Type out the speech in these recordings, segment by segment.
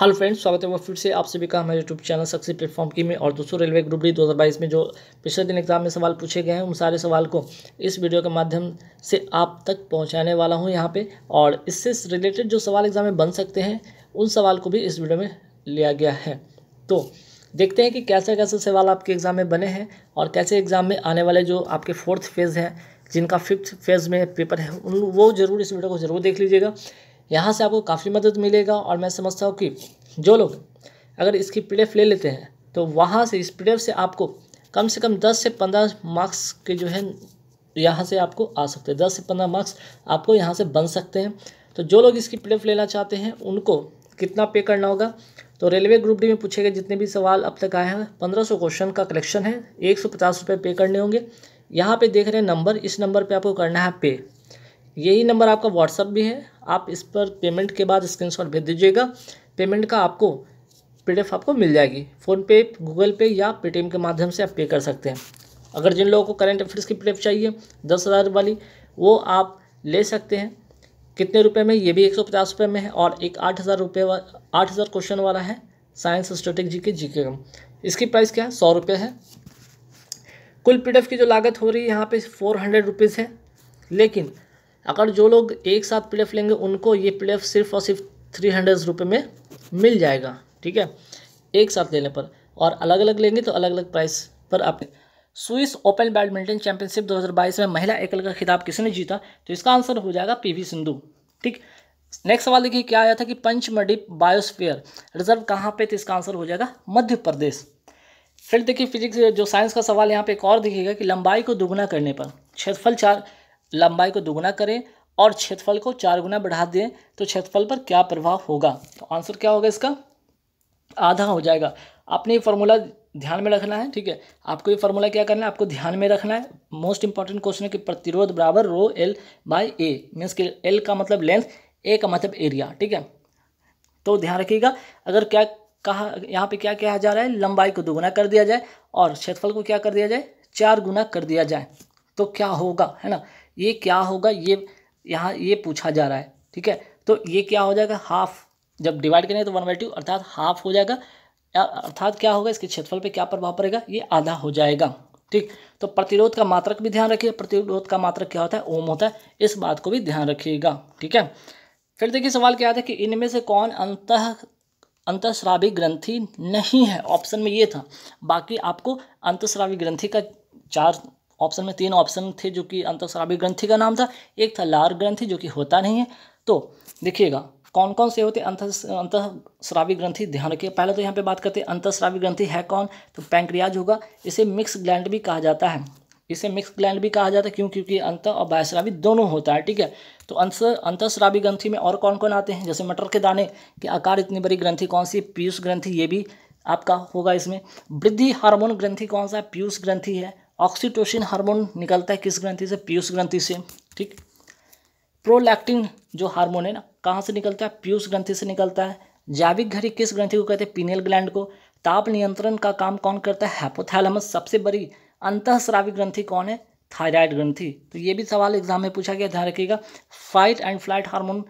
hello friends स्वागत है वो फिर से आप सभी का हमारे यूट्यूब चैनल सक्सेस प्लेटफॉर्म की में और दोस्तों रेलवे ग्रुप डी 2022 में जो पिछले दिन एग्जाम में सवाल पूछे गए हैं उन सारे सवाल को इस वीडियो के माध्यम से आप तक पहुंचाने वाला हूं यहां पे और इससे रिलेटेड जो सवाल एग्जाम में बन सकते हैं उन सवाल को भी इस वीडियो में लिया गया है तो देखते हैं कि कैसे कैसे सवाल आपके एग्ज़ाम में बने हैं और कैसे एग्ज़ाम में आने वाले जो आपके फोर्थ फेज़ हैं जिनका फिफ्थ फेज़ में पेपर है उन वो ज़रूर इस वीडियो को ज़रूर देख लीजिएगा यहाँ से आपको काफ़ी मदद मिलेगा और मैं समझता हूँ कि जो लोग अगर इसकी पी ले लेते हैं तो वहाँ से इस पी से आपको कम से कम दस से पंद्रह मार्क्स के जो है यहाँ से आपको आ सकते हैं दस से पंद्रह मार्क्स आपको यहाँ से बन सकते हैं तो जो लोग इसकी पी लेना चाहते हैं उनको कितना पे करना होगा तो रेलवे ग्रुप डी में पूछे गए जितने भी सवाल अब तक आए हैं पंद्रह सौ क्वेश्चन का कलेक्शन है एक सौ पचास रुपये पे करने होंगे यहाँ पे देख रहे हैं नंबर इस नंबर पे आपको करना है पे यही नंबर आपका व्हाट्सअप भी है आप इस पर पेमेंट के बाद स्क्रीनशॉट भेज दीजिएगा पेमेंट का आपको पीडीएफ आपको मिल जाएगी फ़ोनपे गूगल पे या पेटीएम के माध्यम से आप पे कर सकते हैं अगर जिन लोगों को करंट अफेयर्स की पीडीएफ चाहिए दस हज़ार वाली वो आप ले सकते हैं कितने रुपए में ये भी एक सौ पचास रुपये में है और एक आठ हज़ार रुपये वा आठ हज़ार क्वेश्चन वाला है साइंस स्टोटिक जी के जी के इसकी प्राइस क्या है सौ रुपये है कुल पी की जो लागत हो रही है यहाँ पर फोर हंड्रेड रुपीज़ है लेकिन अगर जो लोग एक साथ पी लेंगे उनको ये पी सिर्फ और सिर्फ थ्री हंड्रेड रुपये में मिल जाएगा ठीक है एक साथ लेने पर और अलग अलग लेंगे तो अलग अलग प्राइस पर आप स्विस ओपन बैडमिंटन चैंपियनशिप 2022 में महिला एकल का खिताब किसने जीता तो इसका आंसर हो जाएगा पीवी सिंधु ठीक नेक्स्ट सवाल देखिए क्या आया था कि पंचमढ़ी बायोस्फीयर रिजर्व कहाँ पे तो इसका आंसर हो जाएगा मध्य प्रदेश फिर देखिए फिजिक्स जो साइंस का सवाल यहाँ पे एक और देखिएगा कि लंबाई को दुगुना करने पर क्षेत्रफल चार लंबाई को दोगुना करें और क्षेत्रफल को चार गुना बढ़ा दें तो क्षेत्रफल पर क्या प्रभाव होगा तो आंसर क्या होगा इसका आधा हो जाएगा आपने ये ध्यान में रखना है ठीक है आपको ये फॉर्मूला क्या करना है आपको ध्यान में रखना है मोस्ट इंपॉर्टेंट क्वेश्चन है कि प्रतिरोध बराबर rho L by A means कि एल का मतलब लेंथ ए का मतलब एरिया ठीक है तो ध्यान रखिएगा अगर क्या कहा यहाँ पे क्या कहा जा रहा है लंबाई को दोगुना कर दिया जाए और क्षेत्रफल को क्या कर दिया जाए चार गुना कर दिया जाए तो क्या होगा है ना ये क्या होगा ये यहाँ ये पूछा जा रहा है ठीक है तो ये क्या हो जाएगा हाफ जब डिवाइड करेंगे तो वन बाई टू अर्थात हाफ हो जाएगा अर्थात क्या होगा इसके क्षेत्रफल पे क्या प्रभाव पड़ेगा ये आधा हो जाएगा ठीक तो प्रतिरोध का मात्रक भी ध्यान रखिए प्रतिरोध का मात्रक क्या होता है ओम होता है इस बात को भी ध्यान रखिएगा ठीक है फिर देखिए सवाल क्या था है कि इनमें से कौन अंत अंतश्राविक ग्रंथि नहीं है ऑप्शन में ये था बाकी आपको अंतस्रावी ग्रंथि का चार ऑप्शन में तीन ऑप्शन थे जो कि अंतःस्रावी ग्रंथि का नाम था एक था लार ग्रंथि जो कि होता नहीं है तो देखिएगा कौन कौन से होते अंत अंतःस्रावी ग्रंथि ध्यान रखिए पहले तो यहाँ पे बात करते हैं अंतःस्रावी ग्रंथि है कौन तो पैंक्रियाज होगा इसे मिक्स ग्लैंड भी कहा जाता है इसे मिक्स ग्लैंड भी कहा जाता है क्यों क्योंकि अंत और बाह्यस्रावी दोनों होता है ठीक है तो अंत अंतःस्रावी ग्रंथि में और कौन कौन आते हैं जैसे मटर के दाने के आकार इतनी बड़ी ग्रंथि कौन सी पीयूष ग्रंथि ये भी आपका होगा इसमें वृद्धि हार्मोन ग्रंथि कौन सा पीयूष ग्रंथि है ऑक्सीटोसिन हार्मोन निकलता है किस ग्रंथि से पीयूष ग्रंथि से ठीक प्रोलैक्टिन जो हार्मोन है ना कहाँ से निकलता है पीयूष ग्रंथि से निकलता है जैविक घड़ी किस ग्रंथि को कहते हैं पीनियल ग्लैंड को ताप नियंत्रण का काम कौन करता है हैपोथैलमस सबसे बड़ी अंतःस्रावी ग्रंथि कौन है थायराइड ग्रंथि तो ये भी सवाल एग्जाम में पूछा गया ध्यान रखिएगा फाइट एंड फ्लाइट हार्मोन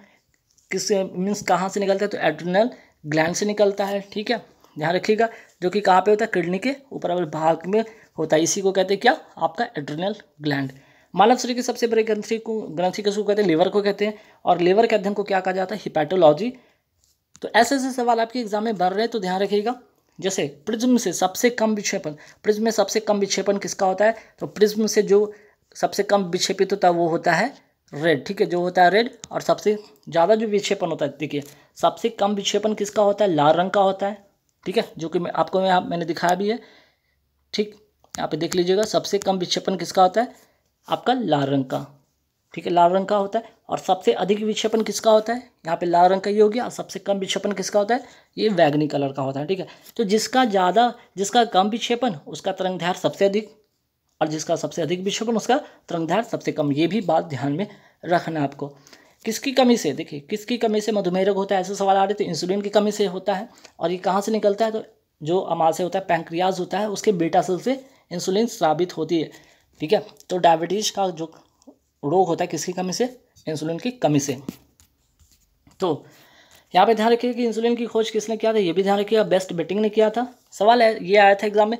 किस मीन्स कहाँ से निकलता है तो एड्रिनल ग्लैंड से निकलता है ठीक है ध्यान रखिएगा जो कि कहाँ पे होता है किडनी के ऊपर वाले भाग में होता है इसी को कहते हैं क्या आपका एड्रिनल ग्लैंड मानव शरीर की सबसे बड़े ग्रंथि को ग्रंथि किसको कहते हैं लीवर को कहते हैं और लीवर के अध्ययन को क्या कहा जाता है हिपैटोलॉजी तो ऐसे ऐसे सवाल आपके एग्जाम में भर रहे हैं तो ध्यान रखिएगा जैसे प्रिज्म से सबसे कम विक्षेपण प्रिज्म में सबसे कम विक्षेपण किसका होता है तो प्रिज्म से जो सबसे कम विक्षेपित होता है वो होता है रेड ठीक है जो होता है रेड और सबसे ज़्यादा जो विक्षेपण होता है देखिए सबसे कम विक्षेपण किसका होता है लाल रंग का होता है ठीक है जो कि मैं आपको यहाँ मैंने दिखाया भी है ठीक यहाँ पे देख लीजिएगा सबसे कम विक्षेपण किसका होता है आपका लाल रंग का ठीक है लाल रंग का होता है और सबसे अधिक विक्षेपण किसका होता है यहाँ पे लाल रंग का ये हो गया और सबसे कम विक्षेपण किसका होता है ये वैगनी कलर का होता है ठीक है तो जिसका ज़्यादा जिसका कम विक्षेपण उसका तरंगधार सबसे अधिक और जिसका सबसे अधिक विक्षेपण उसका तरंगधार सबसे कम ये भी बात ध्यान में रखना है आपको किसकी कमी से देखिए किसकी कमी से मधुमेह रोग होता है ऐसे सवाल आ रहे तो इंसुलिन की कमी से होता है और ये कहाँ से निकलता है तो जो अमाशय होता है पैंक्रियाज होता है उसके बेटा सेल से इंसुलिन साबित होती है ठीक है तो डायबिटीज का जो रोग होता है किसकी कमी से इंसुलिन की कमी से तो यहाँ पे ध्यान रखिए कि इंसुलिन की खोज किसने किया था ये भी ध्यान रखिएगा बेस्ट बेटिंग ने किया था सवाल है ये आया था एग्जाम में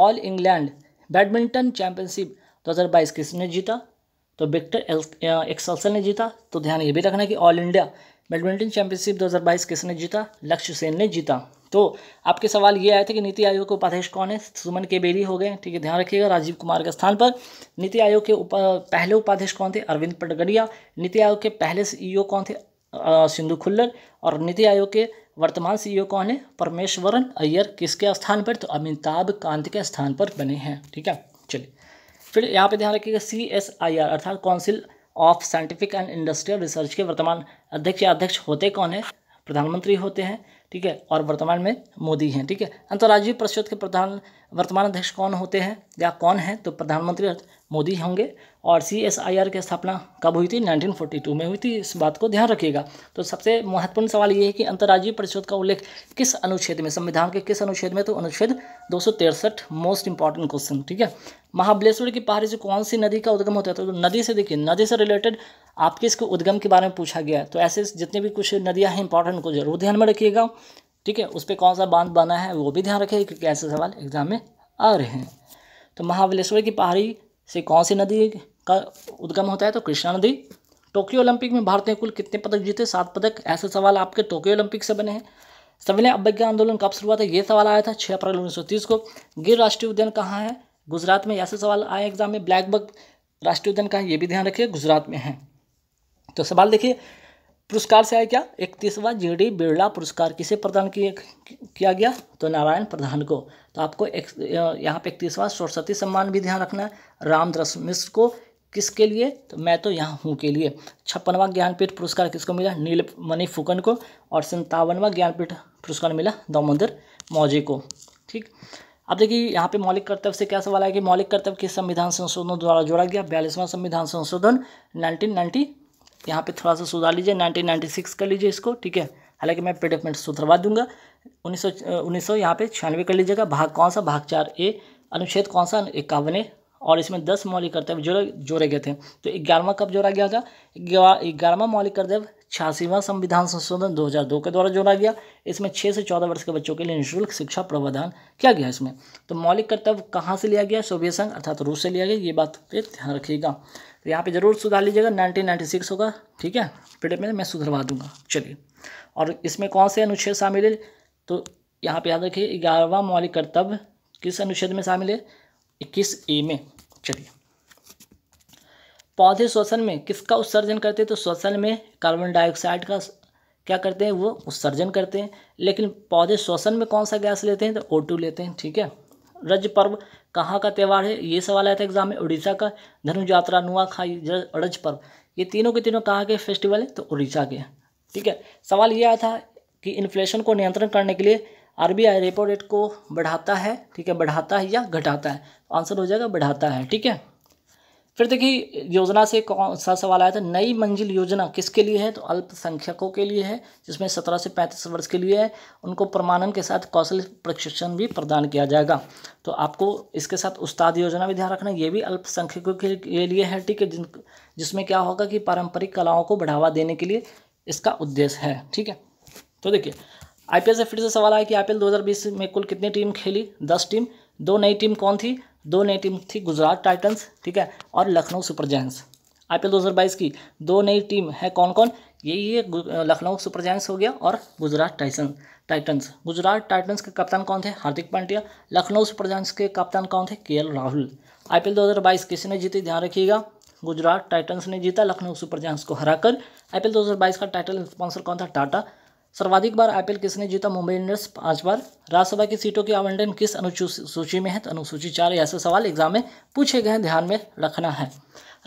ऑल इंग्लैंड बैडमिंटन चैंपियनशिप 2022 किसने जीता तो विक्टर एक्सल्सन ने जीता तो ध्यान ये भी रखना कि ऑल इंडिया बैडमिंटन चैंपियनशिप 2022 किसने जीता लक्ष्य सेन ने जीता तो आपके सवाल ये आए थे कि नीति आयोग के उपाध्यक्ष कौन है सुमन के बेरी हो गए ठीक है ध्यान रखिएगा राजीव कुमार के स्थान पर नीति आयोग के उप पहले उपाध्यक्ष कौन थे अरविंद पटगड़िया नीति आयोग के पहले सीईओ कौन थे सिंधु खुल्लर और नीति आयोग के वर्तमान सीईओ कौन है परमेश्वरन अय्यर किसके स्थान पर तो अमिताभ कांत के स्थान पर बने हैं ठीक है चलिए फिर यहाँ पर ध्यान रखिएगा सी एस आई आर अर्थात council of scientific and industrial research के वर्तमान अध्यक्ष या अध्यक्ष होते कौन है प्रधानमंत्री होते हैं ठीक है और वर्तमान में मोदी हैं ठीक है अंतर्राज्यीय परिषद के प्रधान वर्तमान अध्यक्ष कौन होते हैं या कौन है तो प्रधानमंत्री मोदी होंगे और सी एस आई आर की स्थापना कब हुई थी 1942 में हुई थी इस बात को ध्यान रखिएगा तो सबसे महत्वपूर्ण सवाल ये है कि अंतर्राज्यीय परिषद का उल्लेख किस अनुच्छेद में संविधान के किस अनुच्छेद में तो अनुच्छेद दो मोस्ट इंपॉर्टेंट क्वेश्चन ठीक है महाबलेश्वर की पहाड़ी से कौन सी नदी का उद्गम होता है तो नदी से देखिए नदी से रिलेटेड आपके इसके उद्गम के बारे में पूछा गया है तो ऐसे जितने भी कुछ नदियाँ हैं इंपॉर्टेंट को जरूर ध्यान में रखिएगा ठीक है उस पर कौन सा बांध बना है वो भी ध्यान रखिए क्योंकि ऐसे सवाल एग्जाम में आ रहे हैं तो महाबलेश्वर की पहाड़ी से कौन सी नदी का उद्गम होता है तो कृष्णा नदी टोक्यो ओलंपिक में भारत ने कुल कितने पदक जीते सात पदक ऐसे सवाल आपके टोक्यो ओलंपिक से बने हैं सविनय अवज्ञा आंदोलन कब शुरू हुआ था ये सवाल आया था छः अप्रैल उन्नीस को गिर राष्ट्रीय उद्यान कहाँ है गुजरात में ऐसे सवाल आए एग्जाम में ब्लैक बग राष्ट्रीय उद्यान कहाँ ये भी ध्यान रखिए गुजरात में है तो सवाल देखिए पुरस्कार से आया क्या इकतीसवा जी डी बिरला पुरस्कार किसे प्रदान किए किया गया तो नारायण प्रधान को तो आपको एक, यहाँ पे इकतीसवा सरस्वती सम्मान भी ध्यान रखना है रामदास मिश्र को किसके लिए तो मैं तो यहाँ हूँ के लिए छप्पनवा ज्ञानपीठ पुरस्कार किसको मिला नीलमणि फुकन को और संतावनवा ज्ञानपीठ पुरस्कार मिला दामोदर मौजे को ठीक अब देखिए यहाँ पे मौलिक कर्तव्य से क्या सवाल है कि मौलिक कर्तव्य किस संविधान संशोधन द्वारा जोड़ा गया बयालीसवां संविधान संशोधन नाइनटीन नाइन्टी यहाँ पर थोड़ा सा सुधार लीजिए सिक्स कर लीजिए इसको ठीक है हालांकि मैं पेड में सुधरवा दूंगा उन्नीस सौ उन्नीस सौ यहाँ पे छियानवे कर लीजिएगा भाग कौन सा भाग चार ए अनुच्छेद कौन सा इक्यावन ए और इसमें दस मौलिक कर्तव्य जोड़े जोड़े गए थे तो ग्यारहवा कब जोड़ा गया था ग्यारहवा मौलिक कर्तव्य छियासीवा संविधान संशोधन 2002 के द्वारा जोड़ा गया इसमें छः से चौदह वर्ष के बच्चों के लिए निःशुल्क शिक्षा प्रावधान किया गया इसमें तो मौलिक कर्तव्य कहाँ से लिया गया सोवियत संघ अर्थात रूस से लिया गया ये बात पे ध्यान रखिएगा तो यहाँ पर जरूर सुधार लीजिएगा नाइनटीन होगा ठीक है फिर में मैं सुधरवा दूंगा चलिए और इसमें कौन से अनुच्छेद शामिल है तो यहाँ पर याद रखिए ग्यारहवा मौलिक कर्तव्य किस अनुच्छेद में शामिल है इक्कीस ए में चलिए पौधे श्वसन में किसका उत्सर्जन करते हैं तो श्वसन में कार्बन डाइऑक्साइड का क्या करते हैं वो उत्सर्जन करते हैं लेकिन पौधे श्वसन में कौन सा गैस लेते हैं तो ओ लेते हैं ठीक है रज पर्व कहाँ का त्यौहार है ये सवाल आया था एग्जाम में उड़ीसा का धनु यात्रा खाई रज पर्व ये तीनों के तीनों कहाँ के फेस्टिवल है तो उड़ीसा के ठीक है सवाल ये आया था कि इन्फ्लेशन को नियंत्रण करने के लिए आरबीआई रेपो रेट को बढ़ाता है ठीक है बढ़ाता है या घटाता है आंसर तो हो जाएगा बढ़ाता है ठीक है फिर देखिए योजना से कौन सा सवाल आया था नई मंजिल योजना किसके लिए है तो अल्पसंख्यकों के लिए है जिसमें सत्रह से पैंतीस वर्ष के लिए है उनको प्रमाणन के साथ कौशल प्रशिक्षण भी प्रदान किया जाएगा तो आपको इसके साथ उस्ताद योजना भी ध्यान रखना ये भी अल्पसंख्यकों के लिए है ठीक है जिन जिसमें क्या होगा कि पारंपरिक कलाओं को बढ़ावा देने के लिए इसका उद्देश्य है ठीक है तो देखिए आईपीएल से फिर से सवाल आया कि आईपीएल 2020 में कुल कितनी टीम खेली दस टीम दो नई टीम कौन थी दो नई टीम थी गुजरात टाइटन्स ठीक है और लखनऊ सुपर जैंस आई 2022 की दो नई टीम है कौन कौन यही है लखनऊ सुपर जैंस हो गया और Gujarat Titan Titans Gujarat Titans के कप्तान कौन थे हार्दिक पांड्या लखनऊ सुपर जैंस के कप्तान कौन थे के राहुल आईपीएल 2022 किसने जीती ध्यान रखिएगा गुजरात टाइटन्स ने जीता लखनऊ सुपर जैंस को हराकर आई 2022 का टाइटल स्पॉन्सर कौन था टाटा सर्वाधिक बार आईपीएल किसने जीता मुंबई इंडियंस पांच बार राज्यसभा की सीटों के आवंटन किस अनुसूची में है तो अनुसूची चार ऐसे सवाल एग्जाम में पूछे गए ध्यान में रखना है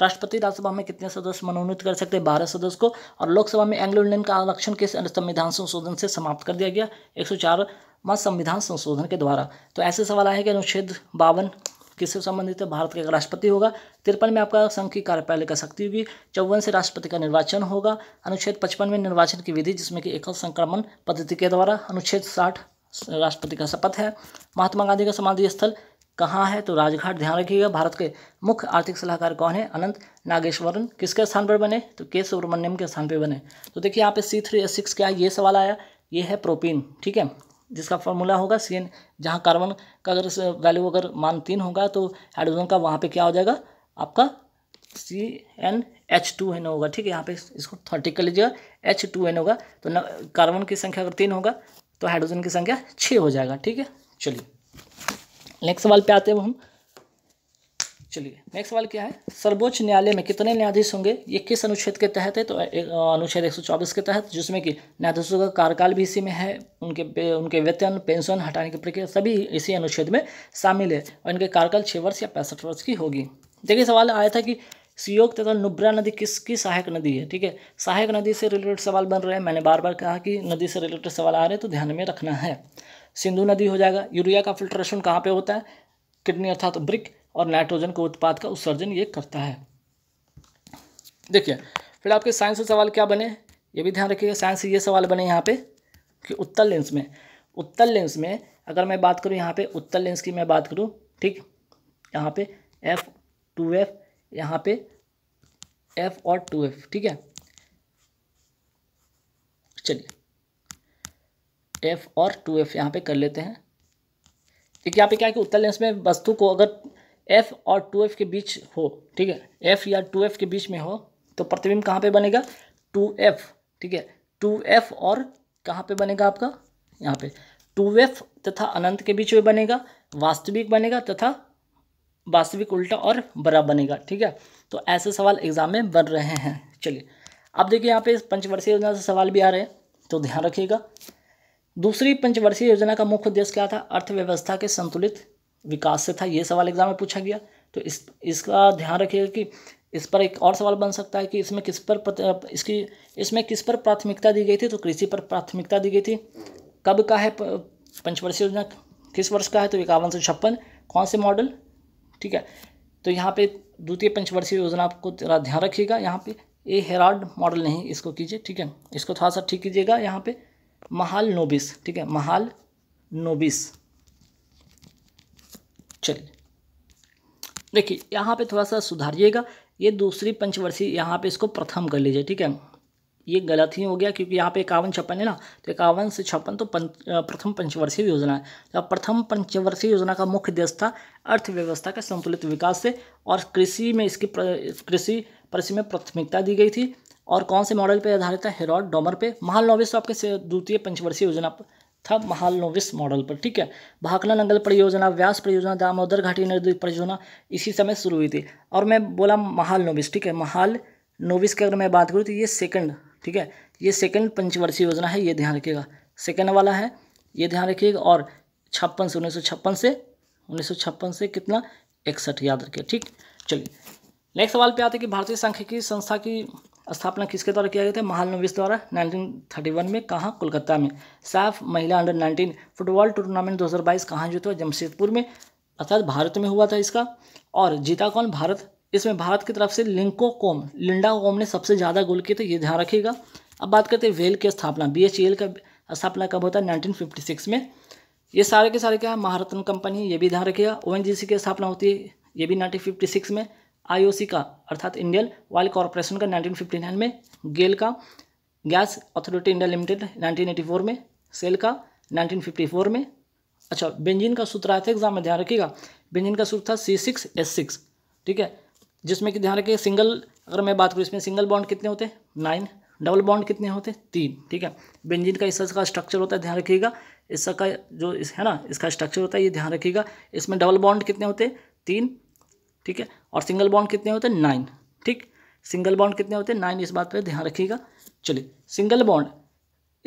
राष्ट्रपति राज्यसभा में कितने सदस्य मनोनीत कर सकते हैं बारह सदस्य को और लोकसभा में एंग्लो इंडियन का आरक्षण किस संविधान संशोधन से समाप्त कर दिया गया एक सौ संविधान संशोधन के द्वारा तो ऐसे सवाल आए कि अनुच्छेद बावन किससे संबंधित है भारत का एक राष्ट्रपति होगा तिरपन में आपका संघ की कार्यपालिका शक्ति होगी चौवन से राष्ट्रपति का निर्वाचन होगा अनुच्छेद पचपन में निर्वाचन की विधि जिसमें कि एकल संक्रमण पद्धति के द्वारा अनुच्छेद साठ राष्ट्रपति का शपथ है महात्मा गांधी का समाधि स्थल कहाँ है तो राजघाट ध्यान रखिएगा भारत के मुख्य आर्थिक सलाहकार कौन है अनंत नागेश्वरन किसके स्थान पर बने तो के सुब्रमण्यम के स्थान पर बने तो देखिए यहाँ पे सी थ्री एस सिक्स क्या ये सवाल आया ये है प्रोपीन ठीक है जिसका फॉर्मूला होगा सी एन जहाँ कार्बन का अगर वैल्यू अगर मान तीन होगा तो हाइड्रोजन का वहाँ पे क्या हो जाएगा आपका C N H two N होगा ठीक है यहाँ पे इसको थर्टी कर लीजिएगा एच टू एन होगा तो न कार्बन की संख्या अगर तीन होगा तो हाइड्रोजन की संख्या छः हो जाएगा ठीक है चलिए नेक्स्ट सवाल पे आते हैं हम चलिए नेक्स्ट सवाल क्या है सर्वोच्च न्यायालय में कितने न्यायाधीश होंगे ये किस अनुच्छेद के तहत है तो अनुच्छेद 124 के तहत जिसमें कि न्यायाधीशों का कार्यकाल भी इसी में है उनके उनके वेतन पेंशन हटाने की प्रक्रिया सभी इसी अनुच्छेद में शामिल है और इनके कार्यकाल छः वर्ष या पैंसठ वर्ष की होगी देखिए सवाल आया था कि सियोग तथा नुब्रा नदी किसकी सहायक नदी है ठीक है सहायक नदी से रिलेटेड सवाल बन रहे हैं मैंने बार बार कहा कि नदी से रिलेटेड सवाल आ रहे हैं तो ध्यान में रखना है सिंधु नदी हो जाएगा यूरिया का फिल्ट्रेशन कहाँ पे होता है किडनी अर्थात ब्रिक और नाइट्रोजन के उत्पाद का उत्सर्जन ये करता है देखिए फिर आपके साइंस से सवाल क्या बने ये भी ध्यान रखिएगा साइंस से ये सवाल बने यहाँ पे कि उत्तर लेंस में उत्तर लेंस में अगर मैं बात करूँ यहाँ पे उत्तर लेंस की मैं बात करूँ ठीक यहाँ पे एफ टू एफ यहाँ पे एफ और टू एफ ठीक है चलिए एफ और टू एफ यहाँ पे कर लेते हैं क्योंकि यहाँ पे क्या है कि उत्तर लेंस में वस्तु को अगर एफ और टू एफ के बीच हो ठीक है एफ या टू एफ के बीच में हो तो प्रतिबिंब कहाँ पे बनेगा टू एफ ठीक है टू एफ और कहाँ पे बनेगा आपका यहाँ पे टू एफ तथा अनंत के बीच में बनेगा वास्तविक बनेगा तथा वास्तविक उल्टा और बड़ा बनेगा ठीक है तो ऐसे सवाल एग्जाम में बन रहे हैं चलिए अब देखिए यहाँ पे पंचवर्षीय योजना से सवाल भी आ रहे हैं तो ध्यान रखिएगा दूसरी पंचवर्षीय योजना का मुख्य उद्देश्य क्या था अर्थव्यवस्था के संतुलित विकास से था ये सवाल एग्जाम में पूछा गया तो इस इसका ध्यान रखिएगा कि इस पर एक और सवाल बन सकता है कि इसमें किस पर इसकी इसमें किस पर प्राथमिकता दी गई थी तो कृषि पर प्राथमिकता दी गई थी कब का है पंचवर्षीय योजना किस वर्ष का है तो इक्यावन सौ छप्पन कौन से मॉडल ठीक है तो यहाँ पे द्वितीय पंचवर्षीय योजना आपको ध्यान रखिएगा यहाँ पे ए हेराड मॉडल नहीं इसको कीजिए ठीक है इसको थोड़ा सा ठीक कीजिएगा यहाँ पे महाल नोबिस ठीक है महाल नोबिस चलिए देखिए यहाँ पे थोड़ा सा सुधारिएगा ये दूसरी पंचवर्षीय यहाँ पे इसको प्रथम कर लीजिए ठीक है ये गलत ही हो गया क्योंकि यहाँ पे इक्यावन छप्पन है ना तो इक्यावन से छप्पन तो पंच, प्रथम पंचवर्षीय योजना है तो प्रथम पंचवर्षीय योजना का मुख्य उद्देश्य था अर्थव्यवस्था का संतुलित विकास से और कृषि में इसकी कृषि परिषद में प्राथमिकता दी गई थी और कौन से मॉडल पर आधारित है हेरॉड डोमर पे महान नॉवेस तो आपके द्वितीय पंचवर्षीय योजना पर था महालनोविस मॉडल पर ठीक है भाखला नंगल परियोजना व्यास परियोजना दामोदर घाटी नदी परियोजना इसी समय शुरू हुई थी और मैं बोला महालनोविस ठीक है महाल नोविस की अगर मैं बात करूँ तो ये सेकंड ठीक है ये सेकंड पंचवर्षीय योजना है ये ध्यान रखिएगा सेकंड वाला है ये ध्यान रखिएगा और छप्पन से उन्नीस सौ छप्पन से उन्नीस सौ छप्पन से कितना इकसठ याद रखिए ठीक चलिए नेक्स्ट सवाल पे आते हैं कि भारतीय सांख्यिकी संस्था की स्थापना किसके द्वारा किया गया था महानवीस द्वारा 1931 में कहाँ कोलकाता में साफ महिला अंडर 19 फुटबॉल टूर्नामेंट 2022 कहाँ जीता हुआ जमशेदपुर में अर्थात भारत में हुआ था इसका और जीता कौन भारत इसमें भारत की तरफ से लिंको कोम लिंडा कोम ने सबसे ज़्यादा गोल किए थे ये ध्यान रखिएगा अब बात करते हैं वेल की स्थापना बी का स्थापना कब होता है नाइनटीन में ये सारे के सारे क्या है महारत्न कंपनी ये भी ध्यान रखिएगा ओ की स्थापना होती है ये भी नाइनटीन में आईओसी का अर्थात इंडियन ऑयल कॉरपोरेशन का 1959 में गेल का गैस अथॉरिटी इंडिया लिमिटेड 1984 में सेल का 1954 में अच्छा बेंजीन का सूत्र आया था एग्जाम में ध्यान रखिएगा बेंजीन का सूत्र था सी सिक्स एस सिक्स ठीक है जिसमें कि ध्यान रखिए सिंगल अगर मैं बात करूँ इसमें सिंगल बॉन्ड कितने होते हैं नाइन डबल बॉन्ड कितने होते हैं तीन ठीक है बेंजीन का इसका स्ट्रक्चर होता है ध्यान रखिएगा इसका जो इस है ना इसका स्ट्रक्चर होता है ये ध्यान रखिएगा इसमें डबल बॉन्ड कितने होते हैं तीन ठीक है और सिंगल बॉन्ड कितने होते हैं नाइन ठीक सिंगल बॉन्ड कितने होते हैं नाइन इस बात पर ध्यान रखिएगा चलिए सिंगल बॉन्ड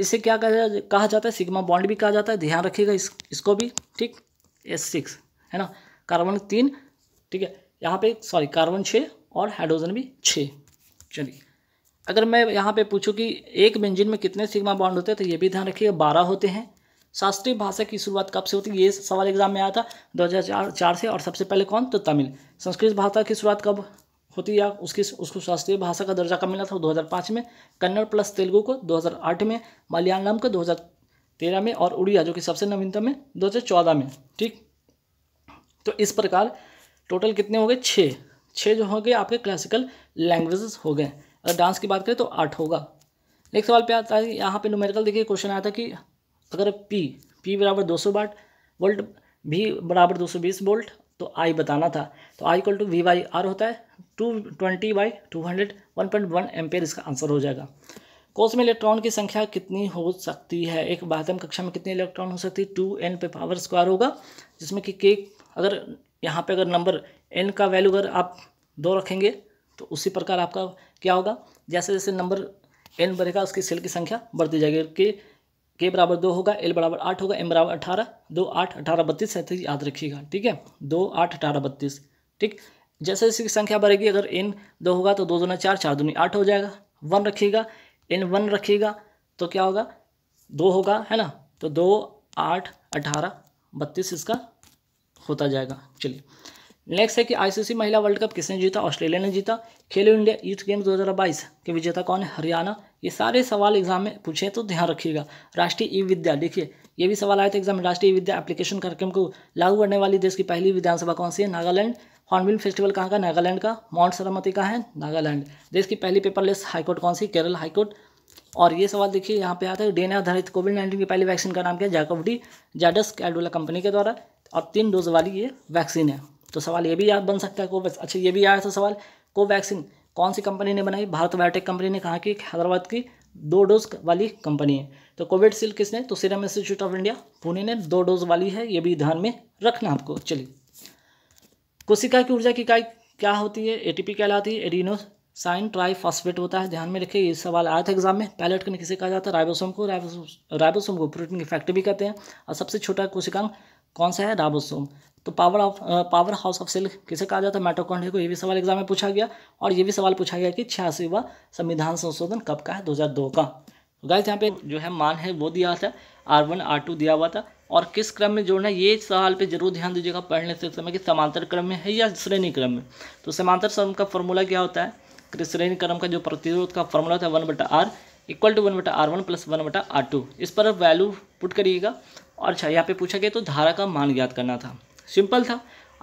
इसे क्या कहा जाता है सिग्मा बॉन्ड भी कहा जाता है ध्यान रखिएगा इस इसको भी ठीक एस सिक्स है ना कार्बन तीन ठीक है यहाँ पे सॉरी कार्बन छः और हाइड्रोजन भी छः चलिए अगर मैं यहाँ पे पूछूं कि एक बेंजिन में कितने सिग्मा बॉन्ड होते हैं तो ये भी ध्यान रखिएगा बारह होते हैं शास्त्रीय भाषा की शुरुआत कब से होती है ये सवाल एग्जाम में आया था दो चार से और सबसे पहले कौन तो तमिल संस्कृत भाषा की शुरुआत कब होती या उसकी उसको शास्त्रीय भाषा का दर्जा कब मिला था 2005 में कन्नड़ प्लस तेलुगु को 2008 में मलयालम को 2013 में और उड़िया जो कि सबसे नवीनतम है 2014 में ठीक तो इस प्रकार टोटल कितने हो गए छः छः जो हो गए आपके क्लासिकल लैंग्वेजेस हो गए अगर डांस की बात करें तो आठ होगा नेक्स्ट सवाल पे आता है यहाँ पे न्यूमेरिकल देखिए क्वेश्चन आया था कि अगर पी पी बराबर दो सौ वाट वोल्ट भी बराबर दो सौ बीस वोल्ट तो आई बताना था तो I equal to V by R होता है two twenty by two hundred one point one ampere इसका आंसर हो जाएगा कोस में इलेक्ट्रॉन की संख्या कितनी हो सकती है एक बाहतम कक्षा में कितने इलेक्ट्रॉन हो सकती है टू एन पे पावर स्क्वायर होगा जिसमें कि के अगर यहाँ पे अगर नंबर एन का वैल्यू अगर आप दो रखेंगे तो उसी प्रकार आपका क्या होगा जैसे जैसे नंबर एन बढ़ेगा उसकी सेल की संख्या बढ़ती जाएगी के के बराबर दो होगा एल बराबर आठ होगा एम बराबर अठारह दो आठ अठारह बत्तीस सैंतीस याद रखिएगा ठीक है दो आठ अठारह बत्तीस ठीक जैसे जैसे संख्या बढ़ेगी अगर एन दो होगा तो दो दो चार चार दूनी आठ हो जाएगा वन रखिएगा एन वन रखिएगा तो क्या होगा दो होगा है ना तो दो आठ अठारह बत्तीस इसका होता जाएगा चलिए नेक्स्ट है कि आईसीसी महिला वर्ल्ड कप किसने जीता ऑस्ट्रेलिया ने जीता खेलो इंडिया यूथ गेम 2022 के विजेता कौन है हरियाणा ये सारे सवाल एग्जाम में पूछे तो ध्यान रखिएगा राष्ट्रीय ई विद्या देखिए ये भी सवाल आया था एग्जाम में राष्ट्रीय विद्या एप्लीकेशन कार्यक्रम को लागू करने वाली देश की पहली विधानसभा कौन सी है नागालैंड हॉर्नबिल फेस्टिवल कहाँ का नागालैंड का माउंट सरामती का है नागालैंड देश की पहली पेपरलेस हाईकोर्ट कौन सी केरल हाईकोर्ट और ये सवाल देखिए यहाँ पे आता है डेना आधारित कोविड नाइन्टीन की पहली वैक्सीन का नाम क्या जैकोवडी जैडस कैडोला कंपनी के द्वारा और तीन डोज वाली ये वैक्सीन है तो सवाल ये भी याद बन सकता है कोवैक्स अच्छा ये भी आया था सवाल कोवैक्सीन कौन सी कंपनी ने बनाई भारत बायोटेक कंपनी ने कहा कि हैदराबाद की दो डोज वाली कंपनी है तो कोविडशील्ड किसने तो Serum Institute of India Pune ने दो डोज वाली है ये भी ध्यान में रखना आपको चलिए कोशिका की ऊर्जा की इकाई क्या होती है एटीपी कहलाती है एडिनो साइन ट्राइफॉस्फेट होता है ध्यान में रखिए ये सवाल आया था एग्जाम में पैलेट कन किसे कहा जाता है राइबोसोम को राइबोसोम राइबोसोम को प्रोटीन की फैक्ट्री भी कहते हैं और सबसे छोटा कोशिकांग कौन सा है राइबोसोम तो power of power house of cell किसे कहा जाता है माइटोकॉन्ड्रिया को ये भी सवाल एग्जाम में पूछा गया और ये भी सवाल पूछा गया कि छियासीवा संविधान संशोधन कब का है 2002 का तो यहाँ पे जो है मान है वो दिया था आर वन आर टू दिया हुआ था और किस क्रम में जोड़ना ये सवाल पे जरूर ध्यान दीजिएगा पढ़ने से समय कि समांतर क्रम में है या श्रेणी क्रम में तो समांतर क्रम का फॉर्मूला क्या होता है श्रेणी क्रम का जो प्रतिरोध का फॉर्मूला था वन बटा आर इक्वल टू वन बटा आर वन प्लस वन बटा आर टू इस पर वैल्यू पुट करिएगा और अच्छा यहाँ पे पूछा गया तो धारा का मान ज्ञात करना था सिंपल था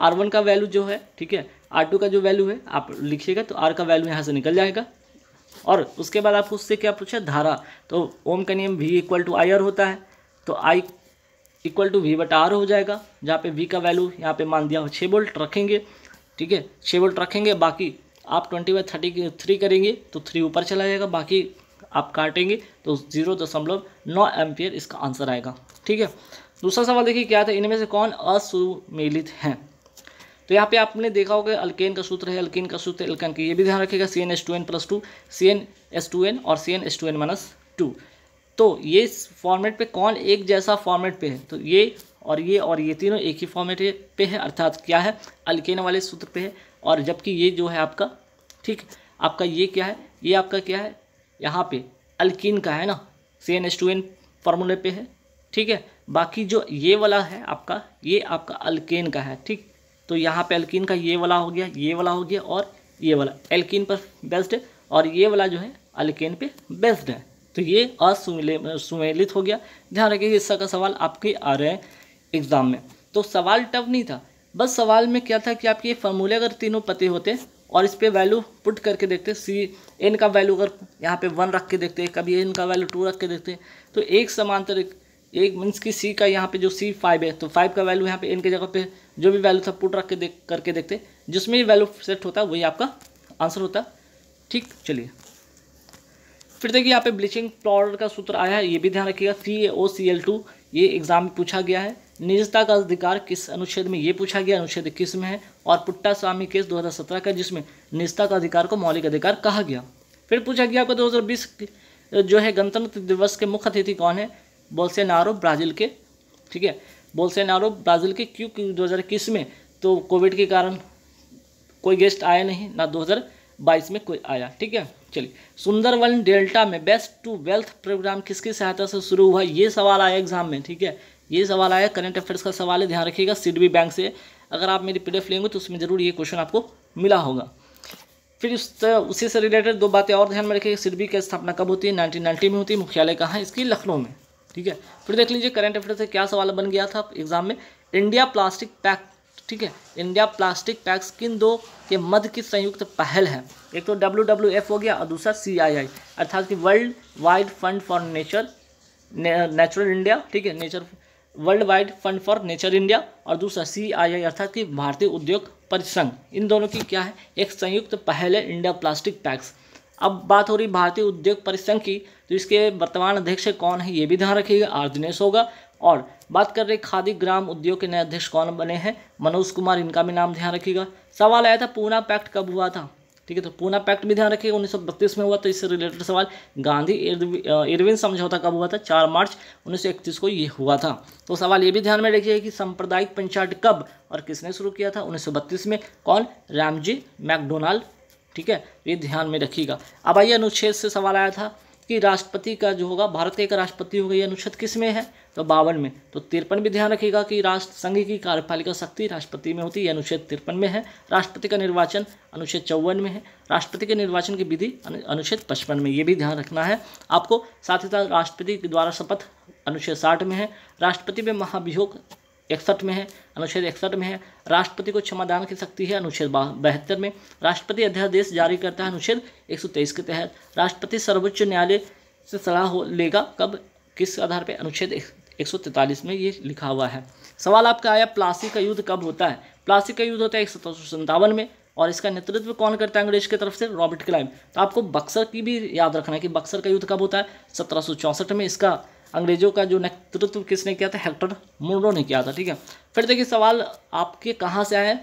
आर वन का वैल्यू जो है ठीक है आर टू का जो वैल्यू है आप लिखिएगा तो आर का वैल्यू यहाँ से निकल जाएगा और उसके बाद आपको उससे क्या पूछा धारा तो ओम का नियम V equal to I R होता है तो आई इक्वल टू वी बट आर हो जाएगा जहाँ पे वी का वैल्यू यहाँ पे मान दिया हो छः वोल्ट रखेंगे ठीक है छः वोल्ट रखेंगे बाकी आप ट्वेंटी बाई थर्टी थ्री करेंगे तो थ्री ऊपर चला जाएगा बाकी आप काटेंगे तो जीरो दशमलव नौ एम्पियर इसका आंसर आएगा ठीक है दूसरा सवाल देखिए क्या था इनमें से कौन असुमेलित हैं तो यहाँ पे आपने देखा होगा अल्केन का सूत्र है अल्केन का सूत्र अल्कन की ये भी ध्यान रखिएगा C N S two N plus two C N S two N और C N S two N minus two तो ये फॉर्मेट पे कौन एक जैसा फॉर्मेट पे है तो ये और ये और ये तीनों एक ही फॉर्मेट पे है अर्थात क्या है अल्केन वाले सूत्र पे है और जबकि ये जो है आपका ठीक आपका ये क्या है ये आपका क्या है यहाँ पे अल्किन का है ना C N S two N फार्मूले पे है ठीक है बाकी जो ये वाला है आपका ये आपका अल्केन का है ठीक तो यहाँ पे अल्किन का ये वाला हो गया ये वाला हो गया और ये वाला एल्किन पर बेस्ड है और ये वाला जो है अल्केन पे बेस्ड है तो ये असुमेलित हो गया ध्यान रखिए हिस्सा का सवाल आपके आ रहे हैं एग्ज़ाम में तो सवाल टफ नहीं था बस सवाल में क्या था कि आपके ये फॉर्मूले अगर तीनों पते होते और इस पर वैल्यू पुट करके देखते सी एन का वैल्यू अगर यहाँ पे वन रख के देखते कभी एन का वैल्यू टू रख के देखते तो एक समांतर एक मीन्स कि सी का यहाँ पे जो सी फाइव है तो फाइव का वैल्यू यहाँ पे एन के जगह पे जो भी वैल्यू था पुट रख के देख करके देखते जिसमें भी वैल्यू सेट होता वही आपका आंसर होता ठीक चलिए फिर देखिए यहाँ पे ब्लीचिंग पाउडर का सूत्र आया है ये भी ध्यान रखिएगा C O C L two ये एग्जाम में पूछा गया है निजता का अधिकार किस अनुच्छेद में ये पूछा गया अनुच्छेद इक्कीस में है और पुट्टा स्वामी केस सत्रह का जिसमें निजता का अधिकार को मौलिक अधिकार कहा गया फिर पूछा गया आपका बीस जो है गणतंत्र दिवस के मुख्य अतिथि कौन है बोलसेनारो ब्राज़ील के ठीक है बोलसेनारो ब्राज़ील के क्यों दो हज़ार इक्कीस में तो कोविड के कारण कोई गेस्ट आया नहीं ना 2022 में कोई आया ठीक है चलिए सुंदरवन डेल्टा में बेस्ट टू वेल्थ प्रोग्राम किसकी सहायता से शुरू हुआ ये सवाल आया एग्जाम में ठीक है ये सवाल आया करंट अफेयर्स का सवाल है ध्यान रखिएगा सिडबी बैंक से अगर आप मेरी पी लेंगे तो उसमें ज़रूर ये क्वेश्चन आपको मिला होगा फिर उस उसी से रिलेटेड दो बातें और ध्यान में रखिएगा सिडबी की स्थापना कब होती है नाइनटीन में होती है मुख्यालय कहाँ इसकी लखनऊ में ठीक है फिर देख लीजिए करंट अफेयर से क्या सवाल बन गया था एग्जाम में इंडिया प्लास्टिक पैक ठीक है इंडिया प्लास्टिक पैक्स किन दो के मध्य की संयुक्त पहल है एक तो डब्ल्यू एफ हो गया और दूसरा सी आई आई अर्थात कि world wide fund for nature natural India ठीक है nature world wide fund for nature India और दूसरा सी आई आई अर्थात कि भारतीय उद्योग परिसंघ इन दोनों की क्या है एक संयुक्त पहल है इंडिया प्लास्टिक पैक्स अब बात हो रही भारतीय उद्योग परिसंघ की तो इसके वर्तमान अध्यक्ष कौन है ये भी ध्यान रखिएगा आर दिनेश होगा और बात कर रहे खादी ग्राम उद्योग के नए अध्यक्ष कौन बने हैं मनोज कुमार इनका भी नाम ध्यान रखिएगा सवाल आया था पूना पैक्ट कब हुआ था ठीक है तो पूना पैक्ट भी ध्यान रखिएगा उन्नीस में हुआ तो इससे रिलेटेड सवाल गांधी इरविन समझौता कब हुआ था चार मार्च उन्नीस को ये हुआ था तो सवाल ये भी ध्यान में रखिएगा कि सांप्रदायिक पंचायत कब और किसने शुरू किया था उन्नीस में कौन रामजी मैकडोनाल्ड ठीक है ये ध्यान में रखिएगा अब आइए अनुच्छेद से सवाल आया था कि राष्ट्रपति का जो होगा भारत का एक राष्ट्रपति होगा ये अनुच्छेद किस में है तो बावन में तो तिरपन भी ध्यान रखिएगा कि राष्ट्र संघ की कार्यपालिका शक्ति राष्ट्रपति में होती है अनुच्छेद तिरपन में है राष्ट्रपति का निर्वाचन अनुच्छेद चौवन में है राष्ट्रपति के निर्वाचन की विधि अनुच्छेद पचपन में ये भी ध्यान रखना है आपको साथ ही साथ राष्ट्रपति के द्वारा शपथ अनुच्छेद साठ में है राष्ट्रपति में महाभियोग इकसठ में है अनुच्छेद इकसठ में है राष्ट्रपति को क्षमादान की शक्ति है अनुच्छेद बहत्तर में राष्ट्रपति अध्यादेश जारी करता है अनुच्छेद 123 के तहत राष्ट्रपति सर्वोच्च न्यायालय से सलाह हो लेगा कब किस आधार पर अनुच्छेद एक में ये लिखा हुआ है सवाल आपका आया प्लास्टिक का युद्ध कब होता है प्लास्टिक का युद्ध होता है एक में और इसका नेतृत्व कौन करता है अंग्रेज की तरफ से रॉबर्ट क्लाइम तो आपको बक्सर की भी याद रखना है कि बक्सर का युद्ध कब होता है सत्रह में इसका अंग्रेजों का जो नेतृत्व किसने किया था हेक्टर मुंडो ने किया था ठीक है फिर देखिए सवाल आपके कहाँ से आए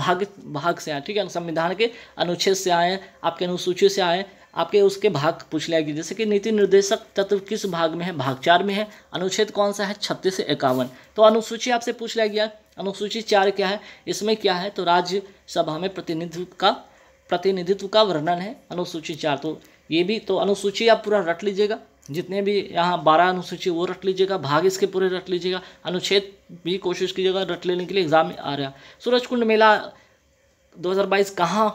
भाग भाग से आए ठीक है संविधान के अनुच्छेद से आए आपके अनुसूची से आए आपके उसके भाग पूछ लिया गया जैसे कि नीति निर्देशक तत्व किस भाग में है भाग चार में है अनुच्छेद कौन सा है छत्तीस से इक्यावन तो अनुसूची आपसे पूछ लिया गया अनुसूची चार क्या है इसमें क्या है तो राज्यसभा में प्रतिनिधित्व का प्रतिनिधित्व का वर्णन है अनुसूची चार तो ये भी तो अनुसूची आप पूरा रट लीजिएगा जितने भी यहाँ बारह अनुसूची वो रट लीजिएगा भाग इसके पूरे रट लीजिएगा अनुच्छेद भी कोशिश कीजिएगा रट लेने के लिए एग्ज़ाम में आ रहा सूरज कुंड मेला 2022 कहाँ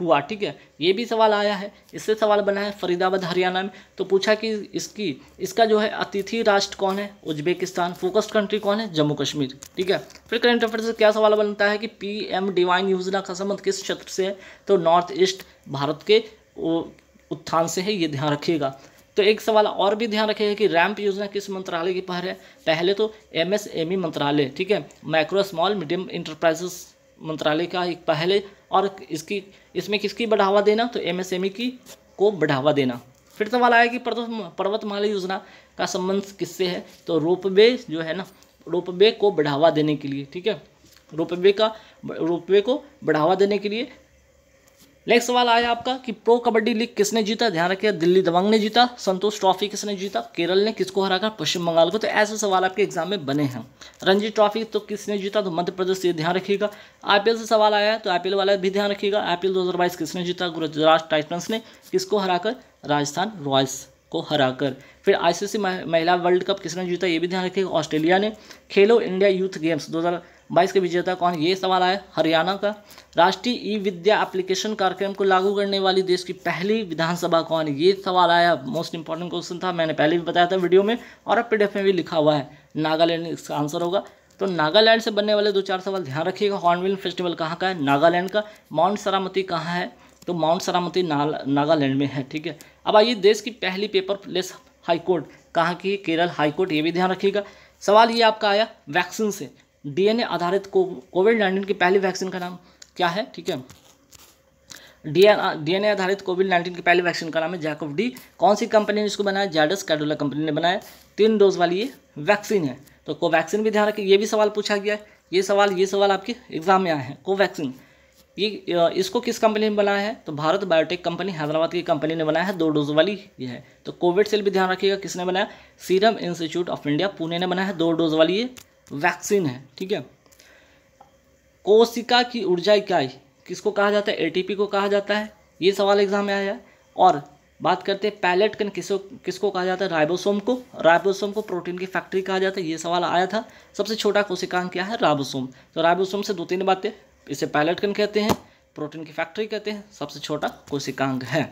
हुआ ठीक है ये भी सवाल आया है इससे सवाल बना है फरीदाबाद हरियाणा में तो पूछा कि इसकी इसका जो है अतिथि राष्ट्र कौन है उज्बेकिस्तान फोकस्ड कंट्री कौन है जम्मू कश्मीर ठीक है फिर करंट अफेयर से क्या सवाल बनता है कि पी एम डिवाइन योजना का संबंध किस क्षेत्र से है तो नॉर्थ ईस्ट भारत के उत्थान से है ये ध्यान रखिएगा तो एक सवाल और भी ध्यान रखेगा कि रैंप योजना किस मंत्रालय की पहल है पहले तो ई मंत्रालय ठीक है माइक्रो स्मॉल मीडियम इंटरप्राइजेस मंत्रालय का एक पहले और इसकी इसमें किसकी बढ़ावा देना तो एमएसएमई की को बढ़ावा देना फिर सवाल आया कि पर्वत पर्वतमाला योजना का संबंध किससे है तो रोपवे जो है ना रोपवे को बढ़ावा देने के लिए ठीक है रोपवे का रोपवे को बढ़ावा देने के लिए नेक्स्ट सवाल आया आपका कि प्रो कबड्डी लीग किसने जीता ध्यान रखिए दिल्ली दबंग ने जीता संतोष ट्रॉफी किसने जीता केरल ने किसको कर पश्चिम बंगाल को तो ऐसे सवाल आपके एग्जाम में बने हैं रणजी ट्रॉफी तो किसने जीता तो मध्य प्रदेश ये ध्यान रखिएगा आईपीएल से सवाल आया तो आईपीएल वाला भी ध्यान रखिएगा आईपीएल दो किसने जीता गुजरात टाइटन्स ने किसको हराकर राजस्थान रॉयल्स को हराकर फिर आईसीसी महिला वर्ल्ड कप किसने जीता ये भी ध्यान रखिएगा ऑस्ट्रेलिया ने खेलो इंडिया यूथ गेम्स दो बाईस के विजेता कौन ये सवाल आया हरियाणा का राष्ट्रीय ई विद्या एप्लीकेशन कार्यक्रम को लागू करने वाली देश की पहली विधानसभा कौन ये सवाल आया मोस्ट इंपॉर्टेंट क्वेश्चन था मैंने पहले भी बताया था वीडियो में और अब पी में भी लिखा हुआ है नागालैंड इसका आंसर होगा तो नागालैंड से बनने वाले दो चार सवाल ध्यान रखिएगा हॉर्नविल फेस्टिवल कहाँ का है नागालैंड का माउंट सरामती कहाँ है तो माउंट सरामती नागालैंड में है ठीक है अब आइए देश की पहली पेपर प्लेस हाईकोर्ट कहाँ की केरल हाईकोर्ट ये भी ध्यान रखिएगा सवाल ये आपका आया वैक्सीन से डीएनए आधारित कोविड नाइन्टीन की पहली वैक्सीन का नाम क्या है ठीक है डीएनए आधारित कोविड नाइन्टीन की पहली वैक्सीन का नाम है जैकब डी कौन सी कंपनी ने इसको बनाया जैडस कैडोला कंपनी ने बनाया तीन डोज वाली ये वैक्सीन है तो कोवैक्सीन भी ध्यान रखिए ये भी सवाल पूछा गया है ये सवाल ये सवाल आपके एग्जाम में आए हैं कोवैक्सीन ये इसको किस कंपनी ने बनाया है तो भारत बायोटेक कंपनी हैदराबाद की कंपनी ने बनाया है दो डोज वाली ये है तो कोविड सेल भी ध्यान रखिएगा किसने बनाया Serum Institute of India Pune ने बनाया है दो डोज वाली ये वैक्सीन है ठीक है कोशिका की ऊर्जा इकाई किसको कहा जाता है एटीपी को कहा जाता है ये सवाल एग्जाम में आया है और बात करते हैं पैलेट कन किसो किसको कहा जाता है राइबोसोम को राइबोसोम को प्रोटीन की फैक्ट्री कहा जाता है ये सवाल आया था सबसे छोटा कोशिकांग क्या है राइबोसोम तो राइबोसोम से दो तीन बातें इसे पैलेट कन कहते हैं प्रोटीन की फैक्ट्री कहते हैं सबसे छोटा कोशिकांग है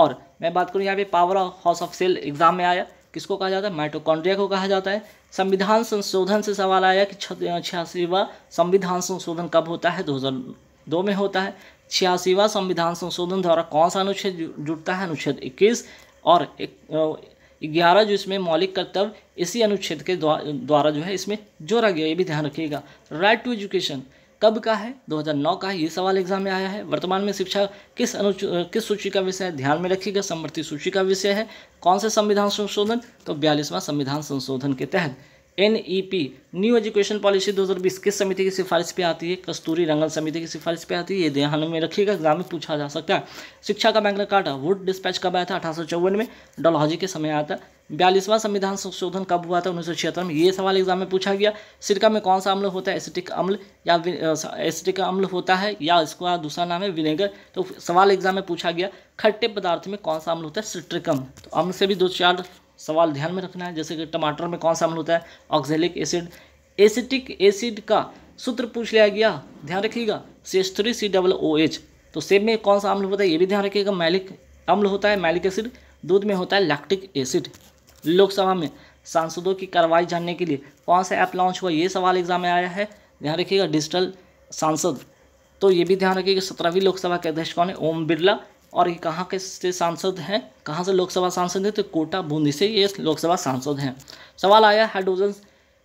और मैं बात करूँ यहाँ पे power house of cell exam में आया किसको कहा जाता है माइटोकॉन्ड्रिया को कहा जाता है संविधान संशोधन से सवाल आया कि छियासीवा संविधान संशोधन कब होता है 2002 में होता है छियासीवा संविधान संशोधन द्वारा कौन सा अनुच्छेद जुड़ता है अनुच्छेद 21 और ग्यारह जो इसमें मौलिक कर्तव्य इसी अनुच्छेद के द्वारा जो है इसमें जोड़ा गया ये भी ध्यान रखिएगा राइट टू एजुकेशन कब का है 2009 का है ये सवाल एग्जाम में आया है वर्तमान में शिक्षा किस अनु किस सूची का विषय है ध्यान में रखिएगा समृद्धि सूची का विषय है कौन से संविधान संशोधन तो बयालीसवां संविधान संशोधन के तहत N E P new education policy 2020 किस समिति की सिफारिश पे आती है कस्तूरी रंगन समिति की सिफारिश पे आती है ये ध्यान में रखिएगा एग्जाम में पूछा जा सकता है शिक्षा का बैंक कार्ड वुड डिस्पैच कब आया था अठारह में डलहौजी के समय आया था बयालीसवां संविधान संशोधन कब हुआ था उन्नीस में ये सवाल एग्जाम में पूछा गया सिरका में कौन सा अम्ल होता है एसिटिक अम्ल या एसिटिक अम्ल होता है या इसका दूसरा नाम है विनेगर तो सवाल एग्जाम में पूछा गया खट्टे पदार्थ में कौन सा अम्ल होता है सिट्रिकम तो अम्ल से भी दो चार सवाल ध्यान में रखना है जैसे कि टमाटर में कौन सा अम्ल होता है ऑक्जेलिक एसिड एसिटिक एसिड का सूत्र पूछ लिया गया ध्यान रखिएगा C three C double O H तो सेब में कौन सा अम्ल होता है ये भी ध्यान रखिएगा मैलिक अम्ल होता है मैलिक एसिड दूध में होता है लैक्टिक एसिड लोकसभा में सांसदों की कार्रवाई जानने के लिए कौन सा ऐप लॉन्च हुआ ये सवाल एग्जाम में आया है ध्यान रखिएगा डिजिटल सांसद तो ये भी ध्यान रखिएगा सत्रहवीं लोकसभा के अध्यक्ष कौन है ओम बिरला और ये कहाँ के से सांसद हैं कहाँ से लोकसभा सांसद हैं तो कोटा बूंदी से ये लोकसभा सांसद हैं सवाल आया हाइड्रोजन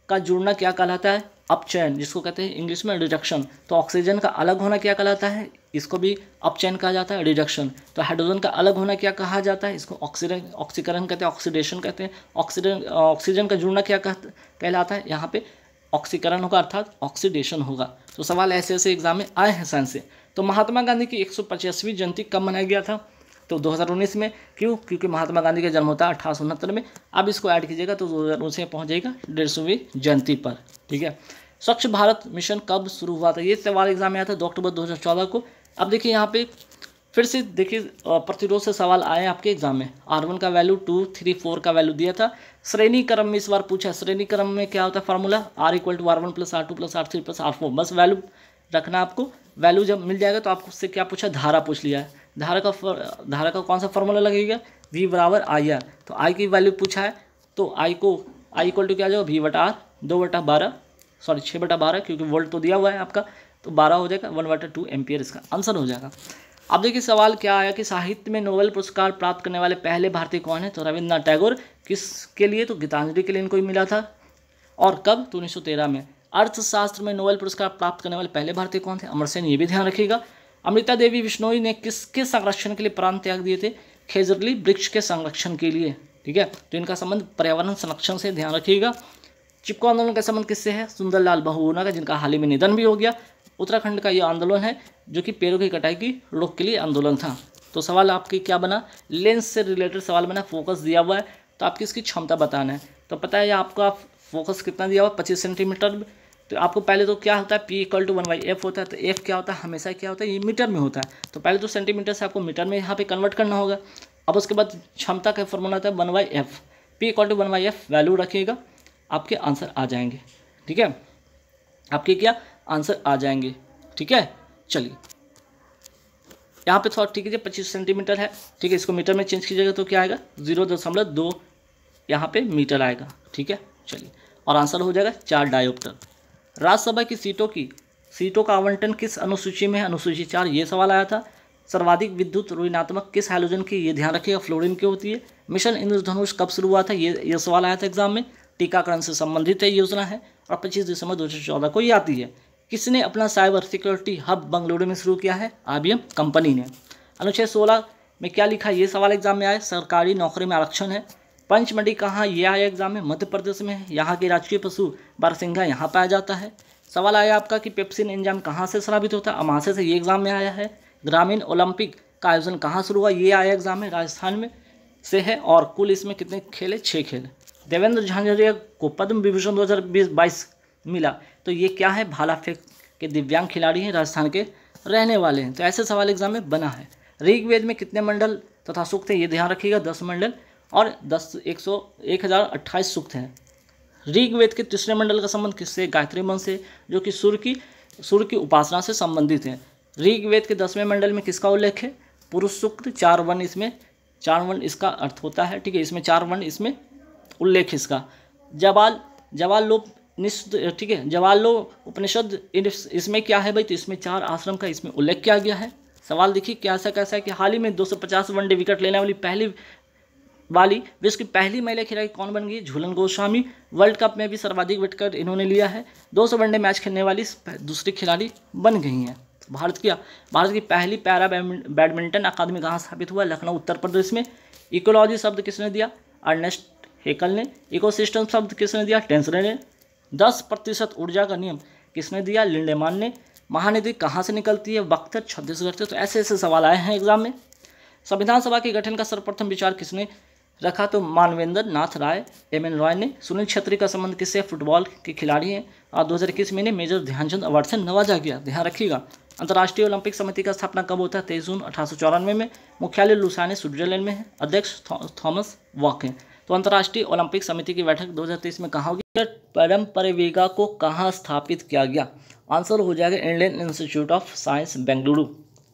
का जुड़ना क्या कहलाता है अपचयन जिसको कहते हैं इंग्लिश में रिडक्शन तो ऑक्सीजन का अलग होना क्या कहलाता है इसको भी अपचयन कहा जाता है रिडक्शन तो हाइड्रोजन का अलग होना क्या कहा जाता है इसको ऑक्सीजन ऑक्सीकरण कहते हैं ऑक्सीडेशन कहते हैं ऑक्सीजन ऑक्सीजन का जुड़ना क्या कहलाता है यहाँ पर ऑक्सीकरण होगा अर्थात ऑक्सीडेशन होगा तो सवाल ऐसे ऐसे एग्जाम में आए हैं साइंस से तो महात्मा गांधी की एक जयंती कब मनाया गया था तो 2019 में क्यों क्योंकि महात्मा गांधी का जन्म होता है अठारह में अब इसको ऐड कीजिएगा तो दो हज़ार उन्नीस में पहुँच जाएगा डेढ़ सौवीं जयंती पर ठीक है स्वच्छ भारत मिशन कब शुरू हुआ था ये सवाल एग्जाम में आया था दो अक्टूबर 2014 को अब देखिए यहाँ पे फिर से देखिए प्रतिरोध से सवाल आए आपके एग्जाम में आर वन का वैल्यू टू थ्री फोर का वैल्यू दिया था श्रेणी क्रम में इस बार पूछा श्रेणी क्रम में क्या होता है formula R equal to R one plus R two plus R three plus R four बस वैल्यू रखना आपको वैल्यू जब मिल जाएगा तो आपसे क्या पूछा धारा पूछ लिया है धारा का धारा का कौन सा फॉर्मूला लगेगा वी बराबर आई आर तो आई की वैल्यू पूछा है तो आई को आई इक्वल टू क्या जाएगा वी बटा आर दो बटा बारह सॉरी छः बटा बारह क्योंकि वोल्ट तो दिया हुआ है आपका तो बारह हो जाएगा वन बटा टू एम्पियर इसका आंसर हो जाएगा अब देखिए सवाल क्या आया कि साहित्य में नोबेल पुरस्कार प्राप्त करने वाले पहले भारतीय कौन है तो रविन्द्रनाथ टैगोर किसके लिए तो गीतांजलि के लिए इनको ही मिला था और कब तो उन्नीस में अर्थशास्त्र में नोबेल पुरस्कार प्राप्त करने वाले पहले भारतीय कौन थे अमर सेन ये भी ध्यान रखिएगा अमृता देवी बिश्नोई ने किसके संरक्षण के लिए प्राण त्याग दिए थे खेजरली वृक्ष के संरक्षण के लिए ठीक है तो इनका संबंध पर्यावरण संरक्षण से ध्यान रखिएगा चिपको आंदोलन का संबंध किससे है सुंदरलाल बहुना का जिनका हाल ही में निधन भी हो गया उत्तराखंड का यह आंदोलन है जो कि पेड़ों की कटाई की रोक के लिए आंदोलन था तो सवाल आपके क्या बना लेंस से रिलेटेड सवाल बना फोकस दिया हुआ है तो आपकी इसकी क्षमता बताना है तो पता है आपका फोकस कितना दिया हुआ पच्चीस सेंटीमीटर तो आपको पहले तो क्या होता है P equal to one by F होता है तो एफ क्या होता है हमेशा क्या होता है ये मीटर में होता है तो पहले तो सेंटीमीटर से आपको मीटर में यहाँ पे कन्वर्ट करना होगा अब उसके बाद क्षमता का फॉर्मूला होता है one by F P equal to one by F value रखिएगा आपके आंसर आ जाएंगे ठीक है आपके क्या आंसर आ जाएंगे ठीक है चलिए यहाँ पर थोड़ा ठीक है पच्चीस सेंटीमीटर है ठीक है इसको मीटर में चेंज कीजिएगा तो क्या आएगा जीरो दशमलव दो यहाँ पर मीटर आएगा ठीक है चलिए और आंसर हो जाएगा चार डायोप्टर राज्यसभा की सीटों की सीटों का आवंटन किस अनुसूची में है अनुसूची चार ये सवाल आया था सर्वाधिक विद्युत ऋणात्मक किस हाइड्रोजन की ये ध्यान रखिएगा फ्लोरिन की होती है मिशन इंद्रधनुष कब शुरू हुआ था ये ये सवाल आया था एग्जाम में टीकाकरण से संबंधित है योजना है और 25 दिसंबर चौदह को ये आती है किसने अपना साइबर सिक्योरिटी हब बंगलुरु में शुरू किया है आई कंपनी ने अनुच्छेद सोलह में क्या लिखा ये सवाल एग्जाम में आए सरकारी नौकरी में आरक्षण है पंचमढ़ी कहाँ ये आया एग्जाम में मध्य प्रदेश में है यहाँ के राजकीय पशु बारसिंघा यहाँ पाया जाता है सवाल आया आपका कि पेप्सिन एंजाम कहाँ से श्रावित होता है अमासे से ये एग्जाम में आया है ग्रामीण ओलंपिक का आयोजन कहाँ शुरू हुआ ये आया एग्जाम में राजस्थान में से है और कुल इसमें कितने खेले छः खेल देवेंद्र झांझरिया को पद्म विभूषण दो हज़ार मिला तो ये क्या है भाला फेंक के दिव्यांग खिलाड़ी हैं राजस्थान के रहने वाले हैं तो ऐसे सवाल एग्जाम में बना है ऋग्वेद में कितने मंडल तथा सूक्त हैं ये ध्यान रखिएगा दस मंडल और दस एक सौ एक हज़ार अट्ठाईस सूक्त हैं ऋग्वेद के तीसरे मंडल का संबंध किससे गायत्री मंत्र से जो कि सूर्य की सूर्य की उपासना से संबंधित है ऋग्वेद के दसवें मंडल में किसका उल्लेख है पुरुष सूक्त चार वर्ण इसमें चार वर्ण इसका अर्थ होता है ठीक है इसमें चार वर्ण इसमें उल्लेख इसका जवाल जवाल लोप निश्चित ठीक है जवालो उपनिषद इसमें क्या है भाई तो इसमें चार आश्रम का इसमें उल्लेख किया गया है सवाल देखिए कैसा कैसा है कि हाल ही में 250 वनडे विकेट लेने वाली पहली वाली विश्व की पहली महिला खिलाड़ी कौन बन गई झूलन गोस्वामी वर्ल्ड कप में भी सर्वाधिक विकेट इन्होंने लिया है दो सौ वनडे मैच खेलने वाली दूसरी खिलाड़ी बन गई हैं भारत की भारत की पहली पैरा बैडमिंटन अकादमी कहाँ स्थापित हुआ लखनऊ उत्तर प्रदेश में इकोलॉजी शब्द किसने दिया अर्नेस्ट हेकल ने इको शब्द किसने दिया टेंसरे ने दस प्रतिशत ऊर्जा का नियम किसने दिया लिंडेमान ने महानदी कहाँ से निकलती है वक्त छत्तीसगढ़ से तो ऐसे ऐसे सवाल आए हैं एग्जाम में संविधान सभा के गठन का सर्वप्रथम विचार किसने रखा तो मानवेंद्र नाथ राय एम एन रॉय ने सुनील छत्री का संबंध किससे फुटबॉल के खिलाड़ी हैं और दो हज़ार इक्कीस में इन्हें मेजर ध्यानचंद अवार्ड से नवाजा गया ध्यान रखिएगा अंतर्राष्ट्रीय ओलंपिक समिति का स्थापना कब होता है तेईस जून अठारह चौरानवे में मुख्यालय लुसाने स्विट्जरलैंड में है अध्यक्ष थॉमस वॉक हैं तो अंतर्राष्ट्रीय ओलंपिक समिति की बैठक 2023 में कहाँ होगी तो परम्परवेगा को कहाँ स्थापित किया गया आंसर हो जाएगा Indian Institute of Science Bengaluru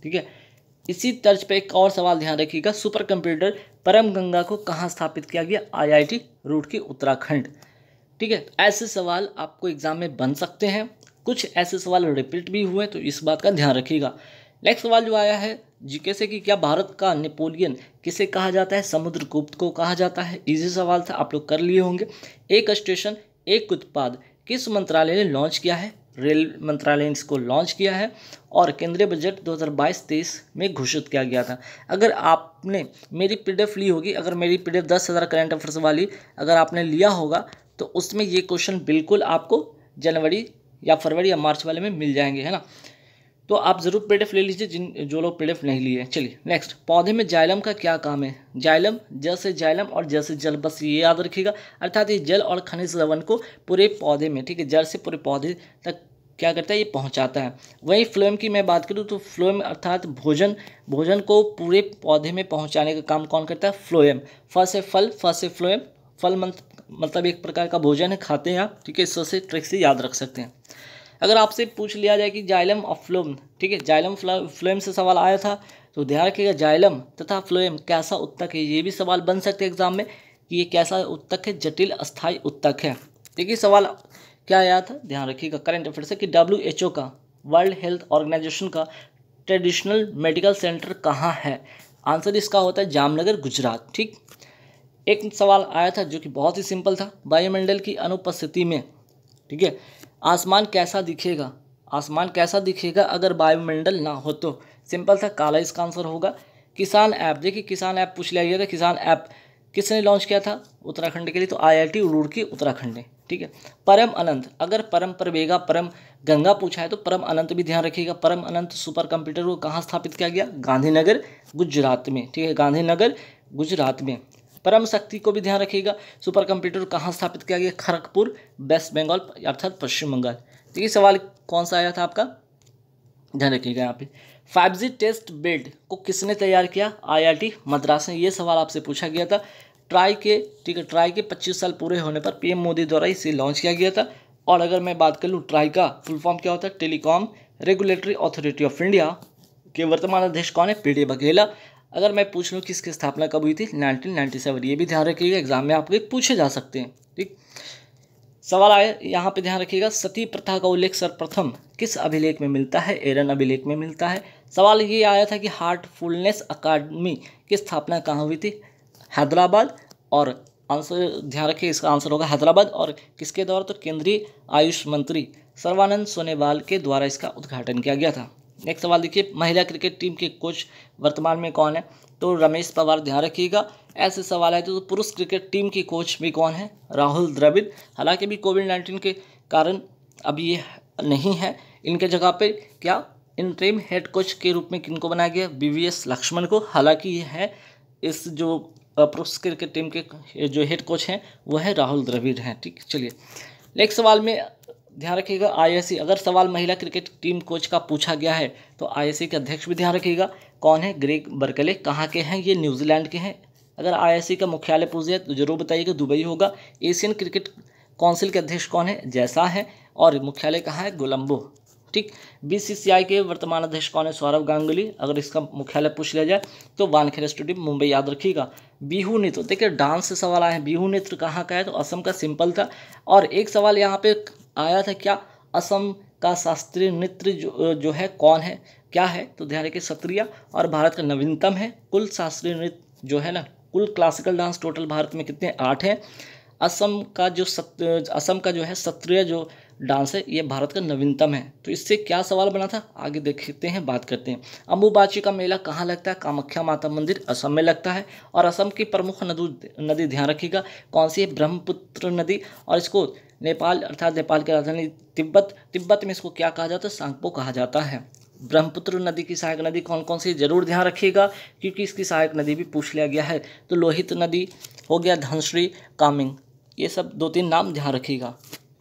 ठीक है इसी तर्ज पे एक और सवाल ध्यान रखिएगा सुपर कंप्यूटर परम गंगा को कहाँ स्थापित किया गया आईआईटी की उत्तराखंड ठीक है ऐसे सवाल आपको एग्जाम में बन सकते हैं कुछ ऐसे सवाल रिपीट भी हुए तो इस बात का ध्यान रखिएगा नेक्स्ट सवाल जो आया है जीके से कि क्या भारत का नेपोलियन किसे कहा जाता है समुद्रगुप्त को कहा जाता है इजी सवाल था आप लोग कर लिए होंगे एक स्टेशन एक उत्पाद किस मंत्रालय ने लॉन्च किया है रेल मंत्रालय ने इसको लॉन्च किया है और केंद्रीय बजट 2022-23 में घोषित किया गया था अगर आपने मेरी पीडीएफ ली होगी अगर मेरी पीडीएफ दस हज़ार करेंट अफेयर्स वाली अगर आपने लिया होगा तो उसमें ये क्वेश्चन बिल्कुल आपको जनवरी या फरवरी या मार्च वाले में मिल जाएंगे है ना तो आप ज़रूर पीडीएफ ले लीजिए जिन जो लोग पीडीएफ नहीं लिए चलिए नेक्स्ट पौधे में जाइलम का क्या काम है जाइलम जल से जाइलम और जल से जल बस ये याद रखिएगा अर्थात ये जल और खनिज लवन को पूरे पौधे में ठीक है जड़ से पूरे पौधे तक क्या करता है ये पहुंचाता है वहीं फ्लोएम की मैं बात करूँ तो फ्लोएम अर्थात भोजन भोजन को पूरे पौधे में पहुँचाने का काम कौन करता है फ्लोएम फ से फल फर्स से फ्लोएम फल मतलब एक प्रकार का भोजन है खाते हैं आप ठीक है इस से ट्रिक से याद रख सकते हैं अगर आपसे पूछ लिया जाए कि जाइलम फ्लोम ठीक है जाइलम फ्लोएम से सवाल आया था तो ध्यान रखिएगा जाइलम तथा फ्लोएम कैसा उत्तक है ये भी सवाल बन सकते हैं एग्जाम में कि ये कैसा उत्तक है जटिल अस्थाई उत्तक है ठीक है सवाल क्या आया था ध्यान रखिएगा करंट अफेयर से कि डब्ल्यू एच ओ का वर्ल्ड हेल्थ ऑर्गेनाइजेशन का ट्रेडिशनल मेडिकल सेंटर कहाँ है आंसर इसका होता है जामनगर गुजरात ठीक एक सवाल आया था जो कि बहुत ही सिंपल था वायुमंडल की अनुपस्थिति में ठीक है आसमान कैसा दिखेगा आसमान कैसा दिखेगा अगर वायुमंडल ना हो तो सिंपल सा काला इसका आंसर होगा किसान ऐप देखिए किसान ऐप पूछ लिया गया था किसान ऐप किसने लॉन्च किया था उत्तराखंड के लिए तो आईआईटी रुड़की उत्तराखंड ने ठीक है परम अनंत अगर परम परवेगा परम गंगा पूछा है तो परम अनंत भी ध्यान रखिएगा परम अनंत सुपर कंप्यूटर को कहाँ स्थापित किया गया गांधीनगर गुजरात में ठीक है गांधीनगर गुजरात में परम शक्ति को भी ध्यान रखिएगा सुपर कंप्यूटर कहाँ स्थापित किया गया खड़गपुर वेस्ट बंगाल अर्थात पश्चिम बंगाल तो ये सवाल कौन सा आया था आपका ध्यान रखिएगा यहाँ पे फाइव जी टेस्ट बेल्ट को किसने तैयार किया आईआईटी मद्रास ने ये सवाल आपसे पूछा गया था ट्राई के ठीक है ट्राई के पच्चीस साल पूरे होने पर पीएम मोदी द्वारा इसे लॉन्च किया गया था और अगर मैं बात कर लूँ ट्राई का फुल फॉर्म क्या होता है telecom regulatory authority of India के वर्तमान अध्यक्ष कौन है पी डी बघेला अगर मैं पूछ लूँ कि इसकी स्थापना कब हुई थी 1997 ये भी ध्यान रखिएगा एग्जाम में आपके पूछे जा सकते हैं ठीक सवाल आए यहाँ पे ध्यान रखिएगा सती प्रथा का उल्लेख सर्वप्रथम किस अभिलेख में मिलता है एरन अभिलेख में मिलता है सवाल ये आया था कि हार्टफुलनेस अकाडमी की स्थापना कहाँ हुई थी हैदराबाद और आंसर ध्यान रखिए इसका आंसर होगा हैदराबाद और किसके द्वारा तो केंद्रीय आयुष मंत्री सर्वानंद सोनेवाल के द्वारा इसका उद्घाटन किया गया था नेक्स्ट सवाल देखिए महिला क्रिकेट टीम के कोच वर्तमान में कौन है तो रमेश पवार ध्यान रखिएगा ऐसे सवाल है तो पुरुष क्रिकेट टीम के कोच भी कौन है राहुल द्रविड़ हालांकि अभी कोविड नाइन्टीन के कारण अब ये नहीं है इनके जगह पे क्या इन इंट्रीम हेड कोच के रूप में किनको बनाया गया बी लक्ष्मण को हालांकि ये है इस जो पुरुष क्रिकेट टीम के जो हेड कोच हैं वो है राहुल द्रविड़ हैं ठीक चलिए नेक्स्ट सवाल में ध्यान रखिएगा आईएससी अगर सवाल महिला क्रिकेट टीम कोच का पूछा गया है तो आईएससी के अध्यक्ष भी ध्यान रखिएगा कौन है ग्रेग बर्कले कहाँ के हैं ये न्यूजीलैंड के हैं अगर आईएससी का मुख्यालय पूछ जाए तो जरूर बताइएगा दुबई होगा एशियन क्रिकेट काउंसिल के अध्यक्ष कौन है जैसा है और मुख्यालय कहाँ है गोलम्बो ठीक बी के वर्तमान अध्यक्ष कौन है सौरभ गांगुली अगर इसका मुख्यालय पूछ लिया जाए तो वानखेड़े स्टेडियम मुंबई याद रखिएगा बिहू नेत्र देखिए डांस से सवाल आए हैं बिहू नेत्र कहाँ का है तो असम का सिंपल था और एक सवाल यहाँ पे आया था क्या असम का शास्त्रीय नृत्य जो जो है कौन है क्या है तो ध्यान रखिए सत्रिया और भारत का नवीनतम है कुल शास्त्रीय नृत्य जो है ना कुल क्लासिकल डांस टोटल भारत में कितने आठ हैं असम का जो सत असम का जो है सत्रिय जो डांस है ये भारत का नवीनतम है तो इससे क्या सवाल बना था आगे देखते हैं बात करते हैं अम्बुबाची का मेला कहाँ लगता है कामाख्या माता मंदिर असम में लगता है और असम की प्रमुख नदी ध्यान रखिएगा कौन सी है ब्रह्मपुत्र नदी और इसको नेपाल अर्थात नेपाल की राजधानी तिब्बत तिब्बत में इसको क्या कहा जाता है सांगपो कहा जाता है ब्रह्मपुत्र नदी की सहायक नदी कौन कौन सी जरूर ध्यान रखिएगा क्योंकि इसकी सहायक नदी भी पूछ लिया गया है तो लोहित नदी हो गया धनश्री कामिंग ये सब दो तीन नाम ध्यान रखिएगा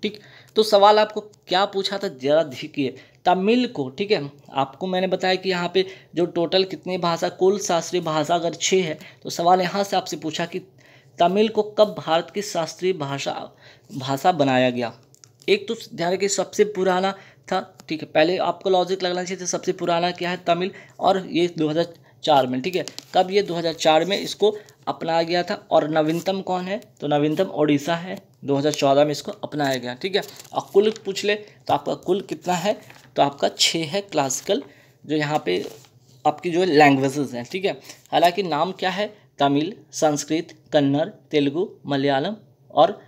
ठीक तो सवाल आपको क्या पूछा था जरा देखिए तमिल को ठीक है आपको मैंने बताया कि यहाँ पे जो टोटल कितनी भाषा कुल शास्त्रीय भाषा अगर छः है तो सवाल यहाँ से आपसे पूछा कि तमिल को कब भारत की शास्त्रीय भाषा भाषा बनाया गया एक तो ध्यान रखिए सबसे पुराना था ठीक है पहले आपको लॉजिक लगना चाहिए सबसे पुराना क्या है तमिल और ये दो चार में ठीक है कब ये 2004 में इसको अपनाया गया था और नवीनतम कौन है तो नवीनतम ओडिशा है 2014 में इसको अपनाया गया ठीक है और कुल पूछ ले तो आपका कुल कितना है तो आपका छः है क्लासिकल जो यहाँ पे आपकी जो लैंग्वेजेस हैं ठीक है हालांकि नाम क्या है तमिल संस्कृत कन्नड़ तेलुगु मलयालम और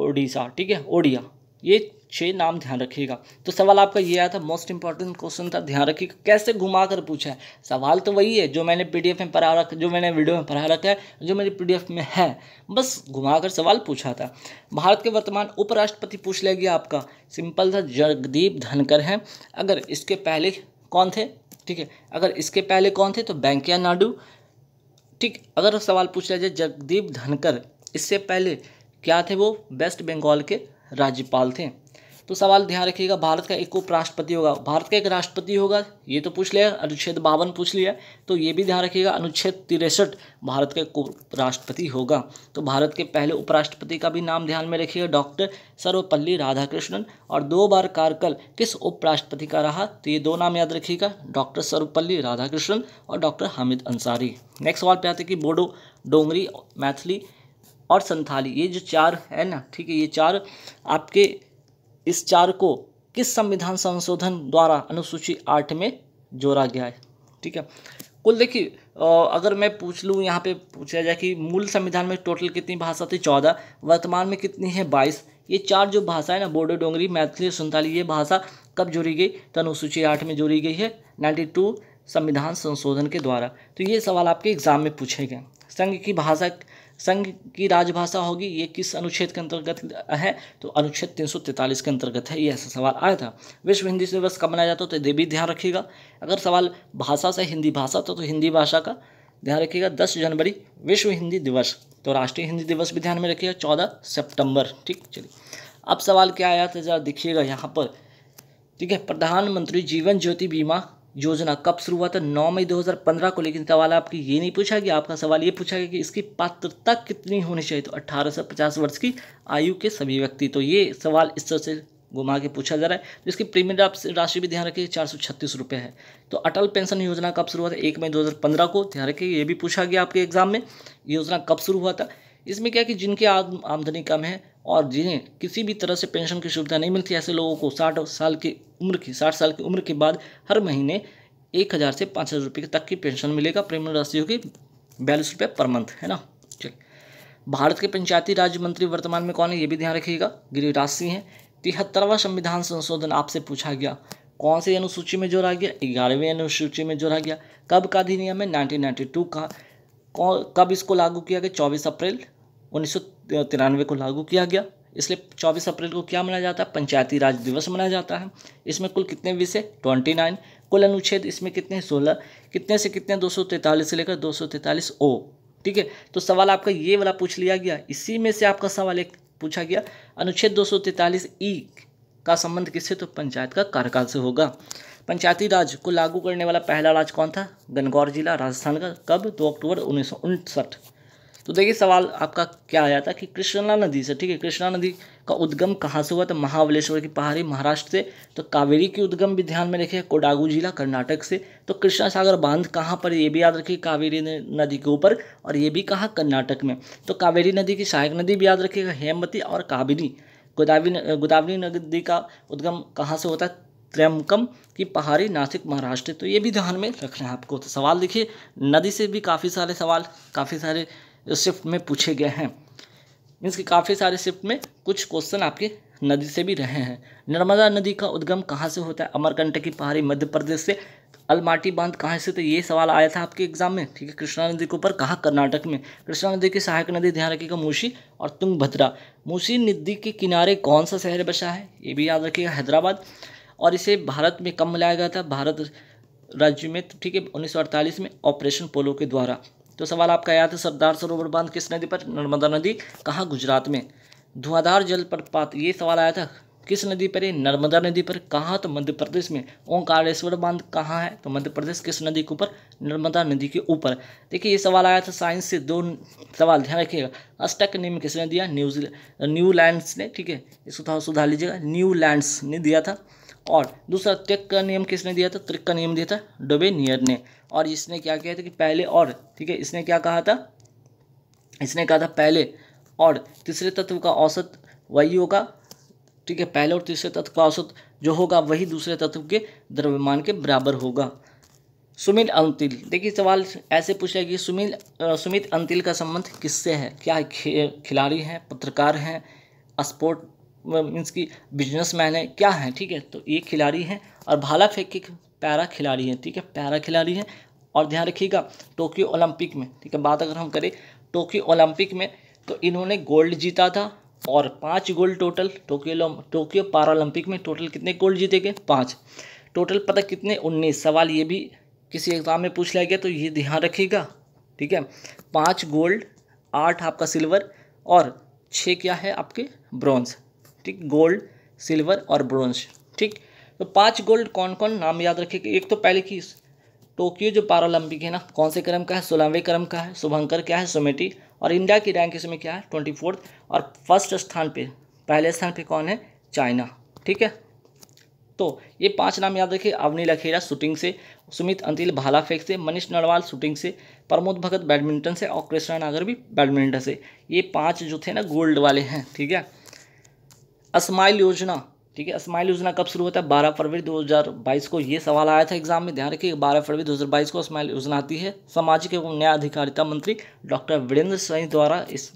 ओडिशा ठीक है ओडिया ये छः नाम ध्यान रखिएगा तो सवाल आपका ये आया था मोस्ट इंपॉर्टेंट क्वेश्चन था ध्यान रखिएगा कैसे घुमा कर पूछा है सवाल तो वही है जो मैंने पीडीएफ में पढ़ा रखा जो मैंने वीडियो में पढ़ा रखा है जो मेरे पीडीएफ में है बस घुमा कर सवाल पूछा था भारत के वर्तमान उपराष्ट्रपति पूछ लेगी आपका सिंपल था जगदीप धनकर है अगर इसके पहले कौन थे ठीक है अगर इसके पहले कौन थे तो वेंकैया नायडू ठीक अगर सवाल पूछ लिया जाए जगदीप धनकर इससे पहले क्या थे वो वेस्ट बंगाल के राज्यपाल थे तो सवाल ध्यान रखिएगा भारत का एक उपराष्ट्रपति होगा भारत का एक राष्ट्रपति होगा ये तो पूछ लिया अनुच्छेद बावन पूछ लिया तो ये भी ध्यान रखिएगा अनुच्छेद तिरसठ भारत का एक उपराष्ट्रपति होगा तो भारत के पहले उपराष्ट्रपति का भी नाम ध्यान में रखिएगा डॉक्टर सर्वपल्ली राधाकृष्णन और दो बार कारकल किस उपराष्ट्रपति का रहा तो ये दो नाम याद रखिएगा डॉक्टर सर्वपल्ली राधाकृष्णन और डॉक्टर हामिद अंसारी नेक्स्ट सवाल पे आते कि बोडो डोंगरी मैथिली और संथाली ये जो चार है ना ठीक है ये चार आपके इस चार को किस संविधान संशोधन द्वारा अनुसूची आठ में जोड़ा गया है ठीक है कुल देखिए अगर मैं पूछ लूँ यहाँ पे पूछा जाए कि मूल संविधान में टोटल कितनी भाषा थी चौदह वर्तमान में कितनी है बाईस ये चार जो भाषा है ना बोडो डोंगरी मैथिली संताली ये भाषा कब जोड़ी गई तो अनुसूची आठ में जोड़ी गई है नाइन्टी टू संविधान संशोधन के द्वारा तो ये सवाल आपके एग्ज़ाम में पूछे गए संघ की भाषा संघ की राजभाषा होगी ये किस अनुच्छेद के अंतर्गत है तो अनुच्छेद 343 के अंतर्गत है ये ऐसा सवाल आया था विश्व हिंदी दिवस कब मनाया जाता है तो ये भी ध्यान रखिएगा अगर सवाल भाषा से हिंदी भाषा तो, तो हिंदी भाषा का ध्यान रखिएगा दस जनवरी विश्व हिंदी दिवस तो राष्ट्रीय हिंदी दिवस भी ध्यान में रखिएगा चौदह सेप्टेम्बर ठीक चलिए अब सवाल क्या आया था जरा देखिएगा यहाँ पर ठीक है प्रधानमंत्री जीवन ज्योति बीमा योजना कब शुरू हुआ था नौ मई 2015 को लेकिन सवाल आपकी ये नहीं पूछा गया आपका सवाल ये पूछा गया कि इसकी पात्रता कितनी होनी चाहिए तो अट्ठारह से पचास वर्ष की आयु के सभी व्यक्ति तो ये सवाल इस तरह से घुमा के पूछा जा रहा है तो इसकी प्रीमियम राशि भी ध्यान रखिए चार सौ छत्तीस रुपये है तो अटल पेंशन योजना कब शुरू हुआ था एक मई पंद्रह को ध्यान रखिए ये भी पूछा गया आपके एग्जाम में योजना कब शुरू हुआ था इसमें क्या कि जिनकी आमदनी कम है और जिन्हें किसी भी तरह से पेंशन की सुविधा नहीं मिलती ऐसे लोगों को साठ साल की उम्र की साठ साल की उम्र के बाद हर महीने एक हज़ार से पाँच हज़ार रुपये तक की पेंशन मिलेगा प्रीमियम राशि होगी बयालीस रुपये पर मंथ है ना चलिए भारत के पंचायती राज मंत्री वर्तमान में कौन है ये भी ध्यान रखिएगा गिरिराज सिंह हैं तिहत्तरवा संविधान संशोधन आपसे पूछा गया कौन से अनुसूची में जोड़ा गया ग्यारहवीं अनुसूची में जोड़ा गया कब का अधिनियम है नाइनटीन का कब इसको लागू किया गया चौबीस अप्रैल उन्नीस को लागू किया गया इसलिए 24 अप्रैल को क्या मनाया जाता है पंचायती राज दिवस मनाया जाता है इसमें कुल कितने विषय ट्वेंटी नाइन कुल अनुच्छेद इसमें कितने सोलह कितने से कितने दो से लेकर दो ओ ठीक है तो सवाल आपका ये वाला पूछ लिया गया इसी में से आपका सवाल एक पूछा गया अनुच्छेद दो ई का संबंध किससे तो पंचायत का कार्यकाल से होगा पंचायती राज को लागू करने वाला पहला राज कौन था गनगौर जिला राजस्थान का कब दो अक्टूबर उन्नीस तो देखिए सवाल आपका क्या आया था कि कृष्णा नदी से ठीक है कृष्णा नदी का उद्गम कहाँ से हुआ था महाबलेश्वर की पहाड़ी महाराष्ट्र से तो कावेरी की उद्गम भी ध्यान में रखिए कोडागू जिला कर्नाटक से तो कृष्णा सागर बांध कहाँ पर ये भी याद रखिए कावेरी नदी के ऊपर और ये भी कहाँ कर्नाटक में तो कावेरी नदी की सहायक नदी भी याद रखिएगा हेमवती और काबिनी गोदावरी गोदावरी नदी का उद्गम कहाँ से होता है त्रमकम की पहाड़ी नासिक महाराष्ट्र तो ये भी ध्यान में रखना है आपको तो सवाल देखिए नदी से भी काफ़ी सारे सवाल काफ़ी सारे शिफ्ट में पूछे गए हैं मीन्स कि काफ़ी सारे शिफ्ट में कुछ क्वेश्चन आपके नदी से भी रहे हैं नर्मदा नदी का उद्गम कहाँ से होता है अमरकंटक की पहाड़ी मध्य प्रदेश से अलमाटी बांध कहाँ से तो ये सवाल आया था आपके एग्जाम में ठीक है कृष्णा नदी के ऊपर कहाँ कर्नाटक में कृष्णा नदी की सहायक नदी ध्यान रखिएगा मूसी और तुंगभद्रा मूसी नदी के किनारे कौन सा शहर बसा है ये भी याद रखिएगा हैदराबाद और इसे भारत में कम मिलाया गया था भारत राज्य में ठीक है उन्नीस में ऑपरेशन पोलो के द्वारा तो सवाल आपका आया था सरदार सरोवर बांध किस नदी पर नर्मदा नदी कहाँ गुजरात में धुआंधार जलप्रपात ये सवाल आया था किस नदी पर है नर्मदा नदी पर कहाँ तो मध्य प्रदेश में ओंकारेश्वर बांध कहाँ है तो मध्य प्रदेश किस नदी के ऊपर नर्मदा नदी के ऊपर देखिए ये सवाल आया था साइंस से दो सवाल ध्यान रखिएगा अष्टक नेम किसने दिया न्यूजीलैंड न्यूलैंड्स ने ठीक है इसको थोड़ा तो सुधार लीजिएगा न्यूलैंड्स ने दिया था और दूसरा त्रिक का नियम किसने दिया था त्रिक का नियम दिया था नियर ने और इसने क्या किया था कि पहले और ठीक है इसने क्या कहा था इसने कहा था पहले और तीसरे तत्व का औसत वही होगा ठीक है पहले और तीसरे तत्व का औसत जो होगा वही दूसरे तत्व के द्रव्यमान के बराबर होगा सुमित अंतिल देखिए सवाल ऐसे पूछा कि सुमिल सुमित अंतिल का संबंध किससे है क्या खिलाड़ी हैं पत्रकार हैं स्पोर्ट मीन्स की बिजनेस मैन है क्या है ठीक है तो ये खिलाड़ी हैं और भाला फेंक के पैरा खिलाड़ी हैं ठीक है पैरा खिलाड़ी हैं और ध्यान रखिएगा टोक्यो ओलंपिक में ठीक है बात अगर हम करें टोक्यो ओलंपिक में तो इन्होंने गोल्ड जीता था और पाँच gold total Tokyo Tokyo Paralympic में टोटल कितने गोल्ड जीते गए पाँच टोटल पता कितने उन्नीस सवाल ये भी किसी एग्ज़ाम में पूछ लिया गया तो ये ध्यान रखिएगा ठीक है पाँच गोल्ड आठ आपका सिल्वर और छः क्या है आपके ब्रॉन्ज ठीक गोल्ड सिल्वर और ब्रॉन्ज ठीक तो पांच गोल्ड कौन कौन नाम याद रखेगा एक तो पहले की टोक्यो जो पैरोल्पिक है ना कौन से क्रम का है सोलहवें क्रम का है शुभंकर क्या है सोमेटी और इंडिया की रैंक इसमें क्या है ट्वेंटी फोर्थ और फर्स्ट स्थान पे पहले स्थान पे कौन है चाइना ठीक है तो ये पांच नाम याद रखिए अवनी लखेरा शूटिंग से सुमित अंतिल भाला फेंक से मनीष नड़वाल शूटिंग से प्रमोद भगत बैडमिंटन से और कृष्णा नागर भी बैडमिंटन से ये पांच जो थे ना गोल्ड वाले हैं ठीक है असमाइल योजना ठीक है अस्माइल योजना कब शुरू होता है बारह फरवरी बाईस को ये सवाल आया था एग्जाम में ध्यान रखिए बारह फरवरी बाईस को अस्माइल योजना आती है सामाजिक एवं न्याय अधिकारिता मंत्री डॉक्टर वीरेंद्र सिंह द्वारा इस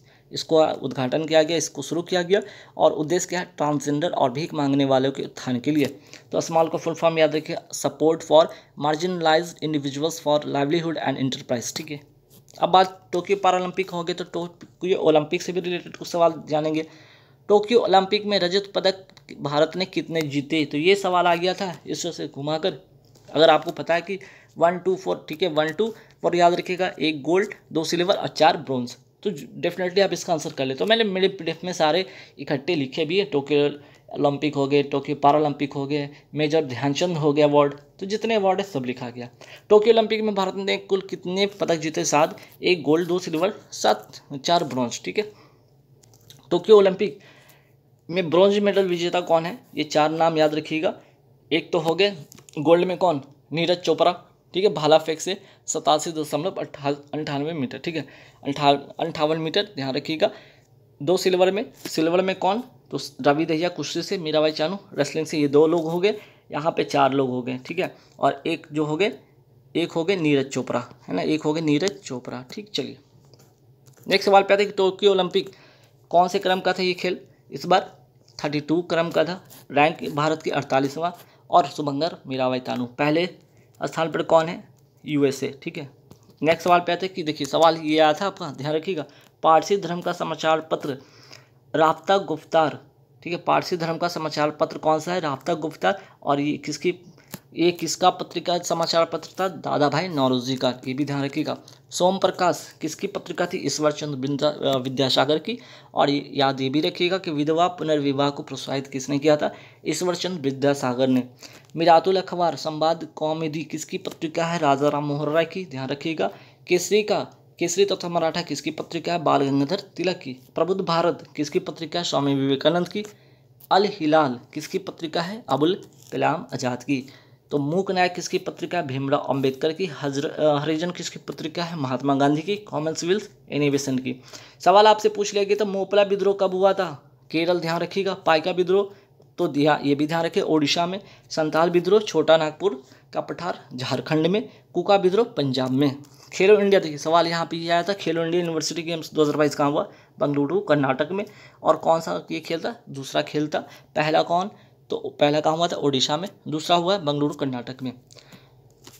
इसको उद्घाटन किया गया इसको शुरू किया गया और उद्देश्य क्या है ट्रांसजेंडर और भीख मांगने वालों के उत्थान के लिए तो अस्माल का फुल फॉर्म याद रखिए support for marginalise individuals for livelihood and enterprise ठीक है अब बात टोक्यो पैरालंपिक होंगे तो टोक्यो ओलंपिक से भी रिलेटेड कुछ सवाल जानेंगे टोक्यो ओलंपिक में रजत पदक भारत ने कितने जीते तो ये सवाल आ गया था इस से घुमाकर अगर आपको पता है कि वन टू फोर ठीक है वन टू और याद रखिएगा एक गोल्ड दो सिल्वर और चार ब्रॉन्ज तो डेफिनेटली आप इसका आंसर कर ले तो मैंने मेरे पी में सारे इकट्ठे लिखे भी है टोक्यो ओलंपिक हो गए टोक्यो पैरालंपिक हो गए मेजर ध्यानचंद हो गया अवार्ड तो जितने अवार्ड है सब लिखा गया टोक्यो ओलंपिक में भारत ने कुल कितने पदक जीते सात एक गोल्ड दो सिल्वर सात चार ब्रॉन्ज ठीक है टोक्यो ओलंपिक में ब्रॉन्ज मेडल विजेता कौन है ये चार नाम याद रखिएगा एक तो हो गए गोल्ड में कौन नीरज चोपड़ा ठीक है भाला फेंक से सतासी दशमलव अट्ठा अंठानवे मीटर ठीक है अंठा अंठावन मीटर ध्यान रखिएगा दो सिल्वर में सिल्वर में कौन तो रवि दहिया कुश्ती से मीराबाई चानू रेसलिंग से ये दो लोग हो गए यहाँ पे चार लोग हो गए ठीक है और एक जो हो गए एक हो गए नीरज चोपड़ा है ना एक हो गए नीरज चोपड़ा ठीक चलिए नेक्स्ट सवाल पे आते हैं कि टोक्यो ओलंपिक कौन से क्रम का था ये खेल इस बार थर्टी टू क्रम का था रैंक भारत की अड़तालीसवां और सुभंगर मीराबाई तानू पहले स्थान पर कौन है यूएसए ठीक है नेक्स्ट सवाल पे आते हैं कि देखिए सवाल ये आया था आपका ध्यान रखिएगा पारसी धर्म का समाचार पत्र राबता गुफ्तार ठीक है पारसी धर्म का समाचार पत्र कौन सा है राबता गुफ्तार और ये किसकी ये किसका पत्रिका समाचार पत्र था दादा भाई नौरोजी का ये भी ध्यान रखिएगा सोम प्रकाश किसकी पत्रिका थी ईश्वर चंद्र विद्यासागर की और याद ये भी रखिएगा कि विधवा पुनर्विवाह को प्रोत्साहित किसने किया था ईश्वर चंद्र विद्यासागर ने मिरातुल अखबार संवाद कॉमेडी किसकी पत्रिका है राजा राम मोहन राय की ध्यान रखिएगा केसरी का केसरी तथा मराठा किसकी पत्रिका है बाल गंगाधर तिलक की प्रबुद्ध भारत किसकी पत्रिका है स्वामी विवेकानंद की अल हिलाल किसकी पत्रिका है अबुल कलाम आज़ाद की तो मूक नायक किसकी पत्रिका भीमराव अंबेडकर की हजर हरिजन किसकी पत्रिका है महात्मा गांधी की कॉमन सिविल्स एनिवेशन की सवाल आपसे पूछ लिया गया तो मोपला विद्रोह कब हुआ था केरल ध्यान रखिएगा पाइका विद्रोह तो दिया ये भी ध्यान रखें ओडिशा में संताल विद्रोह छोटा नागपुर का पठार झारखंड में कुका विद्रोह पंजाब में खेलो इंडिया देखिए सवाल यहाँ पे आया था खेलो इंडिया यूनिवर्सिटी गेम्स दो हज़ार बाईस कहाँ हुआ बंगलुरु कर्नाटक में और कौन सा ये खेल था दूसरा खेल था पहला कौन तो पहला काम हुआ था ओडिशा में दूसरा हुआ है बंगलुरु कर्नाटक में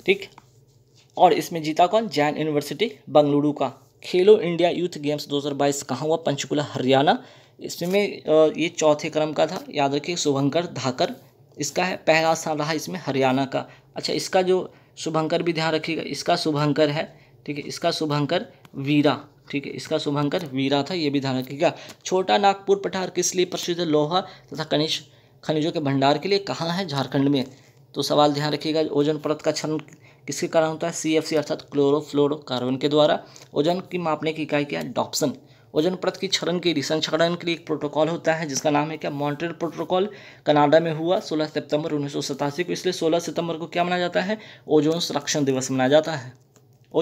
ठीक और इसमें जीता कौन जैन यूनिवर्सिटी बंगलुरु का खेलो इंडिया यूथ गेम्स 2022 कहाँ हुआ पंचकुला हरियाणा इसमें ये चौथे क्रम का था याद रखिए शुभंकर धाकर इसका है पहला स्थान रहा इसमें हरियाणा का अच्छा इसका जो शुभंकर भी ध्यान रखिएगा इसका शुभंकर है ठीक है इसका शुभंकर वीरा ठीक है इसका शुभंकर वीरा था ये भी ध्यान रखिएगा छोटा नागपुर पठार किस लिए प्रसिद्ध लोहा तथा कनिष्ठ खनिजों के भंडार के लिए कहाँ है झारखंड में तो सवाल ध्यान रखिएगा ओजन परत का क्षरण किसके कारण होता है सी एफ सी अर्थात क्लोरोफ्लोरोकार्बन के द्वारा ओजन की मापने की इकाई क्या है डॉप्सन ओजन परत की क्षरण के संक्षरण के लिए एक प्रोटोकॉल होता है जिसका नाम है क्या मॉन्ट्रियल प्रोटोकॉल कनाडा में हुआ 16 सितंबर उन्नीस को इसलिए 16 सितंबर को क्या मनाया जाता है ओजोन संरक्षण दिवस मनाया जाता है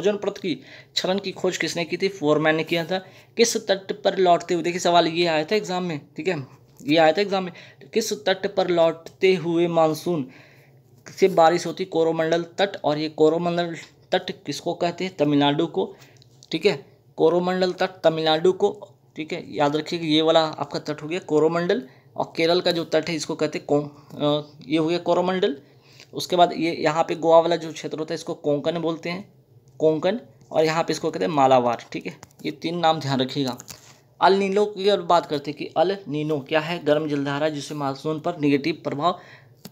ओजोन परत की क्षरण की खोज किसने की थी फोरमैन ने किया था किस तट पर लौटते हुए देखिए सवाल ये आया था एग्जाम में ठीक है ये आया था एग्जाम में तो किस तट पर लौटते हुए मानसून से बारिश होती कोरोमंडल तट और ये कोरोमंडल तट किसको कहते हैं तमिलनाडु को ठीक है कोरोमंडल तट तमिलनाडु को ठीक है याद रखिएगा ये वाला आपका तट हो गया कोरोमंडल और केरल का जो तट है इसको कहते हैं ये हो गया कोरोमंडल उसके बाद ये यहाँ पे गोवा वाला जो क्षेत्र होता है इसको कोंकण बोलते हैं कोंकण और यहाँ पे इसको कहते हैं मालावार ठीक है ये तीन नाम ध्यान रखिएगा अल नीनो की अगर बात करते हैं कि अल नीनो क्या है गर्म जलधारा जिससे मानसून पर निगेटिव प्रभाव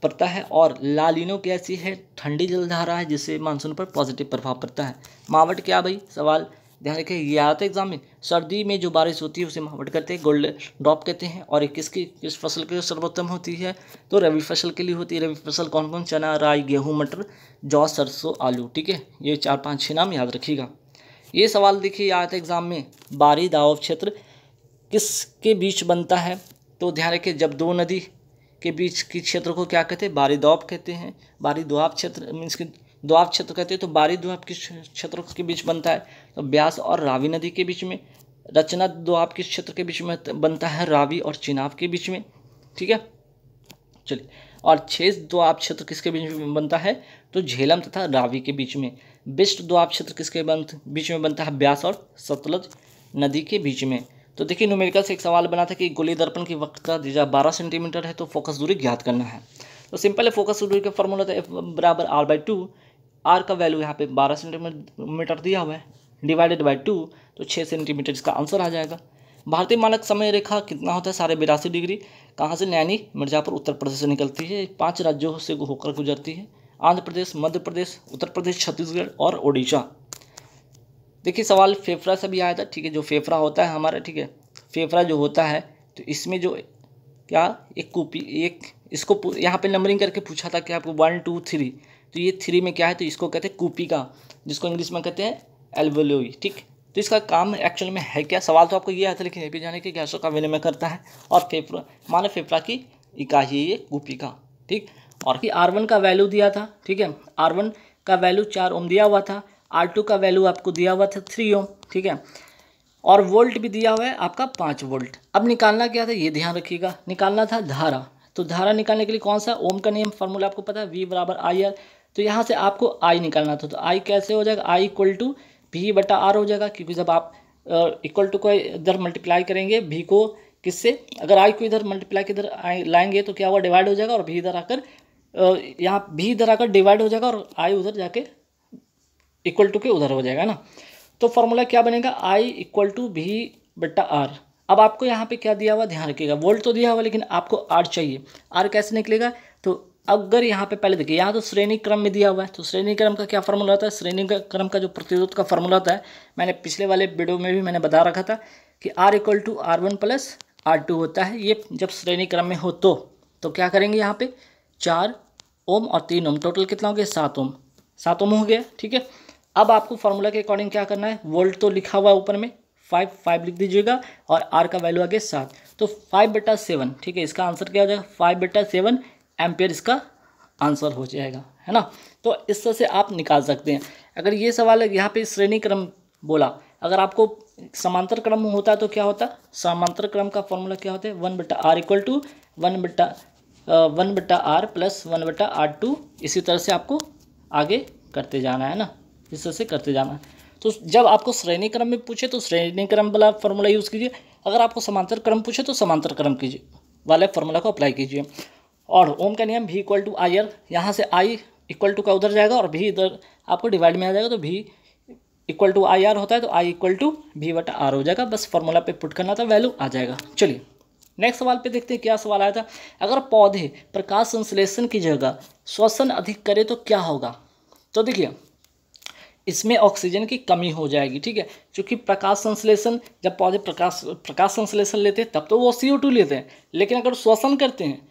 पड़ता है और लालिनो कैसी है ठंडी जलधारा है जिससे मानसून पर पॉजिटिव प्रभाव पड़ता है मावट क्या भाई सवाल ध्यान रखें ये आता है एग्जाम में सर्दी में जो बारिश होती है उसे मावट कहते हैं गोल्ड ड्रॉप कहते हैं और ये किसकी किस फसल के सर्वोत्तम होती है तो रबी फसल के लिए होती है रबी फसल कौन कौन चना राई गेहूँ मटर जौ सरसों आलू ठीक है ये चार पाँच छः नाम याद रखिएगा ये सवाल देखिए आता है एग्जाम में बारी दाव क्षेत्र किसके बीच बनता है तो ध्यान रखें जब दो नदी के बीच की क्षेत्र को क्या कहते हैं बारी दौब कहते हैं बारी दुआब क्षेत्र मीन्स कि दुआब क्षेत्र कहते हैं तो बारी दुआब किस क्षेत्र के बीच बनता है तो ब्यास और रावी नदी के बीच में रचना दुआब किस क्षेत्र के बीच में बनता है रावी और चिनाब के बीच में ठीक है चलिए और छेद दुआब क्षेत्र किसके बीच में बनता है तो झेलम तथा रावी के बीच में बिष्ट दुआब क्षेत्र किसके बीच में बनता है ब्यास और सतलज नदी के बीच में तो देखिए न्यूमेरिकल से एक सवाल बना था कि गोली दर्पण की वक्त का दीजा बारह सेंटीमीटर है तो फोकस दूरी ज्ञात करना है तो सिंपल है फोकस दूरी का फॉर्मूला था एफ बराबर आर बाई टू आर का वैल्यू यहाँ पे बारह सेंटीमीटर दिया हुआ है डिवाइडेड बाई टू तो छः सेंटीमीटर इसका आंसर आ जाएगा भारतीय मानक समय रेखा कितना होता है साढ़े बिरासी डिग्री कहाँ से नैनी मिर्जापुर उत्तर प्रदेश से निकलती है पाँच राज्यों से होकर गुजरती है आंध्र प्रदेश मध्य प्रदेश उत्तर प्रदेश छत्तीसगढ़ और ओडिशा देखिए सवाल फेफड़ा से भी आया था ठीक है जो फेफड़ा होता है हमारा ठीक है फेफड़ा जो होता है तो इसमें जो क्या एक कॉपी एक इसको यहाँ पे नंबरिंग करके पूछा था कि आपको वन टू थ्री तो ये थ्री में क्या है तो इसको कहते हैं का जिसको इंग्लिश में कहते हैं एल्वोलोई ठीक तो इसका काम एक्चुअल में है क्या सवाल तो आपको ये आया था लेकिन ए पी जाने के गैसों का विनिमय करता है और फेफड़ा माना फेफड़ा की इकाई है ये का ठीक और आर वन का वैल्यू दिया था ठीक है आर वन का वैल्यू चार ओम दिया हुआ था आर टू का वैल्यू आपको दिया हुआ था थ्री ओम ठीक है और वोल्ट भी दिया हुआ है आपका पाँच वोल्ट अब निकालना क्या था ये ध्यान रखिएगा निकालना था धारा तो धारा निकालने के लिए कौन सा ओम का नियम फार्मूला आपको पता है वी बराबर आई आर तो यहाँ से आपको आई निकालना था तो आई कैसे हो जाएगा आई इक्वल टू भी बटा आर हो जाएगा क्योंकि जब आप इक्वल टू को इधर मल्टीप्लाई करेंगे भी को किससे अगर आई को इधर मल्टीप्लाई के इधर लाएंगे तो क्या हुआ डिवाइड हो जाएगा और भी इधर आकर यहाँ भी इधर आकर डिवाइड हो जाएगा और आई उधर जाके इक्वल टू के उधर हो जाएगा ना तो फॉर्मूला क्या बनेगा आई इक्वल टू भी बट्टा आर अब आपको यहाँ पे क्या दिया हुआ ध्यान रखिएगा वोल्ट तो दिया हुआ लेकिन आपको आर चाहिए आर कैसे निकलेगा तो अगर यहाँ पे पहले देखिए यहाँ तो श्रेणी क्रम में दिया हुआ है तो श्रेणी क्रम का क्या फॉर्मूला होता है श्रेणी क्रम का जो प्रतिरोध का फॉर्मूला होता है मैंने पिछले वाले वीडियो में भी मैंने बता रखा था कि R equal to R one plus R two होता है ये जब श्रेणी क्रम में हो तो तो क्या करेंगे यहाँ पे चार ओम और तीन ओम टोटल कितना हो गया सात ओम सात ओम हो गया ठीक है अब आपको फॉर्मूला के अकॉर्डिंग क्या करना है वोल्ट तो लिखा हुआ है ऊपर में फाइव फाइव लिख दीजिएगा और आर का वैल्यू आगे सात तो फाइव बेटा सेवन ठीक है इसका आंसर क्या हो जाएगा फाइव बेटा सेवन एम्पेयर इसका आंसर हो जाएगा है ना तो इस तरह से आप निकाल सकते हैं अगर ये सवाल है यहाँ पे श्रेणी क्रम बोला अगर आपको समांतर क्रम होता तो क्या होता समांतर क्रम का फॉर्मूला क्या होता है वन बटा आर इक्वल टू वन बटा वन बटा आर प्लस वन बटा आर टू इसी तरह से आपको आगे करते जाना है ना इस तरह से करते जाना है तो जब आपको श्रेणी क्रम में पूछे तो श्रेणी क्रम वाला फॉर्मूला यूज़ कीजिए अगर आपको समांतर क्रम पूछे तो समांतर क्रम कीजिए वाले फॉर्मूला को अप्लाई कीजिए और ओम का नियम भी इक्वल टू आई आर यहाँ से आई इक्वल टू का उधर जाएगा और भी इधर आपको डिवाइड में आ जाएगा तो भी इक्वल टू आई आर होता है तो आई इक्वल टू भी वट आर हो जाएगा बस फॉर्मूला पे पुट करना था वैल्यू आ जाएगा चलिए नेक्स्ट सवाल पे देखते हैं क्या सवाल आया था अगर पौधे प्रकाश संश्लेषण की जगह श्वसन अधिक करे तो क्या होगा तो देखिए इसमें ऑक्सीजन की कमी हो जाएगी ठीक है क्योंकि प्रकाश संश्लेषण जब पौधे प्रकाश प्रकाश संश्लेषण लेते हैं तब तो वो सी लेते हैं लेकिन अगर श्वसन करते हैं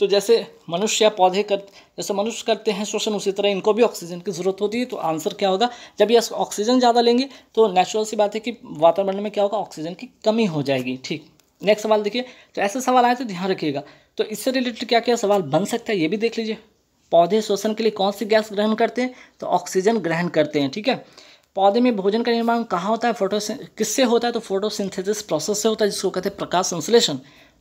तो जैसे मनुष्य या पौधे कर जैसे मनुष्य करते हैं श्वसन उसी तरह इनको भी ऑक्सीजन की ज़रूरत होती है तो आंसर क्या होगा जब ये ऑक्सीजन ज़्यादा लेंगे तो नेचुरल सी बात है कि वातावरण में क्या होगा ऑक्सीजन की कमी हो जाएगी ठीक नेक्स्ट सवाल देखिए तो ऐसे सवाल आए तो ध्यान रखिएगा तो इससे रिलेटेड क्या क्या सवाल बन सकता है ये भी देख लीजिए पौधे श्वसन के लिए कौन सी गैस ग्रहण करते हैं तो ऑक्सीजन ग्रहण करते हैं ठीक है पौधे में भोजन का निर्माण कहाँ होता है फोटो किससे होता है तो फोटोसिंथेसिस प्रोसेस से होता है जिसको कहते हैं प्रकाश संश्लेषण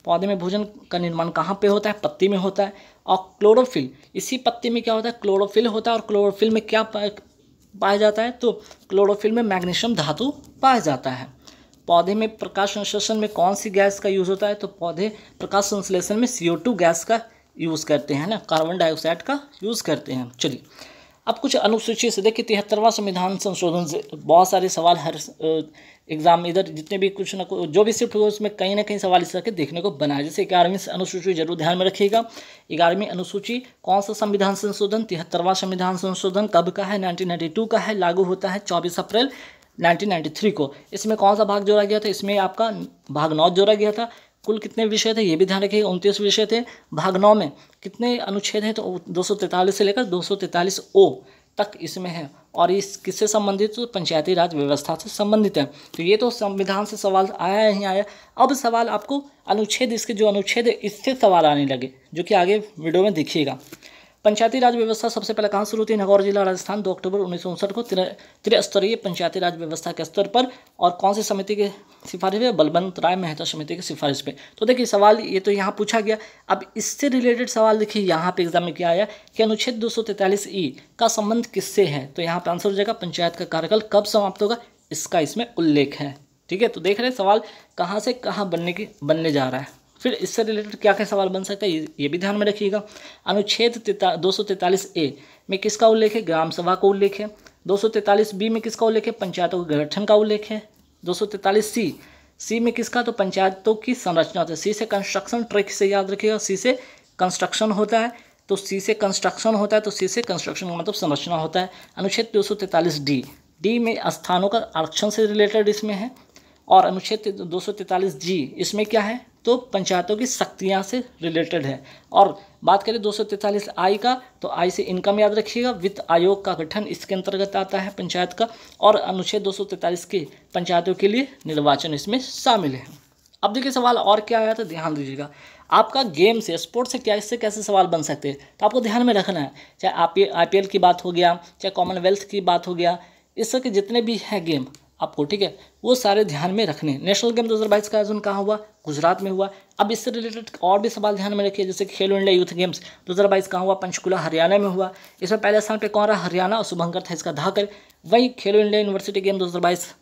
पौधे में भोजन का निर्माण कहाँ पे होता है पत्ती में होता है और क्लोरोफिल इसी पत्ती में क्या होता है क्लोरोफिल होता है और क्लोरोफिल में क्या पाया जाता है तो क्लोरोफिल में मैग्नीशियम धातु पाया जाता है पौधे में प्रकाश संश्लेषण में कौन सी गैस का यूज़ होता है तो पौधे प्रकाश संश्लेषण में सी गैस का यूज़ करते हैं ना कार्बन डाइऑक्साइड का यूज़ करते हैं चलिए अब कुछ अनुसूची से देखिए तिहत्तरवां संविधान संशोधन से बहुत सारे सवाल हर एग्जाम में इधर जितने भी कुछ ना कुछ जो भी शिफ्ट हुए उसमें कहीं ना कहीं सवाल इस तरह के देखने को बना है जैसे ग्यारहवीं अनुसूची जरूर ध्यान में रखिएगा ग्यारहवीं अनुसूची कौन सा संविधान संशोधन तिहत्तरवां संविधान संशोधन कब का है नाइनटीन का है लागू होता है चौबीस अप्रैल 1993 को इसमें कौन सा भाग जोड़ा गया था इसमें आपका भाग नौ जोड़ा गया था कुल कितने विषय थे ये भी ध्यान रखिए उनतीस विषय थे भाग नौ में कितने अनुच्छेद हैं तो दो से लेकर दो ओ तक इसमें है और इस किससे संबंधित तो पंचायती राज व्यवस्था से संबंधित है तो ये तो संविधान से सवाल आया ही आया अब सवाल आपको अनुच्छेद इसके जो अनुच्छेद इससे सवाल आने लगे जो कि आगे वीडियो में दिखिएगा पंचायती राज व्यवस्था सबसे पहले कहाँ शुरू होती है नगौर जिला राजस्थान दो अक्टूबर उन्नीस को त्रिस्तरीय पंचायती राज व्यवस्था के स्तर पर और कौन सी समिति के सिफारिश पे बलवंत राय मेहता समिति की सिफारिश पे तो देखिए सवाल ये तो यहाँ पूछा गया अब इससे रिलेटेड सवाल देखिए यहाँ पे एग्जाम में क्या आया कि अनुच्छेद दो ई e का संबंध किससे है तो यहाँ पर आंसर हो जाएगा पंचायत का कार्यकाल कब समाप्त होगा इसका इसमें उल्लेख है ठीक है तो देख रहे हैं सवाल कहाँ से कहाँ बनने की बनने जा रहा है फिर इससे रिलेटेड क्या क्या सवाल बन सकता है ये भी ध्यान में रखिएगा अनुच्छेद दो ए में किसका उल्लेख है ग्राम सभा का उल्लेख है दो बी में किसका उल्लेख है पंचायतों के गठन का उल्लेख है दो सी सी में किसका तो पंचायतों की संरचना होता है सी से कंस्ट्रक्शन ट्रिक से याद रखिएगा सी से कंस्ट्रक्शन होता है तो सी से कंस्ट्रक्शन होता है तो सी से कंस्ट्रक्शन का मतलब संरचना होता है अनुच्छेद दो डी डी में स्थानों का आरक्षण से रिलेटेड इसमें है और अनुच्छेद दो जी इसमें क्या है तो पंचायतों की शक्तियाँ से रिलेटेड है और बात करें दो आई का तो आई से इनकम याद रखिएगा वित्त आयोग का गठन इसके अंतर्गत आता है पंचायत का और अनुच्छेद दो के पंचायतों के लिए निर्वाचन इसमें शामिल है अब देखिए सवाल और क्या आया तो ध्यान दीजिएगा आपका गेम से स्पोर्ट्स से क्या इससे कैसे सवाल बन सकते हैं तो आपको ध्यान में रखना है चाहे आई पी की बात हो गया चाहे कॉमनवेल्थ की बात हो गया इस तरह के जितने भी हैं गेम आपको ठीक है वो सारे ध्यान में रखने नेशनल गेम बाईस का आयोजन कहाँ हुआ गुजरात में हुआ अब इससे रिलेटेड और भी सवाल ध्यान में रखिए जैसे खेलो इंडिया यूथ गेम्स दो हज़ार बाईस कहाँ हुआ पंचकुला हरियाणा में हुआ इसमें पहले स्थान पर कौन रहा हरियाणा और शुभंकर था इसका धाकर वहीं खेलो इंडिया यूनिवर्सिटी गेम दो हज़ार बाईस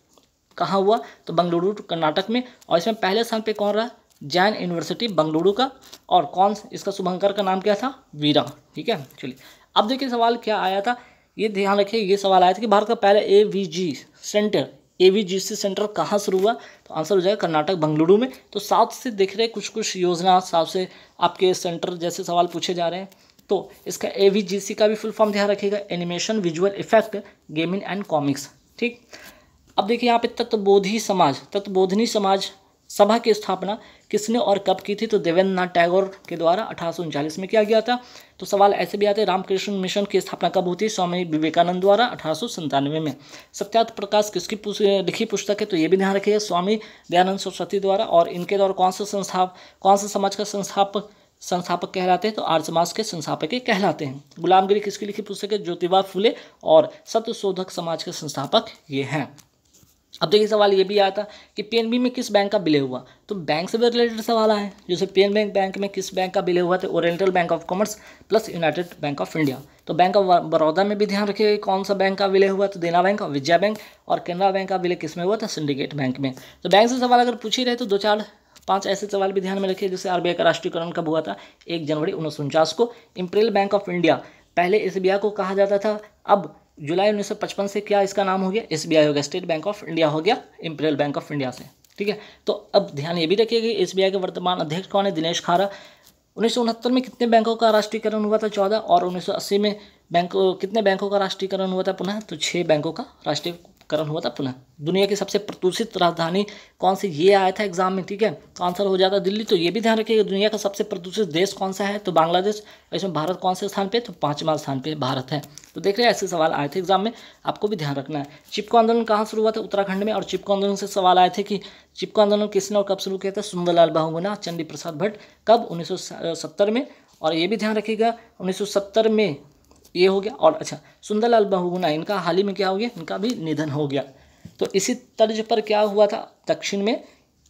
कहाँ हुआ तो बंगलुरु कर्नाटक में और इसमें पहले स्थान पर कौन रहा जैन यूनिवर्सिटी बंगलुरु का और कौन इसका शुभंकर का नाम क्या था वीरा ठीक है चलिए अब देखिए सवाल क्या आया था ये ध्यान रखिए ये सवाल आया था कि भारत का पहला A V G centre A V G C centre कहाँ शुरू हुआ तो आंसर हो जाएगा कर्नाटक बंगलुरु में तो साउथ से देख रहे कुछ कुछ योजना साउथ से आपके सेंटर जैसे सवाल पूछे जा रहे हैं तो इसका ए वी जी सी का भी फुल फॉर्म ध्यान रखिएगा animation visual effect gaming and comics ठीक अब देखिए यहाँ पे तत्वबोधी समाज तत्वबोधनी समाज सभा की स्थापना किसने और कब की थी तो देवेंद्र नाथ टैगोर के द्वारा अठारह में किया गया था तो सवाल ऐसे भी आते रामकृष्ण मिशन की स्थापना कब होती है स्वामी विवेकानंद द्वारा अठारह में सत्यार्थ प्रकाश किसकी लिखी पुस्तक है तो ये भी ध्यान रखिए स्वामी दयानंद सरस्वती द्वारा और इनके द्वारा कौन सा संस्था कौन सा समाज का संस्थापक संस्थापक कहलाते हैं तो आर्य समाज के संस्थापक कहलाते हैं गुलामगिरी किसकी लिखी पुस्तक है ज्योतिबा फुले और सत्य समाज के संस्थापक ये हैं अब देखिए सवाल ये भी आया था कि पीएनबी में किस बैंक का बिले हुआ तो बैंक से भी रिलेटेड सवाल आए जैसे एन बैंक बैंक में किस बैंक का बिले हुआ था Oriental Bank of Commerce plus United Bank of India तो बैंक ऑफ बड़ौदा में भी ध्यान रखिएगा कौन सा बैंक का विलय हुआ तो देना बैंक और विजया बैंक और केनरा बैंक का विलय किस में हुआ था सिंडिकेट बैंक में तो बैंक से सवाल अगर पूछ ही रहे तो दो चार पांच ऐसे सवाल भी ध्यान में रखिए जैसे आरबीआई का राष्ट्रीयकरण कब हुआ था एक जनवरी उन्नीस को इम्प्रेल बैंक ऑफ इंडिया पहले एस को कहा जाता था अब जुलाई 1955 से क्या इसका नाम हो गया एसबीआई हो गया स्टेट बैंक ऑफ इंडिया हो गया इंपीरियल बैंक ऑफ इंडिया से ठीक है तो अब ध्यान ये भी रखिएगा एसबीआई के वर्तमान अध्यक्ष कौन है दिनेश खारा उन्नीस में कितने बैंकों का राष्ट्रीयकरण हुआ था चौदह और उन्नीस में बैंकों कितने बैंकों का राष्ट्रीयकरण हुआ था पुनः तो छः बैंकों का राष्ट्रीय करण हुआ था पुनः दुनिया की सबसे प्रदूषित राजधानी कौन सी ये आया था एग्जाम में ठीक है आंसर तो हो जाता दिल्ली तो ये भी ध्यान रखिएगा दुनिया का सबसे प्रदूषित देश कौन सा है तो बांग्लादेश और इसमें भारत कौन से स्थान पे तो पाँचवा स्थान पे भारत है तो देख रहे हैं ऐसे सवाल आए थे एग्जाम में आपको भी ध्यान रखना है चिपको आंदोलन कहाँ शुरू हुआ था उत्तराखंड में और चिपको आंदोलन से सवाल आए थे कि चिपको आंदोलन किसने और कब शुरू किया था सुंदरलाल बहुगुना चंडी प्रसाद भट्ट कब उन्नीस में और ये भी ध्यान रखिएगा 1970 में ये हो गया और अच्छा सुंदरलाल बहुगुना इनका हाल ही में क्या हो गया इनका भी निधन हो गया तो इसी तर्ज पर क्या हुआ था दक्षिण में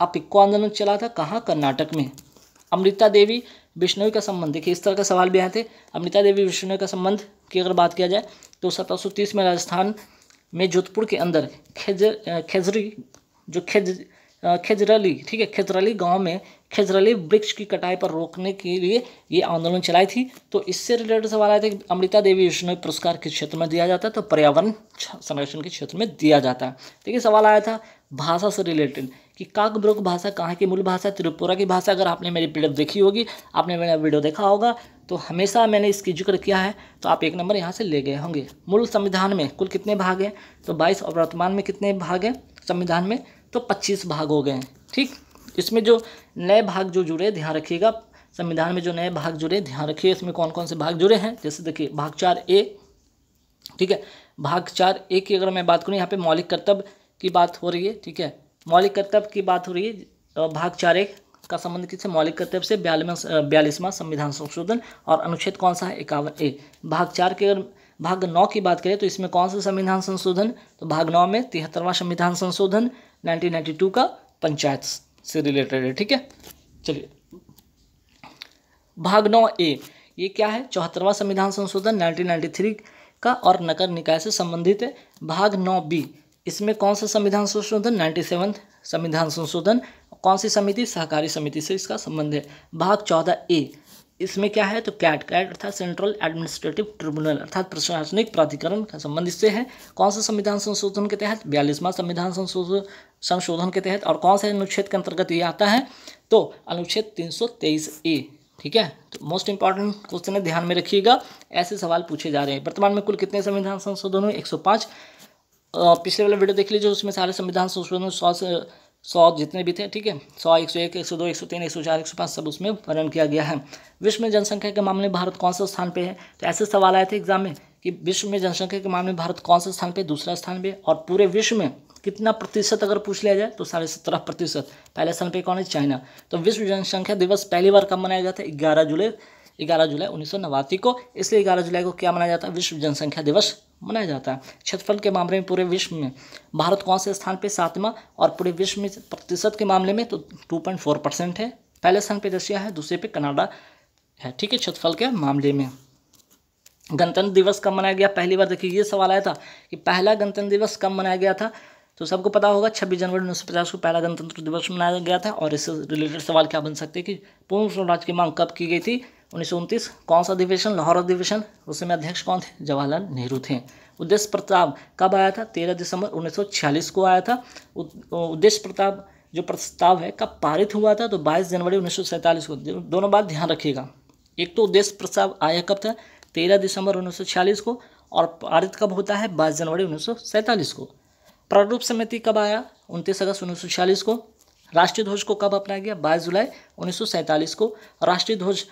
अपिक्को आंदोलन चला था कहाँ कर्नाटक में अमृता देवी विष्णु का संबंध देखिए इस तरह का सवाल भी आए थे अमृता देवी विष्णु का संबंध की अगर बात किया जाए तो सत्रह में राजस्थान में जोधपुर के अंदर खेज खेजरी जो खेज खेजरली ठीक है खेजरली गांव में खजरली वृक्ष की कटाई पर रोकने के लिए ये आंदोलन चलाई थी तो इससे रिलेटेड सवाल आया था कि अमृता देवी विष्णु पुरस्कार किस क्षेत्र में दिया जाता है तो पर्यावरण संरक्षण के क्षेत्र में दिया जाता है देखिए सवाल आया था भाषा से रिलेटेड कि काकब्रुक भाषा कहाँ की मूल भाषा त्रिपुरा की भाषा अगर आपने मेरी पीडीएफ देखी होगी आपने मेरा वीडियो देखा होगा तो हमेशा मैंने इसकी जिक्र किया है तो आप एक नंबर यहाँ से ले गए होंगे मूल संविधान में कुल कितने भाग हैं तो बाईस और वर्तमान में कितने भाग हैं संविधान में तो पच्चीस भाग हो गए हैं ठीक इसमें जो नए भाग जो जुड़े ध्यान रखिएगा संविधान में जो नए भाग जुड़े ध्यान रखिए इसमें कौन कौन से भाग जुड़े हैं जैसे देखिए भाग चार ए ठीक है भाग चार ए की अगर मैं बात करूँ यहाँ पे मौलिक कर्तव्य की बात हो रही है ठीक है मौलिक कर्तव्य की बात हो रही है भाग चार ए का संबंध किससे मौलिक कर्तव्य से बयालीसवा बयालीसवा संविधान संशोधन और अनुच्छेद कौन सा है इक्यावन ए भाग चार के अगर भाग नौ की बात करें तो इसमें कौन सा संविधान संशोधन तो भाग नौ में तिहत्तरवां संविधान संशोधन टू का पंचायत से रिलेटेड है ठीक है चलिए भाग नौ ए ये क्या है चौहत्तरवा संविधान संशोधन 1993 का और नगर निकाय से संबंधित है भाग नौ बी इसमें कौन सा संविधान संशोधन नाइन्टी संविधान संशोधन कौन सी समिति सहकारी समिति से इसका संबंध है भाग चौदह ए इसमें क्या है तो कैट कैट अर्थात सेंट्रल एडमिनिस्ट्रेटिव ट्रिब्यूनल अर्थात प्रशासनिक प्राधिकरण का संबंध इससे है कौन सा संविधान संशोधन के तहत बयालीसवां संविधान संशोधन संशोधन के तहत और कौन से अनुच्छेद के अंतर्गत ये आता है तो अनुच्छेद 323 ए ठीक है तो मोस्ट इंपॉर्टेंट क्वेश्चन है ध्यान में रखिएगा ऐसे सवाल पूछे जा रहे हैं वर्तमान में कुल कितने संविधान संशोधन हुए एक पिछले वाला वीडियो देख लीजिए उसमें सारे संविधान संशोधन सौ सौ जितने भी थे ठीक है सौ एक सौ एक एक सौ दो एक सौ तीन एक सौ चार एक सौ पाँच सब उसमें वर्णन किया गया है विश्व में जनसंख्या के मामले में भारत कौन सा स्थान पे है तो ऐसे सवाल आए थे एग्जाम में कि विश्व में जनसंख्या के मामले में भारत कौन सा स्थान पे दूसरा स्थान पे और पूरे विश्व में कितना प्रतिशत अगर पूछ लिया जाए तो साढ़े सत्रह प्रतिशत पहले स्थान पर कौन है चाइना तो विश्व जनसंख्या दिवस पहली बार कब मनाया गया था ग्यारह जुलाई ग्यारह जुलाई उन्नीस को इसलिए ग्यारह जुलाई को क्या मनाया जाता है विश्व जनसंख्या दिवस मनाया जाता है क्षेत्रफल के मामले में पूरे विश्व में भारत कौन से स्थान पर सातवां और पूरे विश्व में प्रतिशत के मामले में तो टू पॉइंट फोर परसेंट है पहले स्थान पर रशिया है दूसरे पे कनाडा है ठीक है क्षेत्रफल के मामले में गणतंत्र दिवस कब मनाया गया पहली बार देखिए ये सवाल आया था कि पहला गणतंत्र दिवस कब मनाया गया था तो सबको पता होगा 26 जनवरी उन्नीस को पहला गणतंत्र दिवस मनाया गया था और इससे रिलेटेड सवाल क्या बन सकते हैं कि पूर्ण स्वराज की मांग कब की गई थी उन्नीस कौन सा अधिवेशन लाहौर अधिवेशन उस समय अध्यक्ष कौन थे जवाहरलाल नेहरू थे उद्देश्य प्रताप कब आया था तेरह दिसंबर 1946 को आया था उद्देश्य प्रताप जो प्रस्ताव है कब पारित हुआ था तो 22 जनवरी 1947 को दोनों बात ध्यान रखिएगा एक तो उद्देश्य प्रस्ताव आया कब था तेरह दिसंबर 1946 को और पारित कब होता है बाईस जनवरी उन्नीस को प्रारूप समिति कब आया उनतीस अगस्त उन्नीस को राष्ट्रीय ध्वज को कब अपनाया गया बाईस जुलाई उन्नीस को राष्ट्रीय ध्वज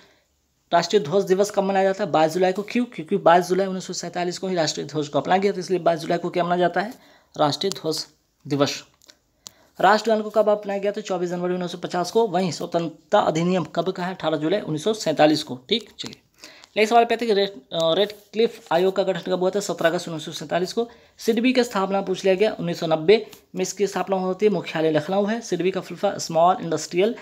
राष्ट्रीय ध्वज दिवस कब मनाया जाता है बाईस जुलाई को क्यों क्योंकि बाईस जुलाई उन्नीस को ही राष्ट्रीय ध्वज को अपना गया था इसलिए बाईस जुलाई को क्या मनाया जाता है राष्ट्रीय ध्वज दिवस राष्ट्रगान को कब अपनाया गया था चौबीस जनवरी उन्नीस को वहीं स्वतंत्रता अधिनियम कब का है अठारह जुलाई उन्नीस को ठीक चलिए नेक्स्ट सवाल पे थे कि रेड रेड क्लिफ आयोग का गठन कब हुआ था सत्रह अगस्त उन्नीस को सिडबी की स्थापना पूछ लिया गया 1990 में इसकी स्थापना होती है मुख्यालय लखनऊ है सिडबी का फुलफा small industrial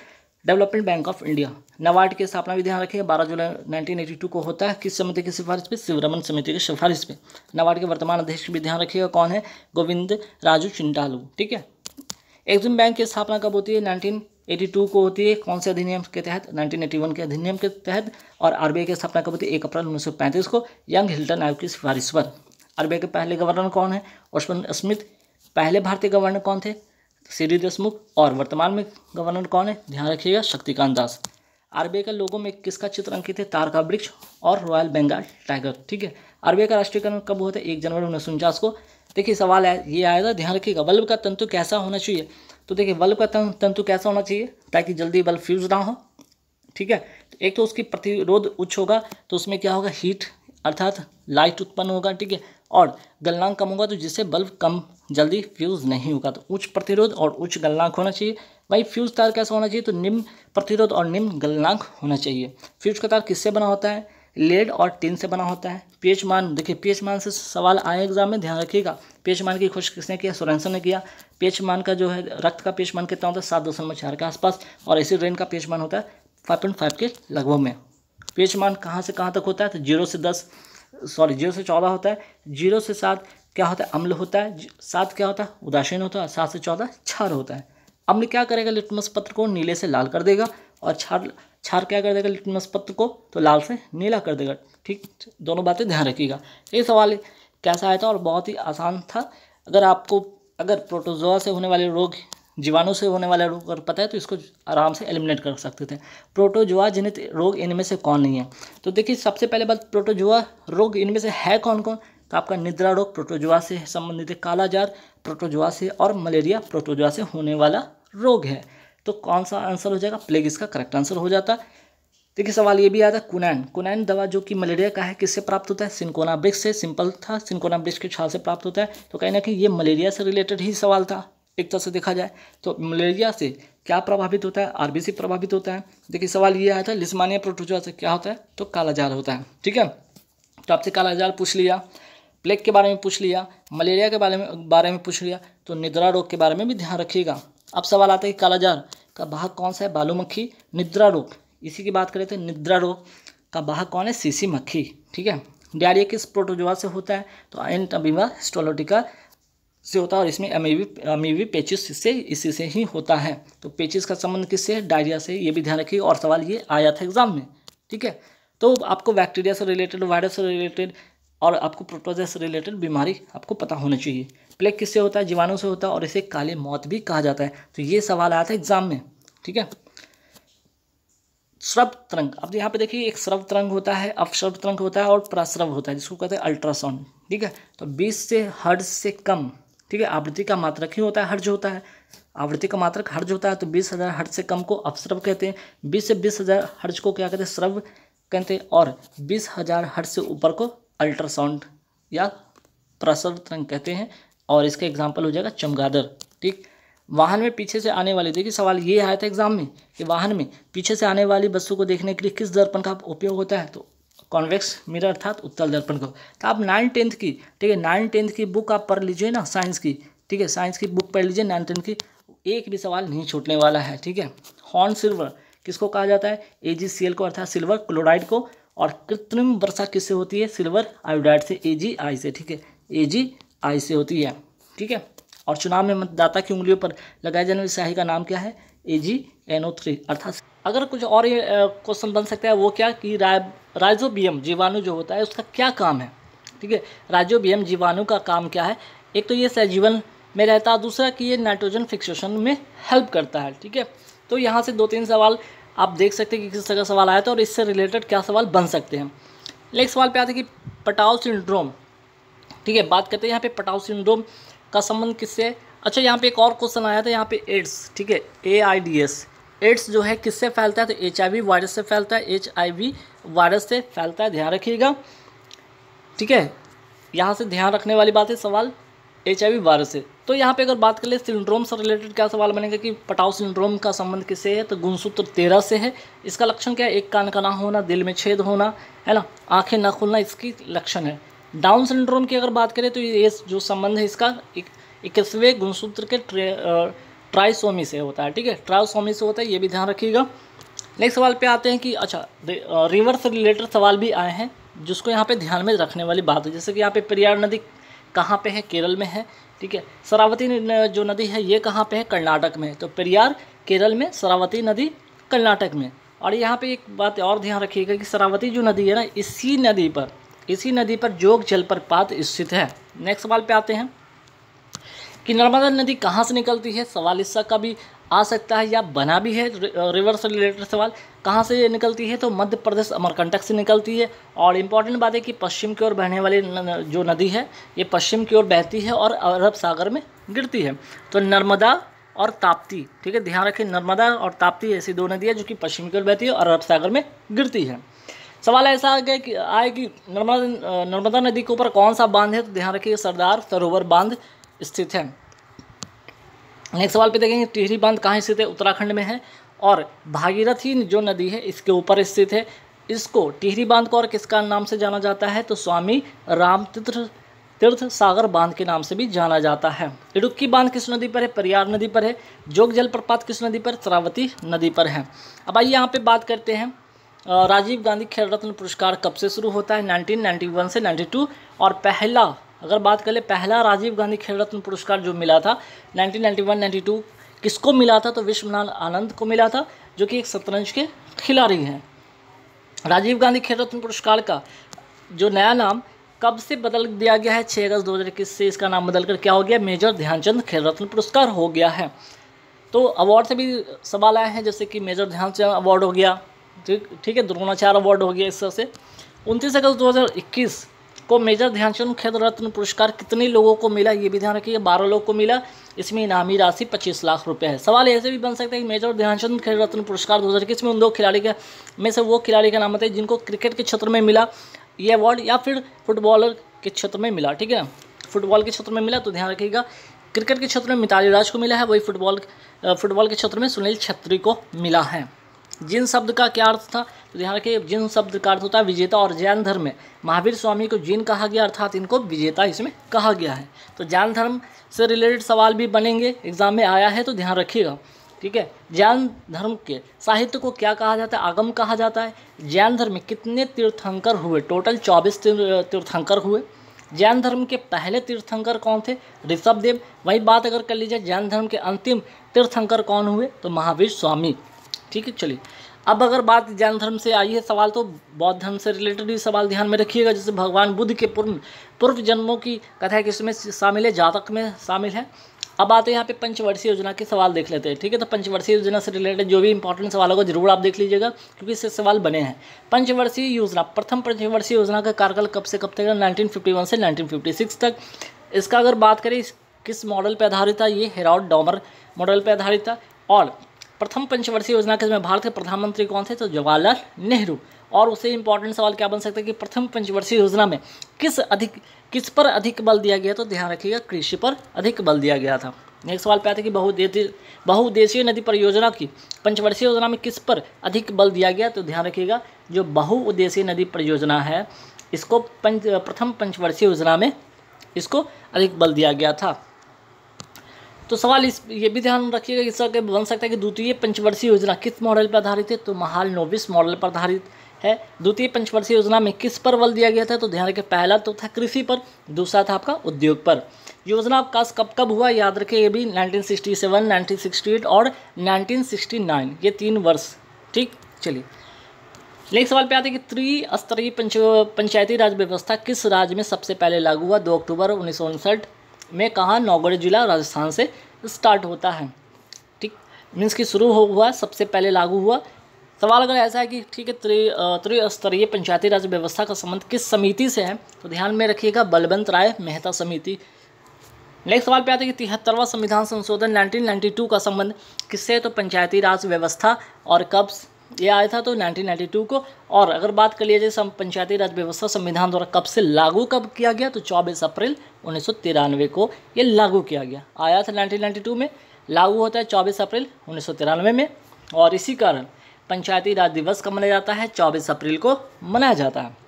development bank of India नवाड की स्थापना भी ध्यान रखिए 12 जुलाई 1982 को होता है किस समिति की सिफारिश पे शिवरमन समिति की सिफारिश पे नवाड के वर्तमान अध्यक्ष भी ध्यान रखिएगा कौन है गोविंद राजू चिंटालू ठीक है एक्जिम बैंक की स्थापना कब होती है 1982 को होती है कौन से अधिनियम के तहत 1981 के अधिनियम के तहत और आर की स्थापना कब होती है एक अप्रैल उन्नीस को यंग हिल्टन आयोग की सिफारिश पर आर के पहले गवर्नर कौन है ओशमन स्मिथ पहले भारतीय गवर्नर कौन थे श्री देशमुख और वर्तमान में गवर्नर कौन है ध्यान रखिएगा शक्तिकांत दास आरबीआई का लोगों में किसका चित्र अंकित है तार का वृक्ष और रॉयल बंगाल टाइगर ठीक है आरबीआई का राष्ट्रीयकरण कब होता है एक जनवरी उन्नीस को देखिए सवाल है ये आया था ध्यान रखिएगा बल्ब का तंतु कैसा होना चाहिए तो देखिए बल्ब का तंतु कैसा होना चाहिए ताकि जल्दी बल्ब फ्यूज ना हो ठीक है तो एक तो उसकी प्रतिरोध उच्च होगा तो उसमें क्या होगा हीट अर्थात लाइट उत्पन्न होगा ठीक है और गलनांक कम होगा तो जिससे बल्ब कम जल्दी फ्यूज़ नहीं होगा तो उच्च प्रतिरोध और उच्च गलनांक होना चाहिए भाई फ्यूज़ तार कैसा होना चाहिए तो निम्न प्रतिरोध और निम्न गलनांक होना चाहिए फ्यूज का तार किससे बना होता है लेड और टिन से बना होता है पीएच मान देखिए पीएच मान से सवाल आए एग्जाम में ध्यान रखिएगा पीएच मान की खोज किसने किया सोरेंसन ने किया पीएच मान का जो है रक्त का पीएच मान कितना होता है सात दशमलव चार के आसपास और ऐसी रेन का पीएच मान होता है फाइव पॉइंट फाइव के लगभग में पीएच मान कहाँ से कहाँ तक होता है तो जीरो से दस सॉरी जीरो से चौदह होता है जीरो से सात क्या होता है अम्ल होता है सात क्या होता है उदासीन होता है सात से चौदह क्षार होता है अम्ल क्या करेगा लिटमस पत्र को नीले से लाल कर देगा और क्षार क्षार क्या कर देगा लिटमस पत्र को तो लाल से नीला कर देगा ठीक दोनों बातें ध्यान रखिएगा ये सवाल कैसा आया था और बहुत ही आसान था अगर आपको अगर प्रोटोजोआ से होने वाले रोग जीवाणु से होने वाला रोग अगर पता है तो इसको आराम से एलिमिनेट कर सकते थे प्रोटोजुआ जनित रोग इनमें से कौन नहीं है तो देखिए सबसे पहले बात प्रोटोजुआ रोग इनमें से है कौन कौन तो आपका निद्रा रोग प्रोटोजुआ से संबंधित है कालाजार प्रोटोजुआ से और मलेरिया प्रोटोजुआ से होने वाला रोग है तो कौन सा आंसर हो जाएगा प्लेग इसका करेक्ट आंसर हो जाता देखिए सवाल ये भी आया था कुनैन कुनैन दवा जो कि मलेरिया का है किससे प्राप्त होता है सिंकोना ब्रिक्स से सिंपल था सिंकोना ब्रिक्स के छाल से प्राप्त होता है तो कहीं ना कहीं ये मलेरिया से रिलेटेड ही सवाल था एक तरह से देखा जाए तो मलेरिया से क्या प्रभावित होता है आरबीसी प्रभावित होता है देखिए सवाल ये आया था लिस्मानिया प्रोटोजुआ से क्या होता है तो कालाजार होता है ठीक है तो आपसे कालाजार पूछ लिया प्लेग के बारे में पूछ लिया मलेरिया के बारे में बारे में पूछ लिया तो निद्रा रोग के बारे में भी ध्यान रखिएगा अब सवाल आता है कि कालाजार का बाहक कौन सा है बालू मक्खी निद्रा रोग इसी की बात करें तो निद्रा रोग का बाहक कौन है सीसी मक्खी ठीक है डायरिया किस प्रोटोजोआ से होता है तो एंटबीमा स्टोलोटिका से होता है और इसमें अमीवी अमीवी पेचिस से इसी से ही होता है तो पेचिस का संबंध किससे है डायरिया से ये भी ध्यान रखिए और सवाल ये आया था एग्जाम में ठीक है तो आपको बैक्टीरिया से रिलेटेड वायरस से रिलेटेड और आपको प्रोटोजा से रिलेटेड बीमारी आपको पता होना चाहिए प्लेग किससे होता है जीवाणु से होता है और इसे काले मौत भी कहा जाता है तो ये सवाल आया था एग्जाम में ठीक है श्रव तरंग अब यहाँ पे देखिए एक श्रव तरंग होता है अपश्रव तरंग होता है और प्रस्रव होता है जिसको कहते हैं अल्ट्रासाउंड ठीक है तो 20 से हर्ड से कम ठीक है आवृत्ति का मात्रक ही होता है हर्ज होता है आवृत्ति का मात्रक हर्ज होता है तो बीस हज़ार हर्ज से कम को अपश्रव कहते हैं बीस से बीस हज़ार हर्ज को क्या कहते हैं श्रव कहते हैं और बीस हज़ार हर्ज से ऊपर को अल्ट्रासाउंड या प्रसव तरंग कहते हैं और इसका एग्जाम्पल हो जाएगा चमगादर ठीक वाहन में पीछे से आने वाली देखिए सवाल ये आया था एग्जाम में कि वाहन में पीछे से आने वाली बसों को देखने के लिए किस दर्पण का उपयोग होता है तो कॉन्वेक्स मिरर अर्थात उत्तल दर्पण को तो आप नाइन टेंथ की ठीक है नाइन टेंथ की बुक आप पढ़ लीजिए ना साइंस की ठीक है साइंस की बुक पढ़ लीजिए नाइन टेंथ की एक भी सवाल नहीं छूटने वाला है ठीक है हॉर्न सिल्वर किसको कहा जाता है ए को अर्थात सिल्वर क्लोराइड को और कृत्रिम वर्षा किससे होती है सिल्वर आयोडाइड से ए से ठीक है ए से होती है ठीक है और चुनाव में मतदाता की उंगलियों पर लगाए जाने वाली स्याही का नाम क्या है ए जी एन ओ थ्री अर्थात अगर कुछ और ये क्वेश्चन बन सकता है वो क्या कि रा, राइजोबियम जीवाणु जो होता है उसका क्या काम है ठीक है राइजोबियम जीवाणु का काम क्या है एक तो ये सजीवन में रहता है दूसरा कि ये नाइट्रोजन फिक्सेशन में हेल्प करता है ठीक है तो यहाँ से दो तीन सवाल आप देख सकते हैं कि किस तरह का सवाल आया था और इससे रिलेटेड क्या सवाल बन सकते हैं नेक्स्ट सवाल पे आते हैं कि पटाओ सिंड्रोम ठीक है बात करते हैं यहाँ पे पटाओ सिंड्रोम का संबंध किससे अच्छा यहाँ पे एक और क्वेश्चन आया था यहाँ पे एड्स ठीक है A I D S AIDS जो है किससे फैलता है तो एच आई वी वायरस से फैलता है एच आई वी वायरस से फैलता है ध्यान रखिएगा ठीक है यहाँ से ध्यान रखने वाली बात है सवाल एच आई वी वायरस से तो यहाँ पे अगर बात कर ले सिंड्रोम से रिलेटेड क्या सवाल बनेगा कि पटाव सिंड्रोम का संबंध किससे है तो गुणसूत्र तेरह से है इसका लक्षण क्या है एक कान का ना होना दिल में छेद होना है ना आंखें ना खुलना इसकी लक्षण है डाउन सिंड्रोम की अगर बात करें तो ये जो संबंध है इसका एक इक्कीसवें गुणसूत्र के ट्राइसोमी से होता है ठीक है ट्राइसोमी से होता है ये भी ध्यान रखिएगा नेक्स्ट सवाल पे आते हैं कि अच्छा रिवर्स रिलेटेड सवाल भी आए हैं जिसको यहाँ पे ध्यान में रखने वाली बात है जैसे कि यहाँ पे पेरियार नदी कहाँ पे है केरल में है ठीक है सरावती जो नदी है ये कहाँ पे है कर्नाटक में तो प्रियार केरल में शरावती नदी कर्नाटक में और यहाँ पे एक बात और ध्यान रखिएगा कि शरावती जो नदी है ना इसी नदी पर इसी नदी पर जोग जलप्रपात स्थित है नेक्स्ट सवाल पे आते हैं कि नर्मदा नदी कहाँ से निकलती है सवाल इसका का भी आ सकता है या बना भी है रिवर से रिलेटेड सवाल कहाँ से निकलती है तो मध्य प्रदेश अमरकंटक से निकलती है और इम्पॉर्टेंट बात है कि पश्चिम की ओर बहने वाली जो नदी है ये पश्चिम की ओर बहती है और अरब सागर में गिरती है तो नर्मदा और ताप्ती ठीक है ध्यान रखें नर्मदा और ताप्ती ऐसी दो नदियाँ जो कि पश्चिम की ओर बहती है और अरब सागर में गिरती है सवाल ऐसा आ गया कि आए कि नर्मदा नर्मदा नदी के ऊपर कौन सा बांध है तो ध्यान रखिए सरदार सरोवर बांध स्थित है नेक्स्ट सवाल पे देखेंगे टिहरी बांध कहाँ स्थित है उत्तराखंड में है और भागीरथी जो नदी है इसके ऊपर स्थित है इसको टिहरी बांध को और किसका नाम से जाना जाता है तो स्वामी राम तीर्थ तीर्थ सागर बांध के नाम से भी जाना जाता है इडुक्की बांध किस नदी पर है परियार नदी पर है जोग जलप्रपात किस नदी पर त्रावती नदी पर है अब आइए यहाँ पे बात करते हैं राजीव गांधी खेल रत्न पुरस्कार कब से शुरू होता है 1991 से 92 और पहला अगर बात करें पहला राजीव गांधी खेल रत्न पुरस्कार जो मिला था 1991 92 किसको मिला था तो विश्वनाथ आनंद को मिला था जो कि एक शतरंज के खिलाड़ी हैं राजीव गांधी खेल रत्न पुरस्कार का जो नया नाम कब से बदल दिया गया है 6 अगस्त 2021 से इसका नाम बदलकर क्या हो गया मेजर ध्यानचंद खेल रत्न पुरस्कार हो गया है तो अवार्ड से भी सवाल आए हैं जैसे कि मेजर ध्यानचंद अवार्ड हो गया ठीक ठीक है द्रोणाचार्य अवार्ड हो गया इस तरह से उनतीस अगस्त 2021 को मेजर ध्यानचंद खेल रत्न पुरस्कार कितने लोगों को मिला ये भी ध्यान रखिए बारह लोगों को मिला इसमें इनामी राशि पच्चीस लाख रुपए है सवाल ऐसे भी बन सकता है कि मेजर ध्यानचंद खेल रत्न पुरस्कार दो में उन दो खिलाड़ी के में से वो खिलाड़ी का नाम बताइए जिनको क्रिकेट के क्षेत्र में मिला ये अवार्ड या फिर फुटबॉलर के क्षेत्र में मिला ठीक है फुटबॉल के क्षेत्र में मिला तो ध्यान रखिएगा क्रिकेट के क्षेत्र में मिताली राज को मिला है वही फुटबॉल फुटबॉल के क्षेत्र में सुनील छत्री को मिला है जिन शब्द का क्या अर्थ था तो ध्यान रखिए जिन शब्द का अर्थ होता है विजेता और जैन धर्म में महावीर स्वामी को जिन कहा गया अर्थात इनको विजेता इसमें कहा गया है तो जैन धर्म से रिलेटेड सवाल भी बनेंगे एग्जाम में आया है तो ध्यान रखिएगा ठीक है जैन धर्म के साहित्य को क्या कहा जाता है आगम कहा जाता है जैन धर्म में कितने तीर्थंकर हुए टोटल चौबीस तीर्थंकर हुए जैन धर्म के पहले तीर्थंकर कौन थे ऋषभदेव वही बात अगर कर लीजिए जैन धर्म के अंतिम तीर्थंकर कौन हुए तो महावीर स्वामी ठीक है चलिए अब अगर बात जैन धर्म से आई है सवाल तो बौद्ध धर्म से रिलेटेड भी सवाल ध्यान में रखिएगा जैसे भगवान बुद्ध के पूर्व पूर्व जन्मों की कथा है कि शामिल है जातक में शामिल है अब आते हैं यहाँ पे पंचवर्षीय योजना के सवाल देख लेते हैं ठीक है तो पंचवर्षीय योजना से रिलेटेड जो भी इंपॉर्टेंट सवाल होगा जरूर आप देख लीजिएगा क्योंकि इससे सवाल बने हैं पंचवर्षीय योजना प्रथम पंचवर्षीय योजना का कार्यकाल कब से कब तक है 1951 से नाइनटीन तक इसका अगर बात करें किस मॉडल पर आधारित था ये हेराउड डॉमर मॉडल पर आधारित था और प्रथम पंचवर्षीय योजना के में भारत के प्रधानमंत्री कौन थे तो जवाहरलाल नेहरू और उससे इंपॉर्टेंट सवाल क्या बन सकता है कि प्रथम पंचवर्षीय योजना में किस अधिक किस पर अधिक बल दिया गया तो ध्यान रखिएगा कृषि पर अधिक बल दिया गया था नेक्स्ट सवाल पे आता है कि बहुदेशीय बहुउद्देशीय नदी परियोजना की पंचवर्षीय योजना में किस पर अधिक बल दिया गया तो ध्यान रखिएगा जो बहुउद्देशीय नदी परियोजना है इसको पंच प्रथम पंचवर्षीय योजना में इसको अधिक बल दिया गया था तो सवाल इस ये भी ध्यान रखिएगा इस वक्त बन सकता है कि द्वितीय पंचवर्षीय योजना किस मॉडल पर आधारित है तो महाल नोविस मॉडल पर आधारित है द्वितीय पंचवर्षीय योजना में किस पर बल दिया गया था तो ध्यान रखिए पहला तो था कृषि पर दूसरा था आपका उद्योग पर योजना आपका कब कब हुआ याद रखें ये भी 1967, 1968 और 1969 ये तीन वर्ष ठीक चलिए नेक्स्ट सवाल पे आते हैं कि त्रिस्तरीय पंच पंचायती राज व्यवस्था किस राज्य में सबसे पहले लागू हुआ दो अक्टूबर उन्नीस में कहा नौगढ़ जिला राजस्थान से स्टार्ट होता है ठीक मीन्स कि शुरू हो हुआ सबसे पहले लागू हुआ सवाल अगर ऐसा है कि ठीक है त्रि त्रिस्तरीय पंचायती राज व्यवस्था का संबंध किस समिति से है तो ध्यान में रखिएगा बलवंत राय मेहता समिति नेक्स्ट सवाल पे आता है कि तिहत्तरवा संविधान संशोधन 1992 का संबंध किससे तो पंचायती राज व्यवस्था और कब्ज़ ये आया था तो 1992 को और अगर बात कर लिया जाए पंचायती राज व्यवस्था संविधान द्वारा कब से लागू कब किया गया तो 24 अप्रैल उन्नीस को ये लागू किया गया आया था 1992 में लागू होता है 24 अप्रैल उन्नीस में और इसी कारण पंचायती राज दिवस कब मनाया जाता है 24 अप्रैल को मनाया जाता है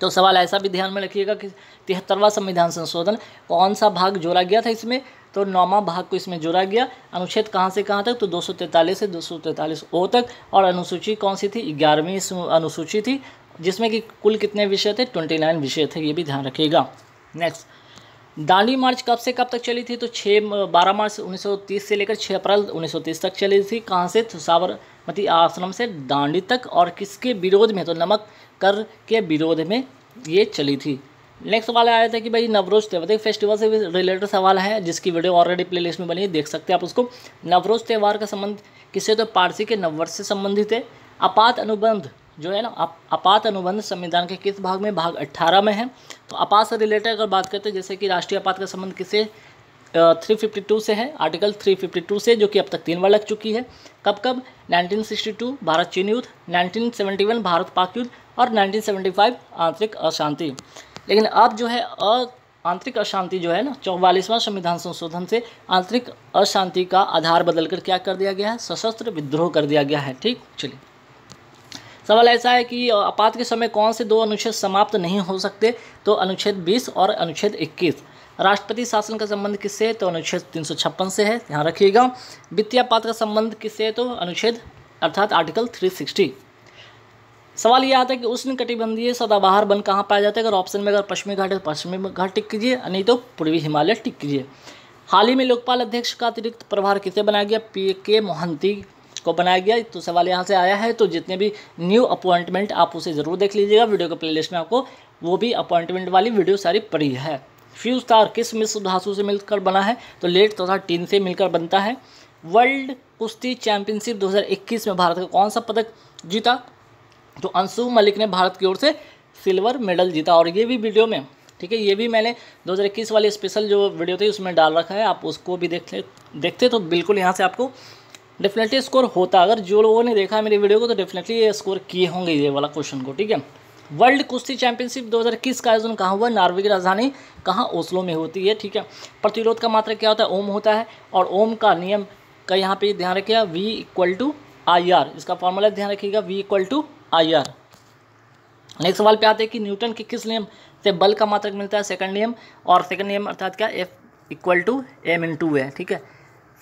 तो सवाल ऐसा भी ध्यान में रखिएगा कि तिहत्तरवा संविधान संशोधन कौन सा भाग जोड़ा गया था इसमें तो नौवा भाग को इसमें जोड़ा गया अनुच्छेद कहाँ से कहाँ तक तो 243 से 243 ओ तक और अनुसूची कौन सी थी ग्यारहवीं अनुसूची थी जिसमें कि कुल कितने विषय थे 29 विषय थे ये भी ध्यान रखिएगा नेक्स्ट दांडी मार्च कब से कब तक चली थी तो छः बारह मार्च 1930 से लेकर 6 अप्रैल 1930 तक चली थी कहाँ से साबरमती आश्रम से दांडी तक और किसके विरोध में तो नमक कर के विरोध में ये चली थी नेक्स्ट सवाल आया था कि भाई नवरोज त्यौहार एक फेस्टिवल से रिलेटेड सवाल है जिसकी वीडियो ऑलरेडी प्लेलिस्ट में बनी है देख सकते हैं आप उसको नवरोज त्यौहार का संबंध किसे तो पारसी के नववर्ष से संबंधित है आपात अनुबंध जो है ना आप, आपात अनुबंध संविधान के किस भाग में भाग अट्ठारह में है तो आपात से रिलेटेड अगर बात करते हैं जैसे कि राष्ट्रीय आपात का संबंध किसे थ्री फिफ्टी टू से है आर्टिकल थ्री फिफ्टी टू से जो कि अब तक तीन बार लग चुकी है कब कब नाइनटीन सिक्सटी टू भारत चीन युद्ध नाइनटीन सेवेंटी वन भारत पाक युद्ध और नाइनटीन सेवेंटी फाइव आंतरिक अशांति लेकिन अब जो है अ आंतरिक अशांति जो है ना चौवालीसवां संविधान संशोधन से आंतरिक अशांति का आधार बदलकर क्या कर दिया गया है सशस्त्र विद्रोह कर दिया गया है ठीक चलिए सवाल ऐसा है कि आपात के समय कौन से दो अनुच्छेद समाप्त नहीं हो सकते तो अनुच्छेद 20 और अनुच्छेद 21 राष्ट्रपति शासन का संबंध किससे तो अनुच्छेद तीन से है ध्यान रखिएगा वित्तीय आपात का संबंध किससे तो अनुच्छेद अर्थात आर्टिकल 360 सवाल यह आता है कि उष्ण कटिबंधीय सदाबहार वन कहाँ पाया जाता है अगर ऑप्शन में अगर पश्चिमी घाट है तो पश्चिमी घाट टिक कीजिए नहीं तो पूर्वी हिमालय टिक कीजिए हाल ही में लोकपाल अध्यक्ष का अतिरिक्त प्रभार किसे बनाया गया पी के मोहंती को बनाया गया तो सवाल यहाँ से आया है तो जितने भी न्यू अपॉइंटमेंट आप उसे ज़रूर देख लीजिएगा वीडियो के प्ले में आपको वो भी अपॉइंटमेंट वाली वीडियो सारी पड़ी है फ्यूज तार किस मिश्र धासु से मिलकर बना है तो लेट तथा टीन से मिलकर बनता है वर्ल्ड कुश्ती चैंपियनशिप 2021 में भारत का कौन सा पदक जीता तो अंशु मलिक ने भारत की ओर से सिल्वर मेडल जीता और ये भी वीडियो में ठीक है ये भी मैंने 2021 वाली स्पेशल जो वीडियो थी उसमें डाल रखा है आप उसको भी ले देखते तो बिल्कुल यहाँ से आपको डेफिनेटली स्कोर होता अगर जो लोगों ने देखा है मेरी वीडियो को तो डेफिनेटली ये स्कोर किए होंगे ये वाला क्वेश्चन को ठीक है वर्ल्ड कुश्ती चैंपियनशिप 2021 का आयोजन कहाँ हुआ नॉर्वे की राजधानी कहाँ ओस्लो में होती है ठीक है प्रतिरोध का मात्रा क्या होता है ओम होता है और ओम का नियम का यहाँ पे ध्यान रखिएगा V equal to I R इसका फॉर्मूला ध्यान रखिएगा V equal to I R next सवाल पे आते हैं कि न्यूटन के किस नियम से बल का मात्रक मिलता है सेकंड नियम और सेकंड नियम अर्थात क्या F equal to M into है ठीक है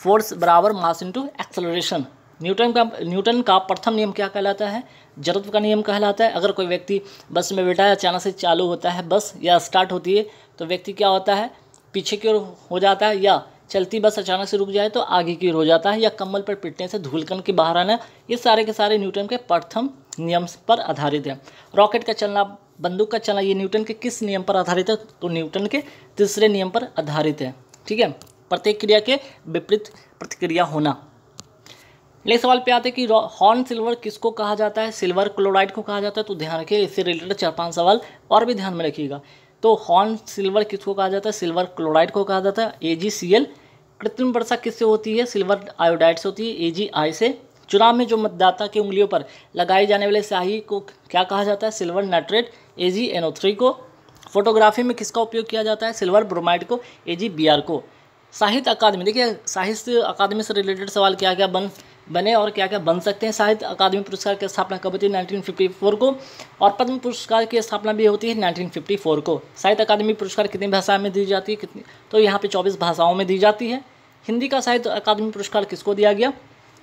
फोर्स बराबर mass into acceleration Newton का न्यूटन का प्रथम नियम क्या कहलाता है जरूरत का नियम कहलाता है अगर कोई व्यक्ति बस में बैठा है अचानक से चालू होता है बस या स्टार्ट होती है तो व्यक्ति क्या होता है पीछे की ओर हो जाता है या चलती बस अचानक से रुक जाए तो आगे की ओर हो जाता है या कम्बल पर पिटने से धूलकन के बाहर आना ये सारे के सारे न्यूटन के प्रथम नियम पर आधारित है रॉकेट का चलना बंदूक का चलना ये न्यूटन के किस नियम पर आधारित है तो न्यूटन के तीसरे नियम पर आधारित है ठीक है प्रत्येक क्रिया के विपरीत प्रतिक्रिया होना नेक्स्ट सवाल पे आते हैं कि हॉर्न सिल्वर किसको कहा जाता है सिल्वर क्लोराइड को कहा जाता है तो ध्यान रखिए इससे रिलेटेड चार पांच सवाल और भी ध्यान में रखिएगा तो हॉर्न सिल्वर किसको कहा जाता है सिल्वर क्लोराइड को कहा जाता है ए कृत्रिम वर्षा किससे होती है सिल्वर आयोडाइड से होती है ए जी आई से चुनाव में जो मतदाता की उंगलियों पर लगाए जाने वाले स्याही को क्या कहा जाता है silver nitrate A G three को फोटोग्राफी में किसका उपयोग किया जाता है सिल्वर ब्रोमाइड को ए जी बी आर को साहित्य अकादमी देखिए साहित्य अकादमी से रिलेटेड सवाल क्या क्या बन बने और क्या क्या बन सकते हैं साहित्य अकादमी पुरस्कार की स्थापना कब होती है 1954 को और पद्म पुरस्कार की स्थापना भी होती है 1954 को साहित्य अकादमी पुरस्कार कितनी भाषा में दी जाती है कितनी तो यहाँ पे 24 भाषाओं में दी जाती है हिंदी का साहित्य अकादमी पुरस्कार किसको दिया गया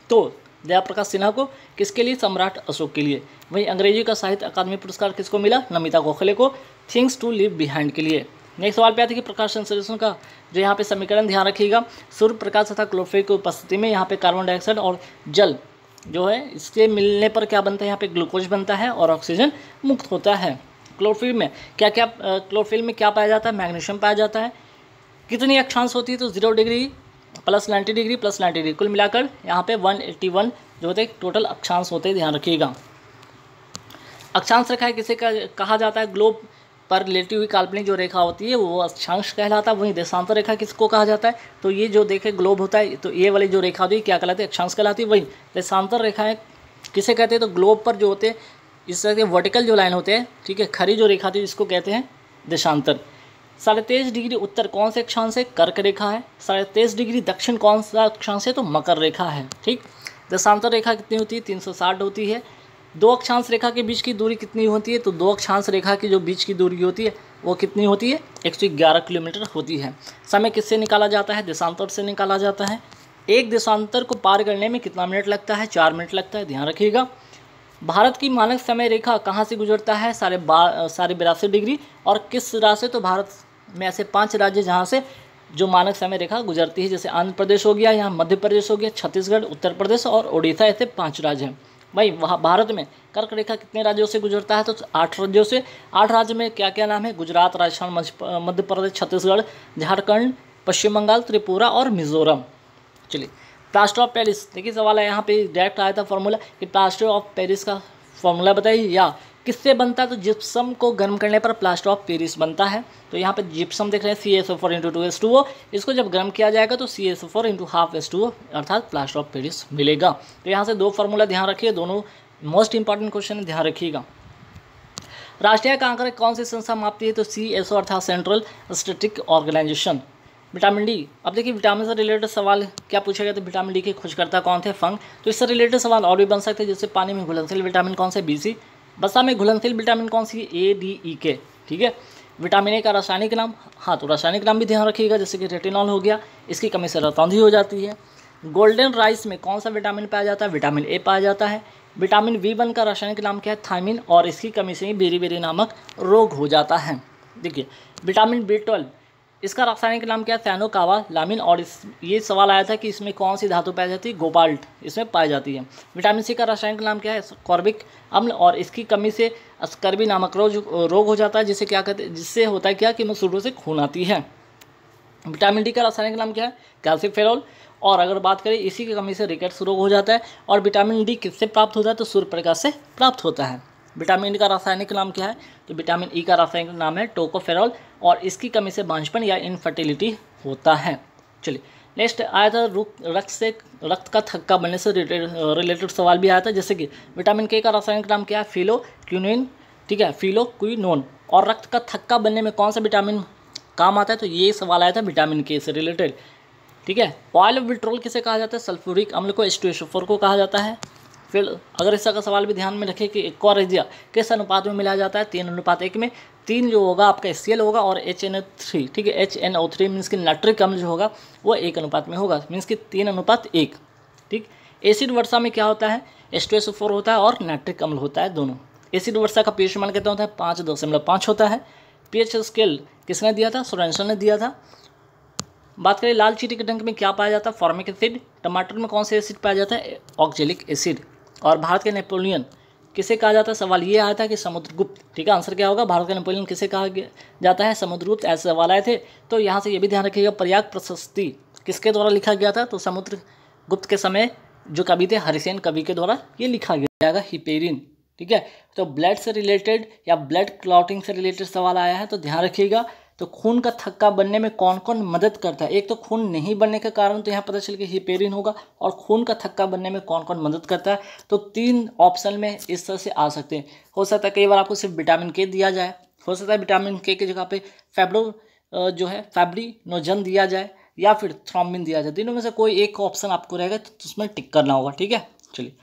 तो जयाप्रकाश सिन्हा को किसके लिए सम्राट अशोक के लिए वहीं अंग्रेजी का साहित्य अकादमी पुरस्कार किसको मिला नमिता गोखले को थिंग्स टू लिव बिहाइंड के लिए नेक्स्ट सवाल पे आते हैं कि प्रकाश संश्लेषण का जो यहाँ पे समीकरण ध्यान रखिएगा सूर्य प्रकाश तथा क्लोरोफिल की उपस्थिति में यहाँ पे कार्बन डाइऑक्साइड और जल जो है इसके मिलने पर क्या बनता है यहाँ पे ग्लूकोज बनता है और ऑक्सीजन मुक्त होता है क्लोरोफिल में क्या क्या क्लोरोफिल में क्या पाया जाता है मैग्नीशियम पाया जाता है कितनी अक्षांश होती है तो zero degree plus ninety degree plus ninety degree कुल मिलाकर यहाँ पे वन एट्टी वन जो होते हैं टोटल अक्षांश होते हैं ध्यान रखिएगा अक्षांश रेखा किसे का कहा जाता है ग्लोब पर लेटी हुई काल्पनिक जो रेखा होती है वो अक्षांश कहलाता है वहीं देशांतर रेखा किसको कहा जाता है तो ये जो देखे ग्लोब होता है तो ये वाली जो रेखा होती है क्या कहलाती है अक्षांश कहलाती है वहीं देशांतर रेखाएँ किसे कहते हैं तो ग्लोब पर जो होते हैं इस तरह के वर्टिकल जो लाइन होते हैं ठीक है खरी जो रेखा होती है जिसको कहते हैं देशांतर साढ़े तेईस डिग्री उत्तर कौन से अक्षांश है कर्क रेखा है साढ़े तेईस डिग्री दक्षिण कौन सा अक्षांश है तो मकर रेखा है ठीक दशांतर रेखा कितनी होती है तीन सौ साठ होती है दो अक्षांश रेखा के बीच की दूरी कितनी होती है तो दो अक्षांश रेखा की जो बीच की दूरी होती है वो कितनी होती है 111 किलोमीटर होती है समय किससे निकाला जाता है देशांतर से निकाला जाता है एक देशांतर को पार करने में कितना मिनट लगता है चार मिनट लगता है ध्यान रखिएगा भारत की मानक समय रेखा कहाँ से गुजरता है सारे बा बिरासी डिग्री और किस राज्य से तो भारत में ऐसे पाँच राज्य जहाँ से जो मानक समय रेखा गुजरती है जैसे आंध्र प्रदेश हो गया यहाँ मध्य प्रदेश हो गया छत्तीसगढ़ उत्तर प्रदेश और उड़ीसा ऐसे पाँच राज्य हैं भाई वहाँ भारत में कर्क रेखा कितने राज्यों से गुजरता है तो आठ राज्यों से आठ राज्य में क्या क्या नाम है गुजरात राजस्थान मध्य प्रदेश छत्तीसगढ़ झारखंड पश्चिम बंगाल त्रिपुरा और मिजोरम चलिए प्लास्टर ऑफ पेरिस देखिए सवाल है यहाँ पे डायरेक्ट आया था फॉर्मूला कि प्लास्टर ऑफ पेरिस का फॉर्मूला बताइए या किससे बनता है तो जिप्सम को गर्म करने पर प्लास्टर ऑफ पेरिस बनता है तो यहाँ पे जिप्सम देख रहे हैं C S O four into two S two O इसको जब गर्म किया जाएगा तो C S O four into half S two O अर्थात प्लास्टर ऑफ पेरिस मिलेगा तो यहाँ से दो फार्मूला ध्यान रखिए दोनों मोस्ट इंपॉर्टेंट क्वेश्चन है ध्यान रखिएगा राष्ट्रीय कांकर कौन सी संस्था मापती है तो सी एस ओ अर्थात central static organisation vitamin D अब देखिए विटामिन से रिलेटेड सवाल क्या पूछा गया तो विटामिन डी के खोजकर्ता कौन थे फंग तो इससे रिलेटेड सवाल और भी बन सकते हैं जैसे पानी में घुलनशील विटामिन कौन से बी सी बसा में घुलनशील विटामिन कौन सी ए डी ई के ठीक है विटामिन ए का रासायनिक नाम हाँ तो रासायनिक नाम भी ध्यान रखिएगा जैसे कि रेटिनॉल हो गया इसकी कमी से रतौंधी हो जाती है गोल्डन राइस में कौन सा विटामिन पाया जाता है विटामिन ए पाया जाता है विटामिन बी वन का रासायनिक नाम क्या है थाइमिन और इसकी कमी से ही बेरी बेरी नामक रोग हो जाता है देखिए विटामिन बी ट्वेल्व इसका रासायनिक नाम क्या है कावा लामिन और इस ये सवाल आया था कि इसमें कौन सी धातु पाई जाती है गोबाल्ट इसमें पाई जाती है विटामिन सी का रासायनिक नाम क्या है कॉर्बिक अम्ल और इसकी कमी से अस्कर्बी नामक रोग रोग हो जाता है जिसे क्या कहते हैं जिससे होता है क्या कि मसूरों से खून आती है विटामिन डी का रासायनिक नाम क्या है कैल्सिफेरॉल और अगर बात करें इसी की कमी से रिकेट्स रोग हो जाता है और विटामिन डी किससे प्राप्त होता है तो सूर्य प्रकाश से प्राप्त होता है विटामिन का रासायनिक नाम क्या है तो विटामिन ई e का रासायनिक नाम है टोकोफेरॉल और इसकी कमी से बांझपन या इनफर्टिलिटी होता है चलिए नेक्स्ट आया था रुक रक्त से रक्त का थक्का बनने से रिलेटेड सवाल भी आया था जैसे कि विटामिन के का रासायनिक नाम क्या है फिलो क्यूनिन ठीक है फिलो क्यूनोन और रक्त का थक्का बनने में कौन सा विटामिन काम आता है तो ये सवाल आया था विटामिन के से रिलेटेड ठीक है ऑयल ऑफ विट्रोल किसे कहा जाता है सल्फ्यूरिक अम्ल को एस्टोसोफर को कहा जाता है फिर अगर इसका सवाल भी ध्यान में रखें कि एक्वारेजिया किस अनुपात में मिलाया जाता है तीन अनुपात एक में तीन जो होगा आपका एस होगा और एच एन थ्री ठीक है H N O three means कि नाइट्रिक अम्ल जो होगा वो एक अनुपात में होगा मीन्स कि तीन अनुपात एक ठीक एसिड वर्षा में क्या होता है एस फोर होता है और नाइट्रिक अम्ल होता है दोनों एसिड वर्षा का पीएच मान कहते होता है पाँच दशमलव पाँच होता है पीएच स्केल किसने दिया था सोरेंसन ने दिया था बात करें लाल चीटी के डंक में क्या पाया जाता है फॉर्मिक एसिड टमाटर में कौन सा एसिड पाया जाता है ऑक्जेलिक एसिड और भारत के नेपोलियन किसे कहा जाता है सवाल ये आया था कि समुद्रगुप्त ठीक है आंसर क्या होगा भारत का नेपोलियन किसे कहा जाता है समुद्रगुप्त ऐसे सवाल आए थे तो यहाँ से ये भी ध्यान रखिएगा प्रयाग प्रशस्ति किसके द्वारा लिखा गया था तो समुद्रगुप्त के समय जो कवि थे हरिसेन कवि के द्वारा ये लिखा गया जाएगा हिपेरिन ठीक है तो ब्लड से रिलेटेड या ब्लड क्लॉटिंग से रिलेटेड सवाल आया है तो ध्यान रखिएगा तो खून का थक्का बनने में कौन कौन मदद करता है एक तो खून नहीं बनने का कारण तो यहाँ पता चल कि हिपेरिन होगा और खून का थक्का बनने में कौन कौन मदद करता है तो तीन ऑप्शन में इस तरह से आ सकते हैं हो सकता है कई बार आपको सिर्फ विटामिन के दिया जाए हो सकता है विटामिन के की जगह पर फैब्रो जो है फैब्रीनोजन दिया जाए या फिर थ्रोमिन दिया जाए तीनों में से कोई एक ऑप्शन आपको रहेगा तो उसमें टिक करना होगा ठीक है चलिए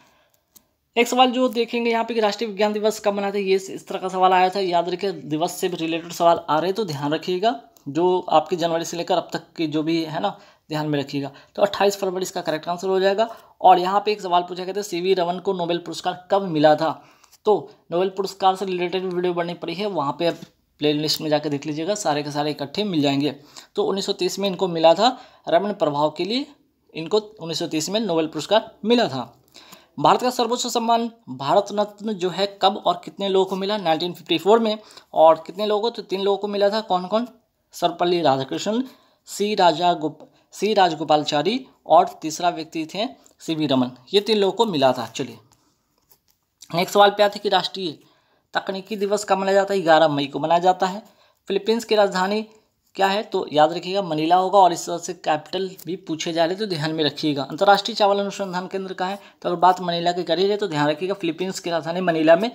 एक सवाल जो देखेंगे यहाँ पे कि राष्ट्रीय विज्ञान दिवस कब मनाते हैं ये इस तरह का सवाल आया था याद रखिए दिवस से भी रिलेटेड सवाल आ रहे तो ध्यान रखिएगा जो आपके जनवरी से लेकर अब तक की जो भी है ना ध्यान में रखिएगा तो 28 फरवरी इसका करेक्ट आंसर हो जाएगा और यहाँ पे एक सवाल पूछा गया था सी वी रमन को नोबेल पुरस्कार कब मिला था तो नोबेल पुरस्कार से रिलेटेड वीडियो बननी पड़ी है वहाँ पर प्ले लिस्ट में जाकर देख लीजिएगा सारे के सारे इकट्ठे मिल जाएंगे तो उन्नीस में इनको मिला था रमन प्रभाव के लिए इनको उन्नीस में नोबेल पुरस्कार मिला था भारत का सर्वोच्च सम्मान भारत रत्न जो है कब और कितने लोगों को मिला 1954 में और कितने लोगों तो तीन लोगों को मिला था कौन कौन सर्वपल्ली राधाकृष्णन सी राजा गोप सी राजगोपालचारी और तीसरा व्यक्ति थे सी वी रमन ये तीन लोगों को मिला था चलिए नेक्स्ट सवाल पे आते कि राष्ट्रीय तकनीकी दिवस कब मनाया जाता है ग्यारह मई को मनाया जाता है फिलीपींस की राजधानी क्या है तो याद रखिएगा मनीला होगा और इस तरह से कैपिटल भी पूछे जा रहे तो ध्यान में रखिएगा अंतर्राष्ट्रीय चावल अनुसंधान केंद्र का है तो अगर बात मनीला की करी जाए तो ध्यान रखिएगा फिलीपींस की राजधानी मनीला में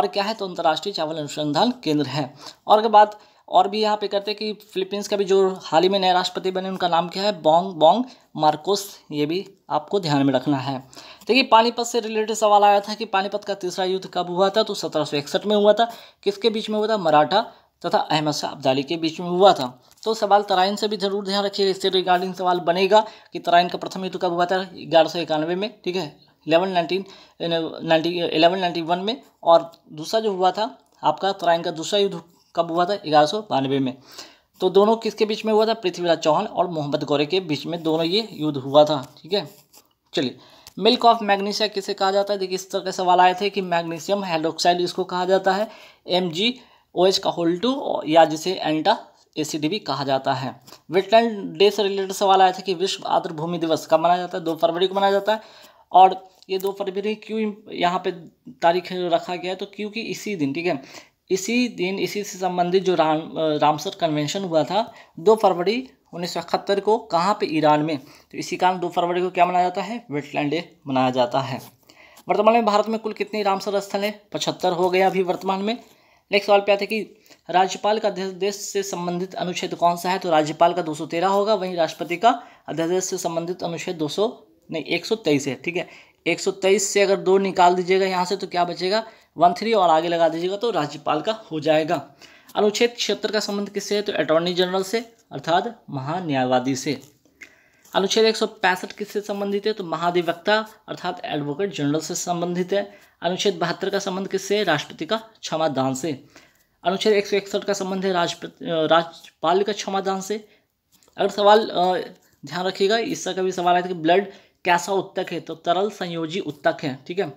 और क्या है तो अंतर्राष्ट्रीय चावल अनुसंधान केंद्र है और अगर बात और भी यहाँ पे करते हैं कि फिलीपींस का भी जो हाल ही में नए राष्ट्रपति बने उनका नाम क्या है बोंग बोंग मार्कोस ये भी आपको ध्यान में रखना है देखिए पानीपत से रिलेटेड सवाल आया था कि पानीपत का तीसरा युद्ध कब हुआ था तो सत्रह में हुआ था किसके बीच में हुआ था मराठा तथा अहमद शाह अब्दाली के बीच में हुआ था तो सवाल तराइन से भी जरूर ध्यान रखिएगा इससे रिगार्डिंग सवाल बनेगा कि तराइन का प्रथम युद्ध कब हुआ था ग्यारह सौ इक्यानवे में ठीक है eleven nineteen ninety eleven ninety one में और दूसरा जो हुआ था आपका तराइन का दूसरा युद्ध कब हुआ था ग्यारह सौ बानवे में तो दोनों किसके बीच में हुआ था पृथ्वीराज चौहान और मोहम्मद गौरे के बीच में दोनों ये युद्ध हुआ था ठीक है चलिए मिल्क ऑफ मैग्नीशिया किसे कहा जाता है देखिए इस तरह के सवाल आए थे कि मैग्नीशियम हाइड्रोक्साइड इसको कहा जाता है एम जी ओ एच का होल टू या जिसे एंटा एसिडी भी कहा जाता है वेटलैंड डे से रिलेटेड सवाल आया था कि विश्व आर्द्र भूमि दिवस कब मनाया जाता है दो फरवरी को मनाया जाता है और ये दो फरवरी क्यों यहाँ पे तारीख रखा गया है तो क्योंकि इसी दिन ठीक है इसी दिन इसी से संबंधित जो राम रामसर कन्वेंशन हुआ था दो फरवरी उन्नीस को कहाँ पर ईरान में तो इसी कारण दो फरवरी को क्या मनाया जाता है वेटलैंड डे मनाया जाता है वर्तमान में भारत में कुल कितने रामसर स्थल हैं पचहत्तर हो गए अभी वर्तमान में नेक्स्ट सवाल पे आते कि राज्यपाल का अध्यादेश से संबंधित अनुच्छेद कौन सा है तो राज्यपाल का 213 होगा वहीं राष्ट्रपति का अध्यादेश से संबंधित अनुच्छेद 200 नहीं 123 है ठीक है 123 से अगर दो निकाल दीजिएगा यहाँ से तो क्या बचेगा वन थ्री और आगे लगा दीजिएगा तो राज्यपाल का हो जाएगा अनुच्छेद छिहत्तर का संबंध किससे है तो अटॉर्नी जनरल से अर्थात महान्यायवादी से अनुच्छेद एक सौ पैंसठ किससे संबंधित है तो महाधिवक्ता अर्थात एडवोकेट जनरल से संबंधित है अनुच्छेद बहत्तर का संबंध किससे राष्ट्रपति का क्षमादान से अनुच्छेद एक सौ इकसठ का संबंध है राष्ट्रपति राज्यपाल का क्षमादान से अगर सवाल ध्यान रखिएगा इसका कभी सवाल आया था कि ब्लड कैसा उत्तक है तो तरल संयोजी उत्तक है ठीक है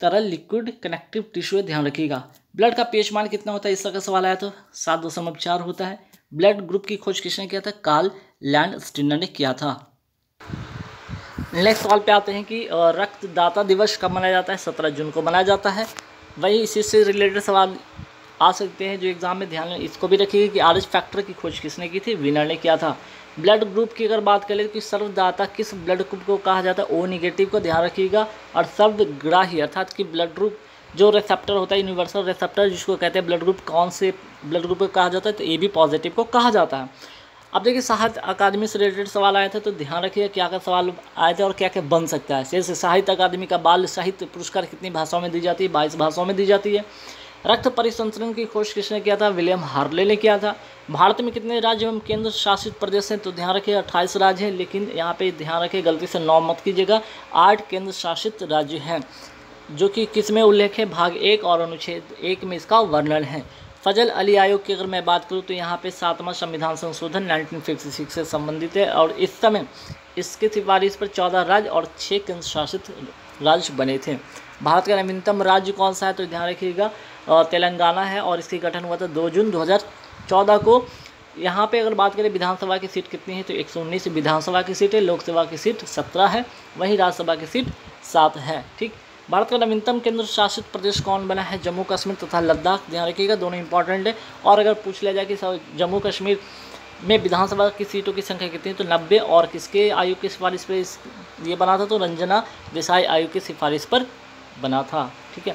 तरल लिक्विड कनेक्टिव टिश्यू है ध्यान रखिएगा ब्लड का पेश मान कितना होता है इसका का सवाल आया तो सात दशमलव चार होता है ब्लड ग्रुप की खोज किसने किया था कार्ल लैंड स्टिनर ने किया था नेक्स्ट सवाल पे आते हैं कि रक्तदाता दिवस कब मनाया जाता है सत्रह जून को मनाया जाता है वहीं इसी से रिलेटेड सवाल आ सकते हैं जो एग्ज़ाम में ध्यान इसको भी रखिएगा कि आर फैक्टर की खोज किसने की थी विनर ने किया था ब्लड ग्रुप की अगर बात करें तो सर्वदाता किस ब्लड ग्रुप को कहा जाता है ओ निगेटिव को ध्यान रखिएगा और सर्वग्राही अर्थात कि ब्लड ग्रुप जो रिसेप्टर होता है यूनिवर्सल रिसेप्टर जिसको कहते हैं ब्लड ग्रुप कौन से ब्लड ग्रुप को कहा जाता है तो ए बी पॉजिटिव को कहा जाता है अब देखिए साहित्य अकादमी से रिलेटेड सवाल आए थे तो ध्यान रखिए क्या क्या सवाल आए थे और क्या क्या बन सकता है जैसे साहित्य अकादमी का बाल साहित्य पुरस्कार कितनी भाषाओं में दी जाती है बाईस भाषाओं में दी जाती है रक्त परिसंचरण की खोज किसने किया था विलियम हार्ले ने किया था भारत में कितने राज्य एवं केंद्र शासित प्रदेश हैं तो ध्यान रखिए अट्ठाईस राज्य हैं लेकिन यहाँ पे ध्यान रखिए गलती से नौ मत कीजिएगा आठ केंद्र शासित राज्य हैं जो कि किसमें उल्लेख है भाग एक और अनुच्छेद एक में इसका वर्णन है फजल अली आयोग की अगर मैं बात करूँ तो यहाँ पे सातवां संविधान संशोधन 1956 से संबंधित है और इस समय इसके सिफारिश पर चौदह राज्य और छः केंद्र शासित राज्य बने थे भारत का नवीनतम राज्य कौन सा है तो ध्यान रखिएगा तेलंगाना है और इसकी गठन हुआ था दो जून दो को यहाँ पे अगर बात करें विधानसभा की सीट कितनी है तो 119 विधानसभा की सीट है लोकसभा की सीट 17 है वहीं राज्यसभा की सीट सात है ठीक भारत का नवीनतम केंद्र शासित प्रदेश कौन बना है जम्मू कश्मीर तथा लद्दाख ध्यान रखिएगा दोनों इंपॉर्टेंट है और अगर पूछ लिया जाए कि जम्मू कश्मीर में विधानसभा की सीटों की संख्या कितनी है तो नब्बे और किसके आयु की सिफारिश पर ये बना था तो रंजना देसाई आयु की सिफारिश पर बना था ठीक है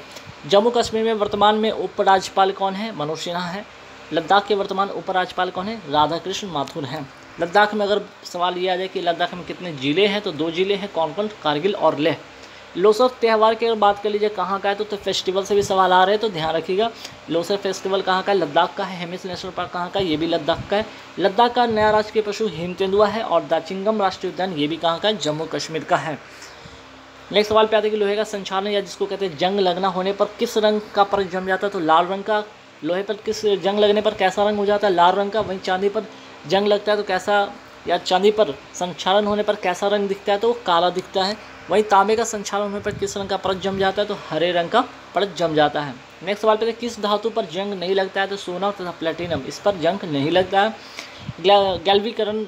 जम्मू कश्मीर में वर्तमान में उपराज्यपाल कौन है मनोज सिन्हा है लद्दाख के वर्तमान उपराज्यपाल कौन है राधा कृष्ण माथुर हैं लद्दाख में अगर सवाल ये आ जाए कि लद्दाख में कितने ज़िले हैं तो दो ज़िले हैं कौन कौन कारगिल और लेह लोसर त्यौहार की अगर बात कर लीजिए कहाँ का है तो, तो फेस्टिवल से भी सवाल आ रहे हैं तो ध्यान रखिएगा लोसर फेस्टिवल कहाँ का है लद्दाख का है हेमिस नेशनल पार्क कहाँ का ये भी लद्दाख का है लद्दाख का नया राष्ट्रीय पशु हिम तेंदुआ है और दाचिंगम राष्ट्रीय उद्यान ये भी कहाँ का है जम्मू कश्मीर का है नेक्स्ट सवाल पे आते कि लोहे का संचालन या जिसको कहते हैं जंग लगना होने पर किस रंग का पर्क जम जाता है तो लाल रंग का लोहे पर किस जंग लगने पर कैसा रंग हो जाता है लाल रंग का वहीं चांदी पर जंग लगता है तो कैसा या चांदी पर संचालन होने पर कैसा रंग दिखता है तो वो काला दिखता है वहीं तांबे का संचालन होने पर किस रंग का परत जम जाता है तो हरे रंग का परत जम जाता है नेक्स्ट सवाल पे किस धातु पर जंग नहीं लगता है तो सोना तथा प्लेटिनम इस पर जंग नहीं लगता है गैल्वीकरण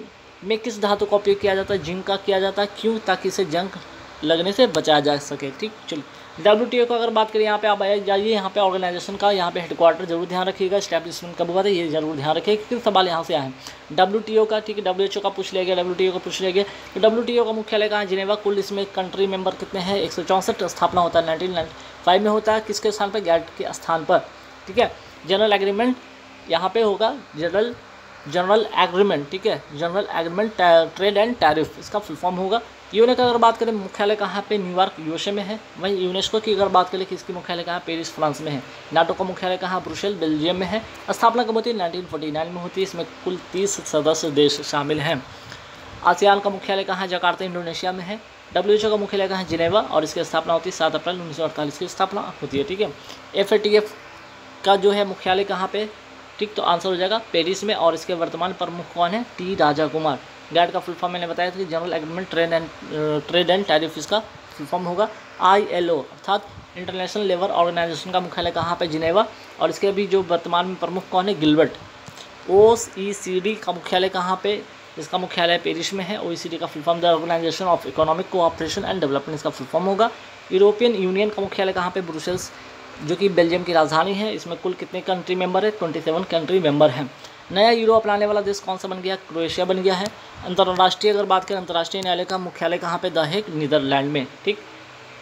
में किस धातु का उपयोग किया जाता है जिंक का किया जाता है क्यों ताकि इसे जंग लगने से बचाया जा सके ठीक चलिए डब्ल्यू को अगर बात करें यहाँ पे आप जाइए यहाँ पे ऑर्गेनाइजेशन का यहाँ पे हेडक्वार्टर जरूर ध्यान रखिएगा स्टैब्लिशमेंट कब हुआ था ये जरूर ध्यान रखिएगा क्योंकि सवाल यहाँ से आए डब्ल्यू का ठीक है डब्ल्यू का पूछ लिया गया डब्ल्यू का पूछ लिया गया तो डब्ल्यू का मुख्यालय कहाँ जिनेवा कुल इसमें कंट्री मेंबर कितने हैं एक स्थापना होता है नाइनटीन फाइव में होता है किसके स्थान पर गैट के स्थान पर ठीक है जनरल एग्रीमेंट यहाँ पर होगा जनरल जनरल एग्रीमेंट ठीक है general agreement trade and tariff इसका फुल फॉर्म होगा यूनेक अगर बात करें मुख्यालय कहाँ पे न्यूयॉर्क यूएसए में है वहीं यूनेस्को की अगर बात करें कि इसकी मुख्यालय कहाँ पेरिस फ्रांस में है नाटो का मुख्यालय कहाँ ब्रुसेल बेल्जियम में है स्थापना कब होती है नाइनटीन में होती है इसमें कुल तीस सदस्य देश शामिल हैं आसियान का मुख्यालय कहाँ जकार्ता इंडोनेशिया में है डब्ल्यू का मुख्यालय कहाँ जिनेवा और इसकी स्थापना होती है सात अप्रैल उन्नीस की स्थापना होती है ठीक है एफ का जो है मुख्यालय कहाँ पर ठीक तो आंसर हो जाएगा पेरिस में और इसके वर्तमान प्रमुख कौन है टी राजा कुमार गैट का फुल फॉर्म मैंने बताया था कि general agreement trade and trade and tariff इसका फुल फॉर्म होगा आई अर्थात इंटरनेशनल लेबर ऑर्गेनाइजेशन का मुख्यालय कहाँ पर जिनेवा और इसके अभी जो वर्तमान में प्रमुख कौन है गिलबर्ट ओ का मुख्यालय कहाँ पे इसका मुख्यालय पेरिस में है ओ e का full form the organisation of economic cooperation and development इसका फुल फॉर्म होगा यूरोपियन यूनियन का मुख्यालय कहाँ पे ब्रुसेल्स जो कि बेल्जियम की राजधानी है इसमें कुल कितने कंट्री मेंबर है ट्वेंटी सेवन कंट्री मेंबर हैं नया यूरो अपनाने वाला देश कौन सा बन गया क्रोएशिया बन गया है अंतर्राष्ट्रीय अगर बात करें अंतर्राष्ट्रीय न्यायालय का मुख्यालय कहाँ पे दहेक नीदरलैंड में ठीक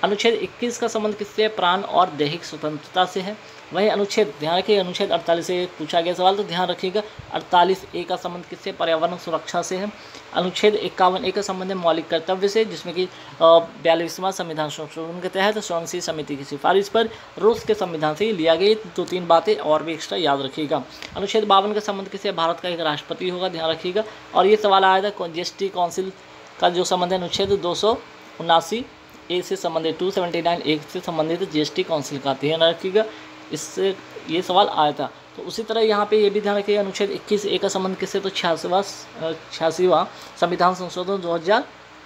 अनुच्छेद 21 का संबंध किससे प्राण और दैहिक स्वतंत्रता से है वहीं अनुच्छेद ध्यान रखिए अनुच्छेद 48 से पूछा गया सवाल तो ध्यान रखिएगा 48 ए का संबंध किससे पर्यावरण सुरक्षा से है अनुच्छेद इक्यावन ए का संबंध मौलिक कर्तव्य से जिसमें कि बयालीसवां संविधान संशोधन के तहत सोनसी समिति की सिफारिश पर रूस के संविधान से लिया गया दो तो तीन बातें और भी एक्स्ट्रा याद रखिएगा अनुच्छेद बावन के संबंध किसे भारत का एक राष्ट्रपति होगा ध्यान रखिएगा और ये सवाल आया था जी काउंसिल का जो संबंध है अनुच्छेद दो सौ उनासी ए से संबंधित टू सेवेंटी नाइन ए से संबंधित जीएसटी काउंसिल का ध्यान रखिएगा इससे ये सवाल आया था तो उसी तरह यहाँ पे ये भी ध्यान रखिए अनुच्छेद 21 ए का संबंध किससे तो छियासीवा छियासीवा संविधान संशोधन 2000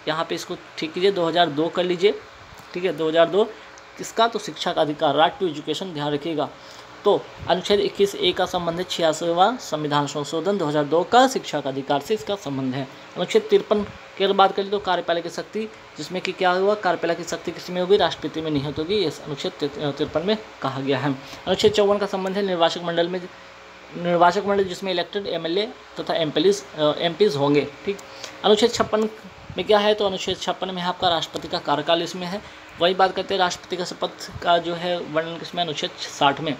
यहाँ पे इसको ठीक कीजिए 2002 कर लीजिए ठीक है 2002 किसका तो शिक्षा का अधिकार राइट टू एजुकेशन ध्यान रखिएगा तो अनुच्छेद 21 ए का संबंध है छियासीवा संविधान संशोधन 2002 का शिक्षा का अधिकार से इसका संबंध है अनुच्छेद तिरपन के बात कर लीजिए तो कार्यपालिका शक्ति जिसमें कि क्या हुआ कारपेला की शक्ति किसमें में होगी राष्ट्रपति में निहित होगी ये अनुच्छेद तिरपन में कहा गया है अनुच्छेद चौवन का संबंध है निर्वाचक मंडल में निर्वाचक मंडल जिसमें इलेक्टेड एमएलए तथा एमपीज एमपीज होंगे ठीक अनुच्छेद छप्पन में क्या है तो अनुच्छेद छप्पन में आपका राष्ट्रपति का कार्यकाल इसमें है वही बात करते हैं राष्ट्रपति का शपथ का जो है वर्णन किसमें अनुच्छेद साठ में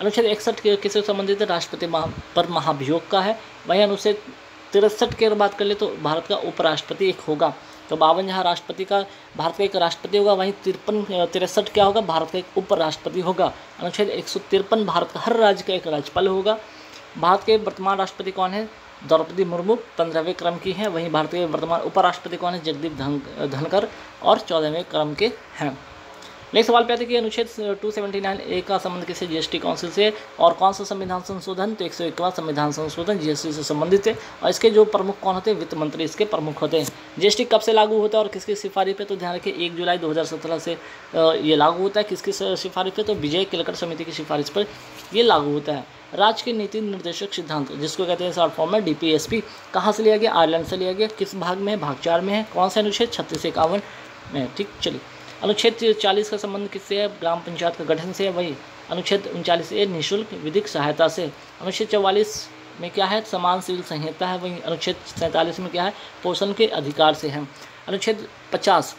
अनुच्छेद इकसठ किससे संबंधित है राष्ट्रपति महा, पर महाभियोग का है वहीं अनुच्छेद तिरसठ की अगर बात कर ले तो भारत का उपराष्ट्रपति एक होगा तो बावन जहाँ राष्ट्रपति का भारत का एक राष्ट्रपति होगा वहीं तिरपन तिरसठ क्या होगा भारत का एक उपराष्ट्रपति होगा अनुच्छेद एक भारत का हर राज्य का एक राज्यपाल होगा भारत के वर्तमान राष्ट्रपति कौन है द्रौपदी मुर्मू पंद्रहवें क्रम की हैं वहीं भारत के वर्तमान उपराष्ट्रपति कौन है जगदीप धनकर और चौदहवें क्रम के हैं नेक्स्ट सवाल पे आते कि अनुच्छेद 279 ए का संबंध किसे जीएसटी काउंसिल से और कौन सा संविधान संशोधन तो एक संविधान संशोधन जीएसटी से संबंधित है और इसके जो प्रमुख कौन होते हैं वित्त मंत्री इसके प्रमुख होते हैं जीएसटी कब से लागू होता है और किसकी सिफारिश पे तो ध्यान रखिए एक जुलाई दो से ये लागू होता है किसकी सिफारिश पे तो विजय किलकर समिति की सिफारिश पर ये लागू होता है राज्य के नीति निर्देशक सिद्धांत जिसको कहते हैं शॉर्ट फॉर्म में पी कहाँ से लिया गया आयरलैंड से लिया गया किस भाग में है भाग चार में है कौन सा अनुच्छेद छत्तीस इक्यावन में ठीक चलिए अनुच्छेद चालीस का संबंध किससे है ग्राम पंचायत का गठन से है वही अनुच्छेद उनचालीस ए निःशुल्क विधिक सहायता से अनुच्छेद चौवालीस में क्या है समान सिविल संहिता है वहीं अनुच्छेद सैंतालीस में क्या है पोषण के अधिकार से है अनुच्छेद पचास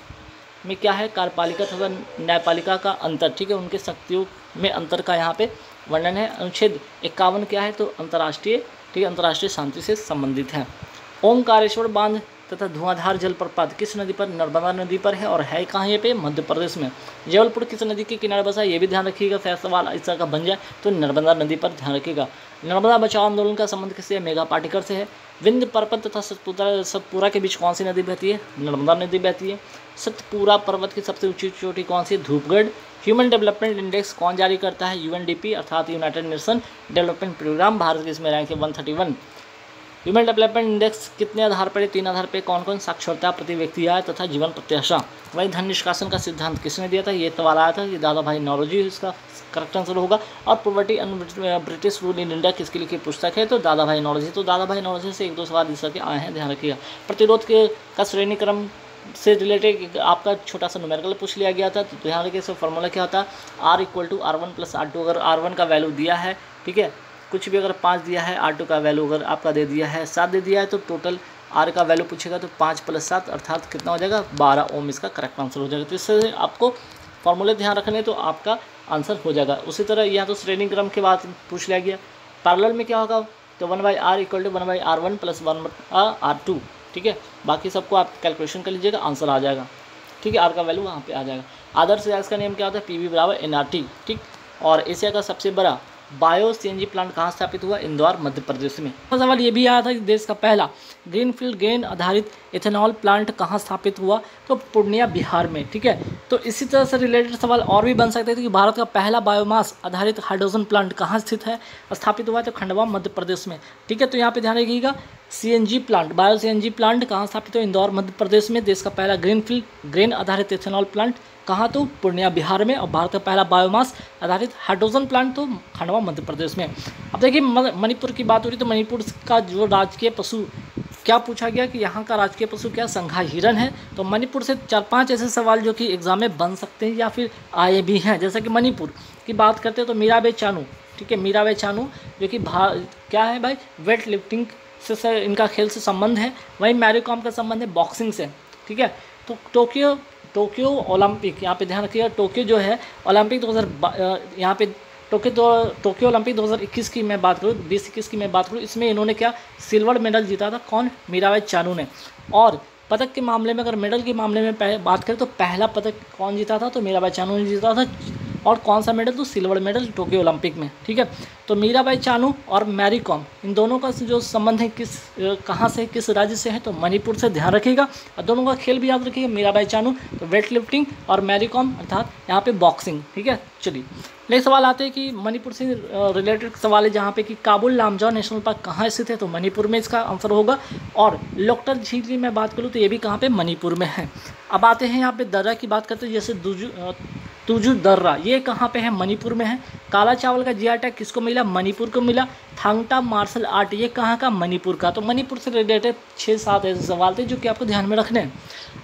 में क्या है कार्यपालिका तथा न्यायपालिका का अंतर ठीक है उनके शक्तियों में अंतर का यहाँ पे वर्णन है अनुच्छेद इक्यावन क्या है तो अंतर्राष्ट्रीय ठीक है अंतर्राष्ट्रीय शांति से संबंधित है ओंकारेश्वर बांध तथा धुआंधार जलप्रपात किस नदी पर नर्मदा नदी पर है और है कहाँ ये पे मध्य प्रदेश में जबलपुर किस नदी के किनारे बसा है ये भी ध्यान रखिएगा सह सवाल इस तरह का बन जाए तो नर्मदा नदी पर ध्यान रखिएगा नर्मदा बचाओ आंदोलन का संबंध किससे मेगा पाटिकर से है विंध्य पर्वत तथा सतपुरा सतपुरा के बीच कौन सी नदी बहती है नर्मदा नदी बहती है सतपुरा पर्वत की सबसे ऊंची चोटी कौन सी है धूपगढ़ ह्यूमन डेवलपमेंट इंडेक्स कौन जारी करता है यूएनडीपी अर्थात यूनाइटेड नेशन डेवलपमेंट प्रोग्राम भारत के इसमें रैंक है वन ह्यूमन डेवलपमेंट इंडेक्स कितने आधार पर तीन आधार पर कौन कौन साक्षरता प्रति व्यक्ति आए तथा जीवन प्रत्याशा वहीं धन निष्कासन का सिद्धांत किसने दिया था ये सवाल आया था ये दादा भाई नॉलोजी इसका करेक्ट आंसर होगा और un British rule in India किसके लिए पुस्तक है तो दादा भाई नॉलोजी तो दादा भाई नॉलोजी से एक दो सवाल इस सके आए हैं ध्यान रखिएगा प्रतिरोध के का श्रेणीक्रम से रिलेटेड आपका छोटा सा नुमेरिकल पूछ लिया गया था तो ध्यान रखिए इसका फॉर्मूला क्या होता है R equal to R one plus R two अगर आर वन का वैल्यू दिया है ठीक है कुछ भी अगर पाँच दिया है आर टू का वैल्यू अगर आपका दे दिया है सात दे दिया है तो टोटल आर का वैल्यू पूछेगा तो पाँच प्लस सात अर्थात कितना हो जाएगा बारह ओम इसका करेक्ट आंसर हो जाएगा तो इससे आपको फॉर्मूले ध्यान रखने तो आपका आंसर हो जाएगा उसी तरह यहाँ तो श्रेणी क्रम के बाद पूछ लिया गया पार्लर में क्या होगा तो one by R equal to one by R one plus one R two ठीक है बाकी सबको आप कैलकुलेशन कर लीजिएगा आंसर आ जाएगा ठीक है आर का वैल्यू वहाँ पे आ जाएगा आदर्श का नियम क्या होता है पी बराबर एन आर टी ठीक और एशिया का सबसे बड़ा बायो सीएनजी प्लांट कहाँ स्थापित हुआ इंदौर मध्य प्रदेश में सवाल ये भी आया था कि देश का पहला ग्रीनफील्ड ग्रेन आधारित इथेनॉल प्लांट कहाँ स्थापित हुआ तो पूर्णिया बिहार में ठीक है तो इसी तरह से रिलेटेड सवाल और भी बन सकते थे कि भारत का पहला बायोमास आधारित हाइड्रोजन प्लांट कहाँ स्थित है स्थापित हुआ है तो खंडवा मध्य प्रदेश में ठीक है तो यहाँ पर ध्यान रखिएगा CNG plant bio G plant कहाँ स्थापित हो इंदौर मध्य प्रदेश में देश का पहला ग्रीनफील्ड ग्रेन आधारित इथेनॉल प्लांट कहाँ तो पूर्णिया बिहार में और भारत का पहला बायोमास आधारित हाइड्रोजन प्लांट तो खंडवा मध्य प्रदेश में अब देखिए मणिपुर की बात हो रही तो मणिपुर का जो राजकीय पशु क्या पूछा गया कि यहाँ का राजकीय पशु क्या संघा हिरन है तो मणिपुर से चार पांच ऐसे सवाल जो कि एग्ज़ाम में बन सकते हैं या फिर आए भी हैं जैसा कि मणिपुर की बात करते हैं तो मीराबे चानू ठीक है मीराबे चानू जो कि भा क्या है भाई वेट लिफ्टिंग से, से इनका खेल से संबंध है वहीं मैरीकॉम का संबंध है बॉक्सिंग से ठीक है तो टोक्यो टोक्यो ओलंपिक यहाँ पे ध्यान रखिएगा टोक्यो जो है ओलंपिक हज़ार यहाँ पे टोक्यो दो टोक्यो ओलंपिक 2021 की मैं बात करूँ बीस इक्कीस की मैं बात करूँ इसमें इन्होंने क्या सिल्वर मेडल जीता था कौन मीराबाई चानू ने और पदक के मामले में अगर मेडल के मामले में बात करें तो पहला पदक कौन जीता था तो मीराबाई चानू ने जीता था और कौन सा मेडल तो सिल्वर मेडल टोक्यो ओलंपिक में ठीक है तो मीराबाई चानू और मैरी कॉम इन दोनों का जो संबंध है किस कहाँ से किस राज्य से है तो मणिपुर से ध्यान रखिएगा और दोनों का खेल भी याद रखिएगा मीराबाई चानू तो वेट लिफ्टिंग और मैरी कॉम अर्थात यहाँ पे बॉक्सिंग ठीक है चलिए नेक्स्ट सवाल आते हैं कि मणिपुर से रिलेटेड सवाल है जहाँ पे कि काबुल लामजा नेशनल पार्क कहाँ स्थित है तो मणिपुर में इसका आंसर होगा और लोकटल झील की मैं बात करूँ तो ये भी कहाँ पे मणिपुर में है अब आते हैं यहाँ पे दर्रा की बात करते हैं जैसे दुजु तुजू दर्रा ये कहाँ पे है मणिपुर में है काला चावल का जी टैग किसको मिला मणिपुर को मिला थांगटा मार्शल आर्ट ये कहाँ का मणिपुर का तो मणिपुर से रिलेटेड छः सात ऐसे सवाल थे जो कि आपको ध्यान में रखने हैं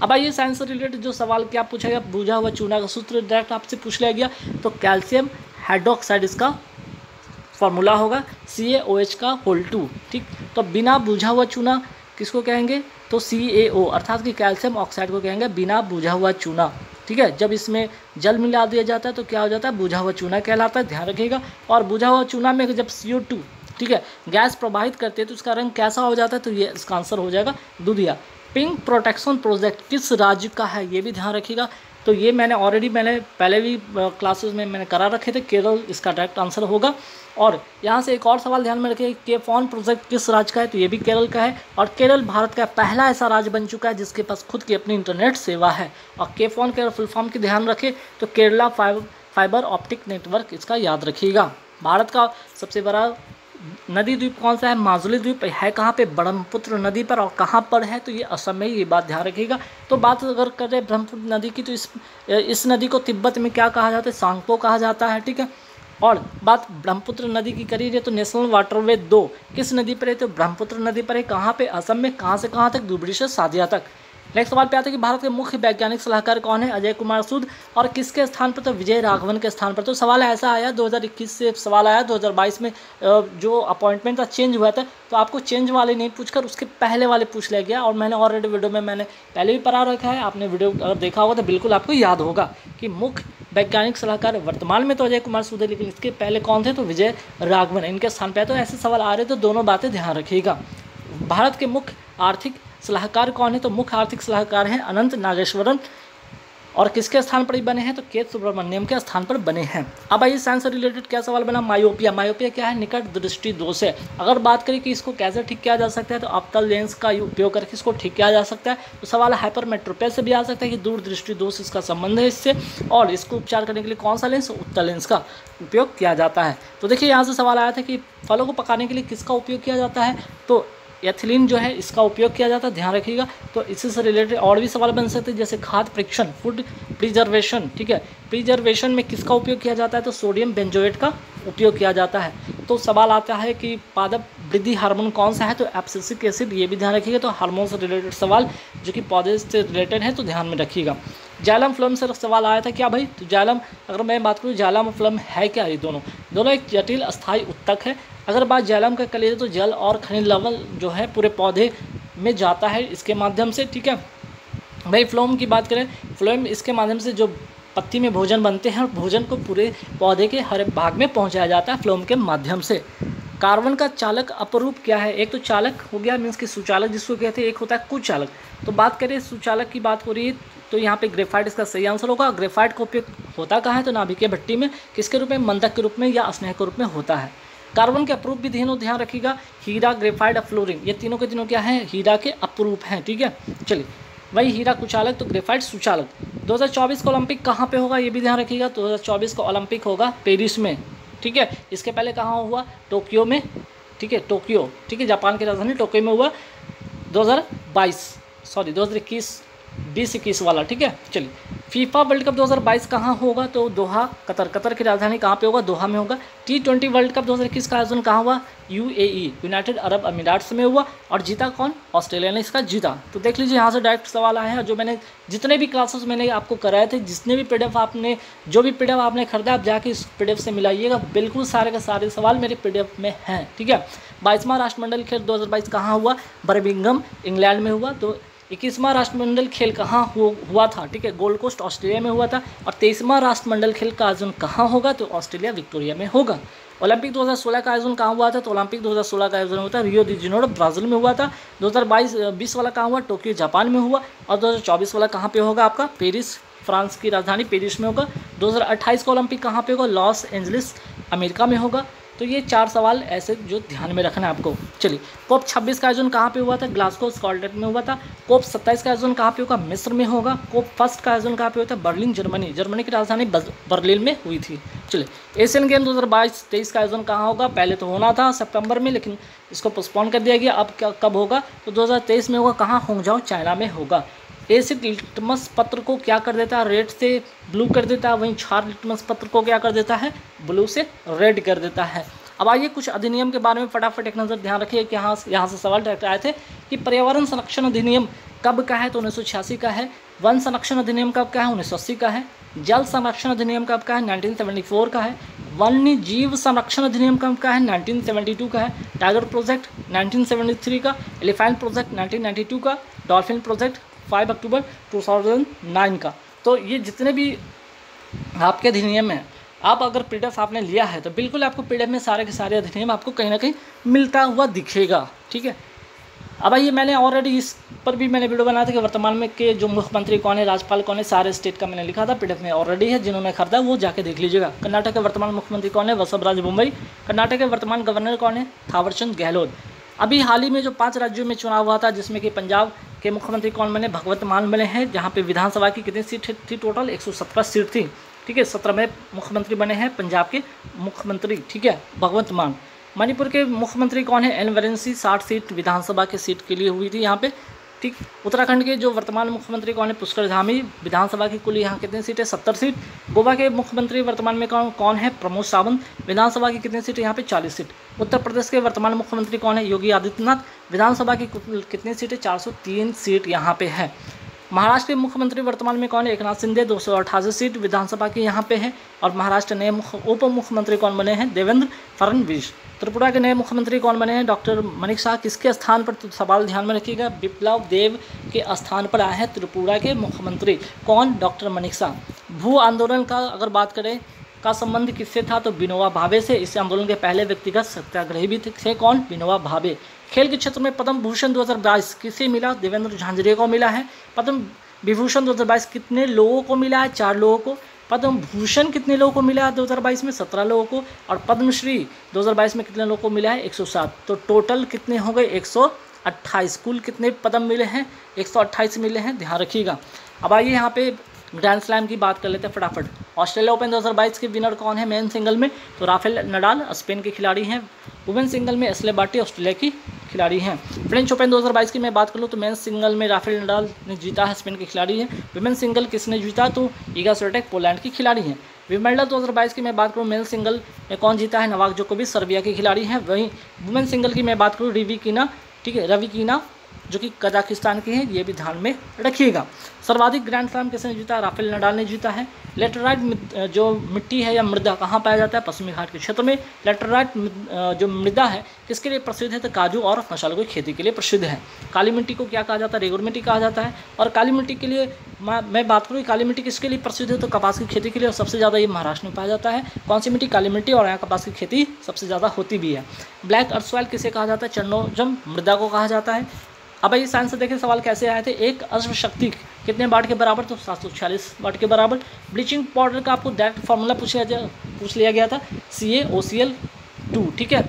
अब आइए साइंस से रिलेटेड जो सवाल क्या पूछा गया बुझा हुआ चूना का सूत्र डायरेक्ट आपसे पूछ लिया गया तो कैल्शियम हाइड्रोक्साइड इसका फॉर्मूला होगा सी ए ओ एच का होल टू ठीक तो बिना बुझा हुआ चूना किसको कहेंगे तो सी ए ओ अर्थात कि कैल्शियम ऑक्साइड को कहेंगे बिना बुझा हुआ चूना ठीक है जब इसमें जल मिला दिया जाता है तो क्या हो जाता है बुझा हुआ चूना कहलाता है ध्यान रखिएगा और बुझा हुआ चूना में जब सी ओ टू ठीक है गैस प्रवाहित करते हैं तो उसका रंग कैसा हो जाता है तो ये इसका आंसर हो जाएगा दुधिया पिंक प्रोटेक्शन प्रोजेक्ट किस राज्य का है ये भी ध्यान रखिएगा तो ये मैंने ऑलरेडी मैंने पहले भी क्लासेस में मैंने करा रखे थे केरल इसका डायरेक्ट आंसर होगा और यहाँ से एक और सवाल ध्यान में रखिए के फॉन प्रोजेक्ट किस राज्य का है तो ये भी केरल का है और केरल भारत का पहला ऐसा राज्य बन चुका है जिसके पास खुद की अपनी इंटरनेट सेवा है और के फॉन के फुल फॉर्म की ध्यान रखें तो केरला फाइबर ऑप्टिक नेटवर्क इसका याद रखिएगा भारत का सबसे बड़ा नदी द्वीप कौन सा है माजुली द्वीप है कहाँ पे ब्रह्मपुत्र नदी पर और कहाँ पर है तो ये असम में ये बात ध्यान रखिएगा तो बात अगर करें ब्रह्मपुत्र नदी की तो इस इस नदी को तिब्बत में क्या कहा जाता है सांगपो कहा जाता है ठीक है और बात ब्रह्मपुत्र नदी की करी जाए तो नेशनल वाटरवे दो किस नदी पर है तो ब्रह्मपुत्र नदी पर है कहाँ पर असम में कहाँ से कहाँ तक दुबड़ी से सादिया तक नेक्स्ट सवाल पे आता है कि भारत के मुख्य वैज्ञानिक सलाहकार कौन है अजय कुमार सूद और किसके स्थान पर तो विजय राघवन के स्थान पर तो सवाल ऐसा आया 2021 से सवाल आया 2022 में जो अपॉइंटमेंट था चेंज हुआ था तो आपको चेंज वाले नहीं पूछकर उसके पहले वाले पूछ लिया गया और मैंने ऑलरेडी वीडियो में मैंने पहले भी पढ़ा रखा है आपने वीडियो अगर देखा होगा तो बिल्कुल आपको याद होगा कि मुख्य वैज्ञानिक सलाहकार वर्तमान में तो अजय कुमार सूद है लेकिन इसके पहले कौन थे तो विजय राघवन इनके स्थान पर तो ऐसे सवाल आ रहे तो दोनों बातें ध्यान रखिएगा भारत के मुख्य आर्थिक सलाहकार कौन है तो मुख्य आर्थिक सलाहकार हैं अनंत नागेश्वरन और किसके स्थान पर बने हैं तो के सुब्रमण्यम के स्थान पर बने हैं अब आइए साइंस से रिलेटेड क्या सवाल बना मायोपिया मायोपिया क्या है निकट दृष्टि दोष है अगर बात करें कि इसको कैसे ठीक किया जा सकता है तो आपका लेंस का उपयोग करके इसको ठीक किया जा सकता है तो सवाल हाइपरमेट्रोपिया से भी आ सकता है कि दूर दृष्टि दोष इसका संबंध है इससे और इसको उपचार करने के लिए कौन सा लेंस उत्तल लेंस का उपयोग किया जाता है तो देखिए यहाँ से सवाल आया था कि फलों को पकाने के लिए किसका उपयोग किया जाता है तो एथिलीन जो है इसका उपयोग किया जाता है ध्यान रखिएगा तो इसी से रिलेटेड और भी सवाल बन सकते हैं जैसे खाद परीक्षण फूड प्रिजर्वेशन ठीक है प्रिजर्वेशन में किसका उपयोग किया जाता है तो सोडियम बेंजोएट का उपयोग किया जाता है तो सवाल आता है कि पादप वृद्धि हार्मोन कौन सा है तो एप्सिक एसिड ये भी ध्यान रखिएगा तो हार्मोन से रिलेटेड सवाल जो कि पौधे से रिलेटेड है तो ध्यान में रखिएगा जालम फ्लम से सवाल आया था क्या भाई तो जालम अगर मैं बात करूँ जालम फ्लम है क्या ये दोनों दोनों एक जटिल अस्थाई उत्तक है अगर बात जैलम का करें तो जल और खनिज लवल जो है पूरे पौधे में जाता है इसके माध्यम से ठीक है भाई फ्लोम की बात करें फ्लोम इसके माध्यम से जो पत्ती में भोजन बनते हैं और भोजन को पूरे पौधे के हर भाग में पहुंचाया जाता है फ्लोम के माध्यम से कार्बन का चालक अपरूप क्या है एक तो चालक हो गया मीन्स कि सुचालक जिसको कहते हैं एक होता है कुचालक तो बात करें सुचालक की बात हो रही है तो यहाँ पे ग्रेफाइट इसका सही आंसर होगा ग्रेफाइट का उपयोग होता कहाँ है तो नाभिकीय भट्टी में किसके रूप में मंदक के रूप में या स्नेह के रूप में होता है कार्बन के अप्रूप भी तीनों ध्यान रखिएगा हीरा ग्रेफाइड और फ्लोरिन ये तीनों के तीनों क्या है हीरा के अप्रूप हैं ठीक है चलिए वही हीरा कुचालक तो ग्रेफाइड सुचालक 2024 का ओलंपिक कहाँ पे होगा ये भी ध्यान रखिएगा 2024 का ओलंपिक होगा पेरिस में ठीक है इसके पहले कहाँ हुआ टोक्यो में ठीक है टोक्यो ठीक है जापान की राजधानी टोक्यो में हुआ 2022 सॉरी 2021 बीस इक्कीस वाला ठीक है चलिए फीफा वर्ल्ड कप 2022 कहाँ होगा तो दोहा कतर कतर की राजधानी कहाँ पे होगा दोहा में होगा टी ट्वेंटी वर्ल्ड कप 2021 का आयोजन कहाँ हुआ यूएई यूनाइटेड अरब अमीराट्स में हुआ और जीता कौन ऑस्ट्रेलिया ने इसका जीता तो देख लीजिए यहाँ से डायरेक्ट सवाल आया है जो मैंने जितने भी क्लासेस मैंने आपको कराए थे जितने भी पी आपने जो भी पी आपने खरीदा आप जाके इस पी से मिलाइएगा बिल्कुल सारे के सारे सवाल मेरे पी में हैं ठीक है बाईसवां राष्ट्रमंडल खेल दो हज़ार कहाँ हुआ बर्मिंगम इंग्लैंड में हुआ तो इक्कीसवां राष्ट्रमंडल खेल कहाँ हो हुआ था ठीक है गोल्ड कोस्ट ऑस्ट्रेलिया में हुआ था और तेईसवां राष्ट्रमंडल खेल का आयोजन कहाँ होगा तो ऑस्ट्रेलिया विक्टोरिया में होगा ओलंपिक 2016 का आयोजन कहाँ हुआ था तो ओलंपिक 2016 का आयोजन हुआ था रियो डी जिनोडो ब्राज़ील में हुआ था 2022 बीस वाला कहाँ हुआ टोक्यो जापान में हुआ और 2024 वाला कहाँ पे होगा आपका पेरिस फ्रांस की राजधानी पेरिस में होगा 2028 का ओलंपिक कहाँ पे होगा लॉस एंजलिस अमेरिका में होगा तो ये चार सवाल ऐसे जो ध्यान में रखना है आपको चलिए कोप 26 का आयोजन कहाँ पे हुआ था ग्लास्को स्कॉटलैंड में हुआ था कोप 27 का आयोजन कहाँ पे होगा मिस्र में होगा कोप फर्स्ट का आयोजन कहाँ पे हुआ था बर्लिन जर्मनी जर्मनी की राजधानी बर्लिन में हुई थी चलिए एशियन गेम दो हज़ार बाईस का आयोजन कहाँ होगा पहले तो होना था सेप्टेम्बर में लेकिन इसको पोस्टपोन कर दिया गया अब कब होगा तो दो में होगा कहाँ होंगजाओ चाइना में होगा एसिड लिटमस पत्र को क्या कर देता है रेड से ब्लू कर देता है वहीं क्षार लिटमस पत्र को क्या कर देता है ब्लू से रेड कर देता है अब आइए कुछ अधिनियम के बारे में फटाफट एक नज़र ध्यान रखिए कि यहाँ यहाँ से सवाल डायरेक्ट आए थे कि पर्यावरण संरक्षण अधिनियम कब का है तो उन्नीस का है वन संरक्षण अधिनियम कब का है उन्नीस का है जल संरक्षण अधिनियम कब का है 1974 का है वन्य जीव संरक्षण अधिनियम कब का है 1972 का है टाइगर प्रोजेक्ट 1973 का एलिफेंट प्रोजेक्ट 1992 का dolphin project five October nine का तो ये जितने भी आपके अधिनियम हैं आप अगर पी आपने लिया है तो बिल्कुल आपको पी में सारे के सारे अधिनियम आपको कहीं ना कहीं मिलता हुआ दिखेगा ठीक है अब आइए मैंने ऑलरेडी इस पर भी मैंने वीडियो बनाया था कि वर्तमान में के जो मुख्यमंत्री कौन है राज्यपाल कौन है सारे स्टेट का मैंने लिखा था पी में ऑलरेडी है जिन्होंने खरीदा वो जाके देख लीजिएगा कर्नाटक के वर्तमान मुख्यमंत्री कौन है वसवराज मुंबई कर्नाटक के वर्तमान गवर्नर कौन है थावरचंद गहलोत अभी हाल ही में जो पाँच राज्यों में चुनाव हुआ था जिसमें कि पंजाब के मुख्यमंत्री कौन बने भगवत मान बने हैं जहाँ पे विधानसभा की कितनी सीट थी टोटल 117 सीट थी ठीक है सत्रह में मुख्यमंत्री बने हैं पंजाब के मुख्यमंत्री ठीक है भगवंत मान मणिपुर के मुख्यमंत्री कौन है एन वरेंसी साठ सीट विधानसभा के सीट के लिए हुई थी यहाँ पे ठीक उत्तराखंड के जो वर्तमान मुख्यमंत्री कौन है पुष्कर धामी विधानसभा की कुल यहाँ कितनी सीटें सत्तर सीट गोवा के मुख्यमंत्री वर्तमान में कौन कौन है प्रमोद सावंत विधानसभा की कितनी सीटें यहाँ पे चालीस सीट उत्तर प्रदेश के वर्तमान मुख्यमंत्री कौन है योगी आदित्यनाथ विधानसभा की कितनी सीटें चार सीट यहाँ पे है महाराष्ट्र के मुख्यमंत्री वर्तमान में कौन है एकनाथ शिंदे दो सीट विधानसभा के यहाँ पे है और महाराष्ट्र नए उप मुख्यमंत्री कौन बने हैं देवेंद्र फडणवीस त्रिपुरा के नए मुख्यमंत्री कौन बने हैं डॉक्टर मनिक शाह किसके स्थान पर तो सवाल ध्यान में रखिएगा विप्लव देव के स्थान पर आए हैं त्रिपुरा के मुख्यमंत्री कौन डॉक्टर मनिक शाह भू आंदोलन का अगर बात करें का संबंध किससे था तो बिनोवा भावे से इस आंदोलन के पहले व्यक्तिगत सत्याग्रही भी थे कौन बिनोवा भावे खेल के क्षेत्र में पद्म भूषण 2022 किसे मिला देवेंद्र झांझरे को मिला है पद्म विभूषण 2022 कितने लोगों को मिला है चार लोगों को पद्म भूषण कितने लोगों को मिला है दो में सत्रह लोगों को और पद्मश्री दो में कितने लोगों को मिला है एक तो टोटल कितने हो गए अट्ठाईस कुल कितने पदम मिले हैं 128 मिले हैं ध्यान रखिएगा अब आइए यहाँ पे ग्रैंड स्लैम की बात कर लेते हैं फटाफट ऑस्ट्रेलिया ओपन 2022 के विनर कौन है मेन सिंगल में तो राफेल नडाल स्पेन के खिलाड़ी हैं वुमेन सिंगल में एस्ले बाटी ऑस्ट्रेलिया की खिलाड़ी हैं फ्रेंच ओपन 2022 की मैं बात कर लूँ तो मेन सिंगल में राफेल नडाल ने जीता है स्पेन के खिलाड़ी हैं वुमेन सिंगल किसने जीता तो ईगा सोटेक पोलैंड की खिलाड़ी हैं विमेंडल 2022 की मैं बात करूँ मेल सिंगल में कौन जीता है नवाक जोकोविच सर्बिया के खिलाड़ी हैं वहीं वुमेन सिंगल की मैं बात करूँ रिवी कीना ठीक है रवि कीना जो कि कजाकिस्तान की हैं ये भी ध्यान में रखिएगा सर्वाधिक ग्रैंड स्लैम किसने जीता राफेल नडाल ने जीता है लेटराइट जो मिट्टी है या मृदा कहाँ पाया जाता है पश्चिमी घाट के क्षेत्र में लेटराइट जो मृदा है किसके लिए प्रसिद्ध है तो काजू और मसालों की खेती के लिए प्रसिद्ध है काली मिट्टी को क्या कहा जाता है रेगुर मिट्टी कहा जाता है और काली मिट्टी के लिए मैं बात करूँ काली मिट्टी किसके लिए प्रसिद्ध है तो कपास की खेती के लिए और सबसे ज़्यादा ये महाराष्ट्र में पाया जाता है कौन सी मिट्टी काली मिट्टी और यहाँ कपास की खेती सबसे ज़्यादा होती भी है ब्लैक अर्थ सॉइल किसे कहा जाता है चरणोजम मृदा को कहा जाता है अब भाई साइंस से देखें सवाल कैसे आए थे एक अश्वशक्ति कितने बाट के बराबर तो सात सौ छियालीस वाट के बराबर ब्लीचिंग पाउडर का आपको डायरेक्ट फार्मूला पूछा जा पूछ लिया गया था C A O C L to ठीक है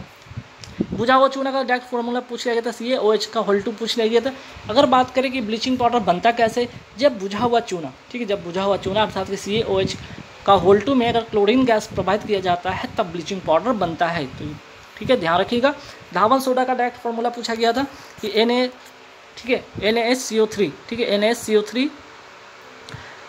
बुझा हुआ चूना का डायरेक्ट फॉर्मूला पूछ लिया गया था सी ए ओ एच का होल टू पूछ लिया गया था अगर बात करें कि ब्लीचिंग पाउडर बनता कैसे जब बुझा हुआ चूना ठीक है जब बुझा हुआ चूना अर्थात कि सी ए ओ एच का होल टू में अगर क्लोरीन गैस प्रभावित किया जाता है तब ब्लीचिंग पाउडर बनता है तो ठीक है ध्यान रखिएगा धावन सोडा का डायरेक्ट फॉर्मूला पूछा गया था कि एन ए ठीक है N S C O three ठीक है N S C O three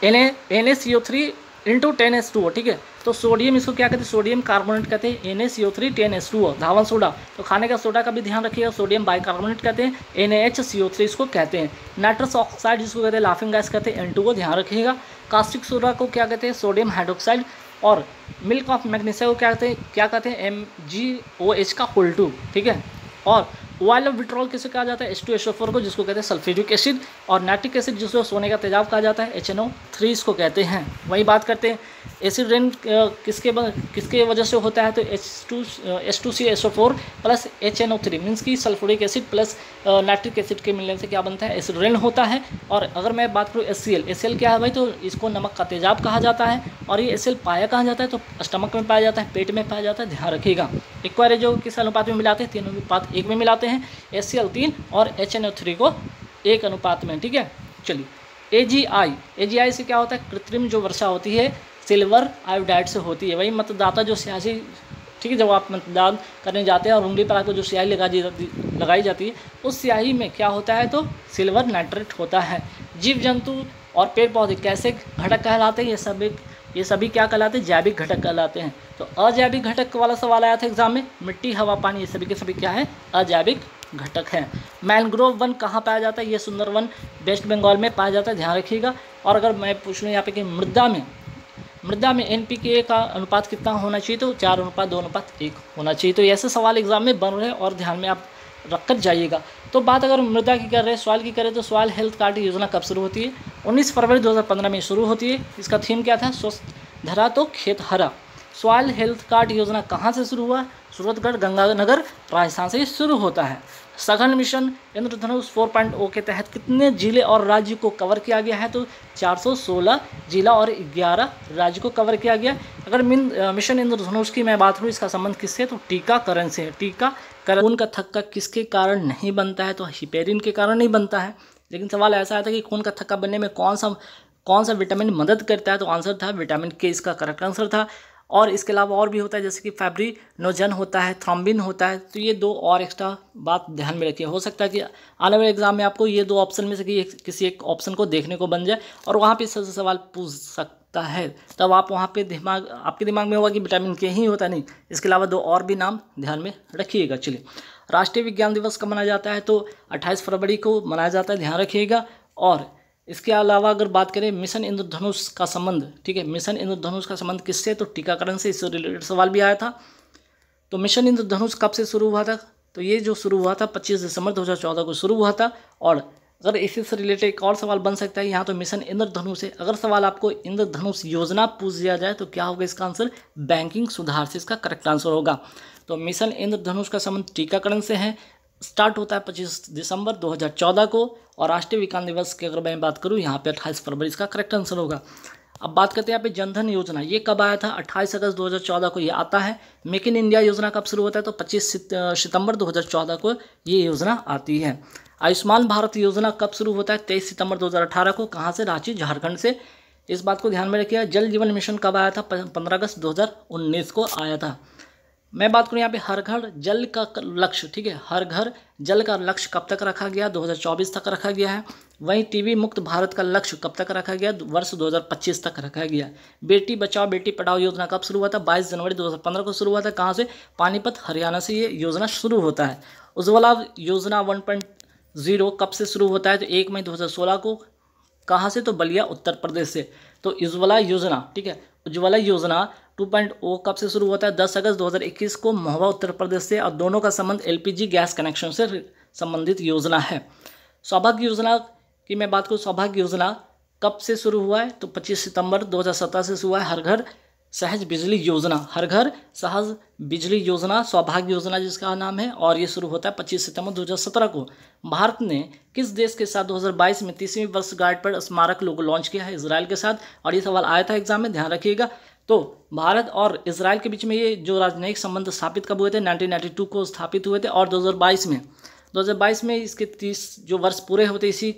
N A N S C O three into ten S two O ठीक है तो सोडियम इसको क्या कहते हैं सोडियम कार्बोनेट कहते हैं N A C O three ten S two O धावन सोडा तो खाने का सोडा का भी ध्यान रखिएगा सोडियम बाइकार्बोनेट कहते हैं N H C O three इसको कहते हैं नाइट्रस ऑक्साइड जिसको कहते हैं लाफिंग गैस कहते हैं एन टू को ध्यान रखिएगा कास्टिक सोडा को क्या कहते हैं सोडियम हाइड्रोक्साइड और मिल्क ऑफ मैग्नीशिया को क्या कहते हैं क्या कहते हैं एम जी ओ एच का होल टू ठीक है और वाइल ऑफ विट्रॉल किसे कहा जाता है एस टू एस फोर को जिसको कहते हैं सल्फ्यूरिक एसिड और नाइट्रिक एसिड जिसको सोने का तेजाब कहा जाता है एच एन ओ थ्री इसको कहते हैं वही बात करते हैं एसिड रेन किसके किसके वजह से होता है तो H two S two C S O four plus H N O three means कि sulphuric acid plus nitric acid के मिलने से क्या बनता है एसिड रेन होता है और अगर मैं बात करूँ S C L S L क्या है भाई तो इसको नमक का तेजाब कहा जाता है और ये एस एल पाया कहा जाता है तो स्टमक में पाया जाता है पेट में पाया जाता है ध्यान रखिएगा एक बार जो किस अनुपात में मिलाते हैं तीन अनुपात एक में मिलाते बनाते हैं एस और एच को एक अनुपात में ठीक है चलिए ए जी आई ए जी आई से क्या होता है कृत्रिम जो वर्षा होती है सिल्वर आयोडाइड से होती है वही मतदाता जो सियासी ठीक है जब आप मतदान करने जाते हैं और उंगली पर आपको जो स्याही लगा लगाई जाती है उस स्याही में क्या होता है तो सिल्वर नाइट्रेट होता है जीव जंतु और पेड़ पौधे कैसे घटक कहलाते हैं ये सब एक ये सभी क्या कहलाते हैं जैविक घटक कहलाते हैं तो अजैविक घटक वाला सवाल आया था एग्जाम में मिट्टी हवा पानी ये सभी के सभी क्या है अजैविक घटक हैं मैनग्रोव वन कहाँ पाया जाता है ये सुंदर वन वेस्ट बंगाल में पाया जाता है ध्यान रखिएगा और अगर मैं पूछ लूँ यहाँ पे कि मृदा में मृदा में एन का अनुपात कितना होना चाहिए तो चार अनुपात दो अनुपात एक होना चाहिए तो ऐसे सवाल एग्जाम में बन रहे हैं और ध्यान में आप रख कर जाइएगा तो बात अगर मृदा की कर रहे हैं की करें तो सवाल हेल्थ कार्ड योजना कब शुरू होती है 19 फरवरी 2015 में शुरू होती है इसका थीम क्या था स्वस्थ धरा तो खेत हरा सवाल हेल्थ कार्ड योजना कहाँ से शुरू हुआ सूरतगढ़ गंगानगर राजस्थान से शुरू होता है सघन मिशन इंद्रधनुष 4.0 के तहत कितने जिले और राज्य को कवर किया गया है तो 416 जिला और 11 राज्य को कवर किया गया अगर मिशन इंद्रधनुष की मैं बात करूँ इसका संबंध किससे तो टीकाकरण से है टीका खून का थक्का किसके कारण नहीं बनता है तो हिपेरिन के कारण नहीं बनता है लेकिन सवाल ऐसा आया था कि खून का थक्का बनने में कौन सा कौन सा विटामिन मदद करता है तो आंसर था विटामिन के इसका करेक्ट आंसर था और इसके अलावा और भी होता है जैसे कि फैब्री नोजन होता है थ्रॉम्बिन होता है तो ये दो और एक्स्ट्रा बात ध्यान में रखिए हो सकता है कि आने वाले एग्जाम में आपको ये दो ऑप्शन में से कि किसी एक ऑप्शन को देखने को बन जाए और वहाँ पर सवाल पूछ सक होता है तब आप वहाँ पे दिमाग आपके दिमाग में होगा कि विटामिन के ही होता नहीं इसके अलावा दो और भी नाम ध्यान में रखिएगा चलिए राष्ट्रीय विज्ञान दिवस कब मनाया जाता है तो अट्ठाईस फरवरी को मनाया जाता है ध्यान रखिएगा और इसके अलावा अगर बात करें मिशन इंद्रधनुष का संबंध ठीक है मिशन इंद्रधनुष का संबंध किससे तो टीकाकरण से इससे रिलेटेड सवाल भी आया था तो मिशन इंद्रधनुष कब से शुरू हुआ था तो ये जो शुरू हुआ था 25 दिसंबर 2014 को शुरू हुआ था और अगर इसी से रिलेटेड एक और सवाल बन सकता है यहाँ तो मिशन इंद्रधनुष है अगर सवाल आपको इंद्रधनुष योजना पूछ दिया जाए तो क्या होगा इसका आंसर बैंकिंग सुधार से इसका करेक्ट आंसर होगा तो मिशन इंद्रधनुष का संबंध टीकाकरण से है स्टार्ट होता है 25 दिसंबर 2014 को और राष्ट्रीय विकास दिवस की अगर मैं बात करूँ यहाँ पर अट्ठाईस फरवरी इसका करेक्ट आंसर होगा अब बात करते हैं यहाँ पे जनधन योजना ये कब आया था 28 अगस्त 2014 को ये आता है मेक इन इंडिया योजना कब शुरू होता है तो 25 सितंबर 2014 को ये योजना आती है आयुष्मान भारत योजना कब शुरू होता है तेईस सितंबर 2018 को कहाँ से रांची झारखंड से इस बात को ध्यान में रखिएगा जल जीवन मिशन कब आया था पंद्रह अगस्त 2019 को आया था मैं बात करूँ यहाँ पे हर घर जल का लक्ष्य ठीक है हर घर जल का लक्ष्य कब तक रखा गया 2024 तक रखा गया है वहीं टीवी मुक्त भारत का लक्ष्य कब तक रखा गया वर्ष 2025 तक रखा गया बेटी बचाओ बेटी पढ़ाओ योजना कब शुरू हुआ था 22 जनवरी 2015 को शुरू हुआ था कहाँ से पानीपत हरियाणा से ये योजना शुरू होता है उज्ज्वला योजना पॉइंट ज़ीरो कब से शुरू होता है तो एक मई 2016 को कहाँ से तो बलिया उत्तर प्रदेश से तो उज्ज्वला योजना ठीक है उज्ज्वला योजना 2.0 कब से शुरू होता है 10 अगस्त 2021 को महोबा उत्तर प्रदेश से और दोनों का संबंध एलपीजी गैस कनेक्शन से संबंधित योजना है सौभाग्य योजना की मैं बात करूँ सौभाग्य योजना कब से शुरू हुआ है तो पच्चीस सितंबर दो से शुरू हुआ है हर घर सहज बिजली योजना हर घर सहज बिजली योजना सौभाग्य योजना जिसका नाम है और ये शुरू होता है 25 सितंबर 2017 को भारत ने किस देश के साथ 2022 में तीसवीं वर्षगांठ पर स्मारक लोगो लॉन्च किया है इसराइल के साथ और ये सवाल आया था एग्जाम में ध्यान रखिएगा तो भारत और इसराइल के बीच में ये जो राजनयिक संबंध स्थापित कब हुए थे टू को स्थापित हुए थे और बाईस में बाईस में इसके तीस जो वर्ष पूरे होते इसी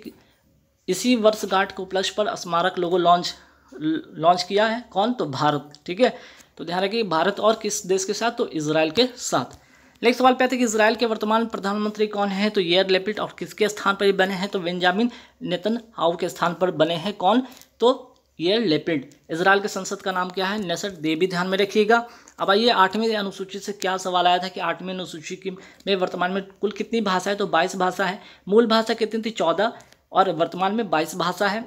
इसी वर्षगांठ को उपलक्ष्य पर स्मारक लोगो लॉन्च लॉन्च किया है कौन तो भारत ठीक है तो ध्यान रखिए भारत और किस देश के साथ तो इसराइल के साथ नेक्स्ट सवाल पे आते हैं कि इसराइल के वर्तमान प्रधानमंत्री कौन है तो येर लेपिट और किसके स्थान पर बने हैं तो बेंजामिन नेतन हाउ के स्थान पर बने हैं कौन तो ये लेपिड इसराइल के संसद का नाम क्या है नेसर दे भी ध्यान में रखिएगा अब आइए आठवीं अनुसूची से क्या सवाल आया था कि आठवीं अनुसूची की में वर्तमान में कुल कितनी भाषा है तो बाईस भाषा है मूल भाषा कितनी थी चौदह और वर्तमान में बाईस भाषा है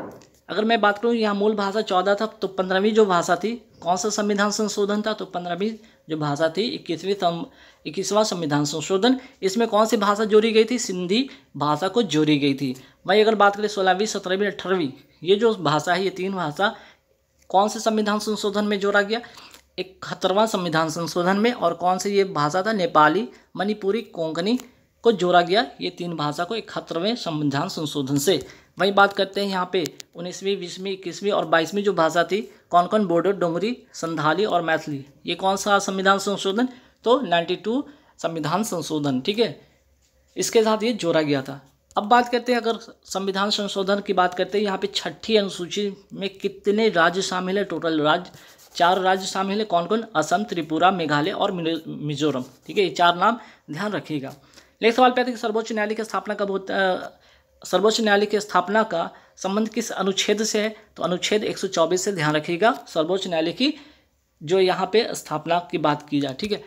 अगर मैं बात करूँ यहाँ मूल भाषा चौदह था तो पंद्रहवीं जो भाषा थी कौन सा संविधान संशोधन था तो पंद्रहवीं जो भाषा थी इक्कीसवीं इक्कीसवां संविधान संशोधन इसमें कौन सी भाषा जोड़ी गई थी सिंधी भाषा को जोड़ी गई थी वहीं अगर बात करें सोलहवीं सत्रहवीं अठारहवीं ये जो भाषा है ये तीन भाषा कौन से संविधान संशोधन में जोड़ा गया इकहत्तरवां संविधान संशोधन में और कौन से ये भाषा था नेपाली मणिपुरी कोंकणी को जोड़ा गया ये तीन भाषा को इकहत्तरवें संविधान संशोधन से वहीं बात करते हैं यहाँ पे उन्नीसवीं बीसवीं इक्कीसवीं और बाईसवीं जो भाषा थी कौन कौन बोडो डोंगरी संधाली और मैथिली ये कौन सा संविधान संशोधन तो नाइन्टी टू संविधान संशोधन ठीक है इसके साथ ये जोड़ा गया था अब बात करते हैं अगर संविधान संशोधन की बात करते हैं यहाँ पे छठी अनुसूची में कितने राज्य शामिल है टोटल राज्य चार राज्य शामिल है कौन कौन असम त्रिपुरा मेघालय और मिजोरम ठीक है ये चार नाम ध्यान रखिएगा नेक्स्ट सवाल पे सर्वोच्च न्यायालय की स्थापना कब होता सर्वोच्च न्यायालय की स्थापना का संबंध किस अनुच्छेद से है तो अनुच्छेद 124 से ध्यान रखिएगा सर्वोच्च न्यायालय की जो यहाँ पे स्थापना की बात की जाए ठीक है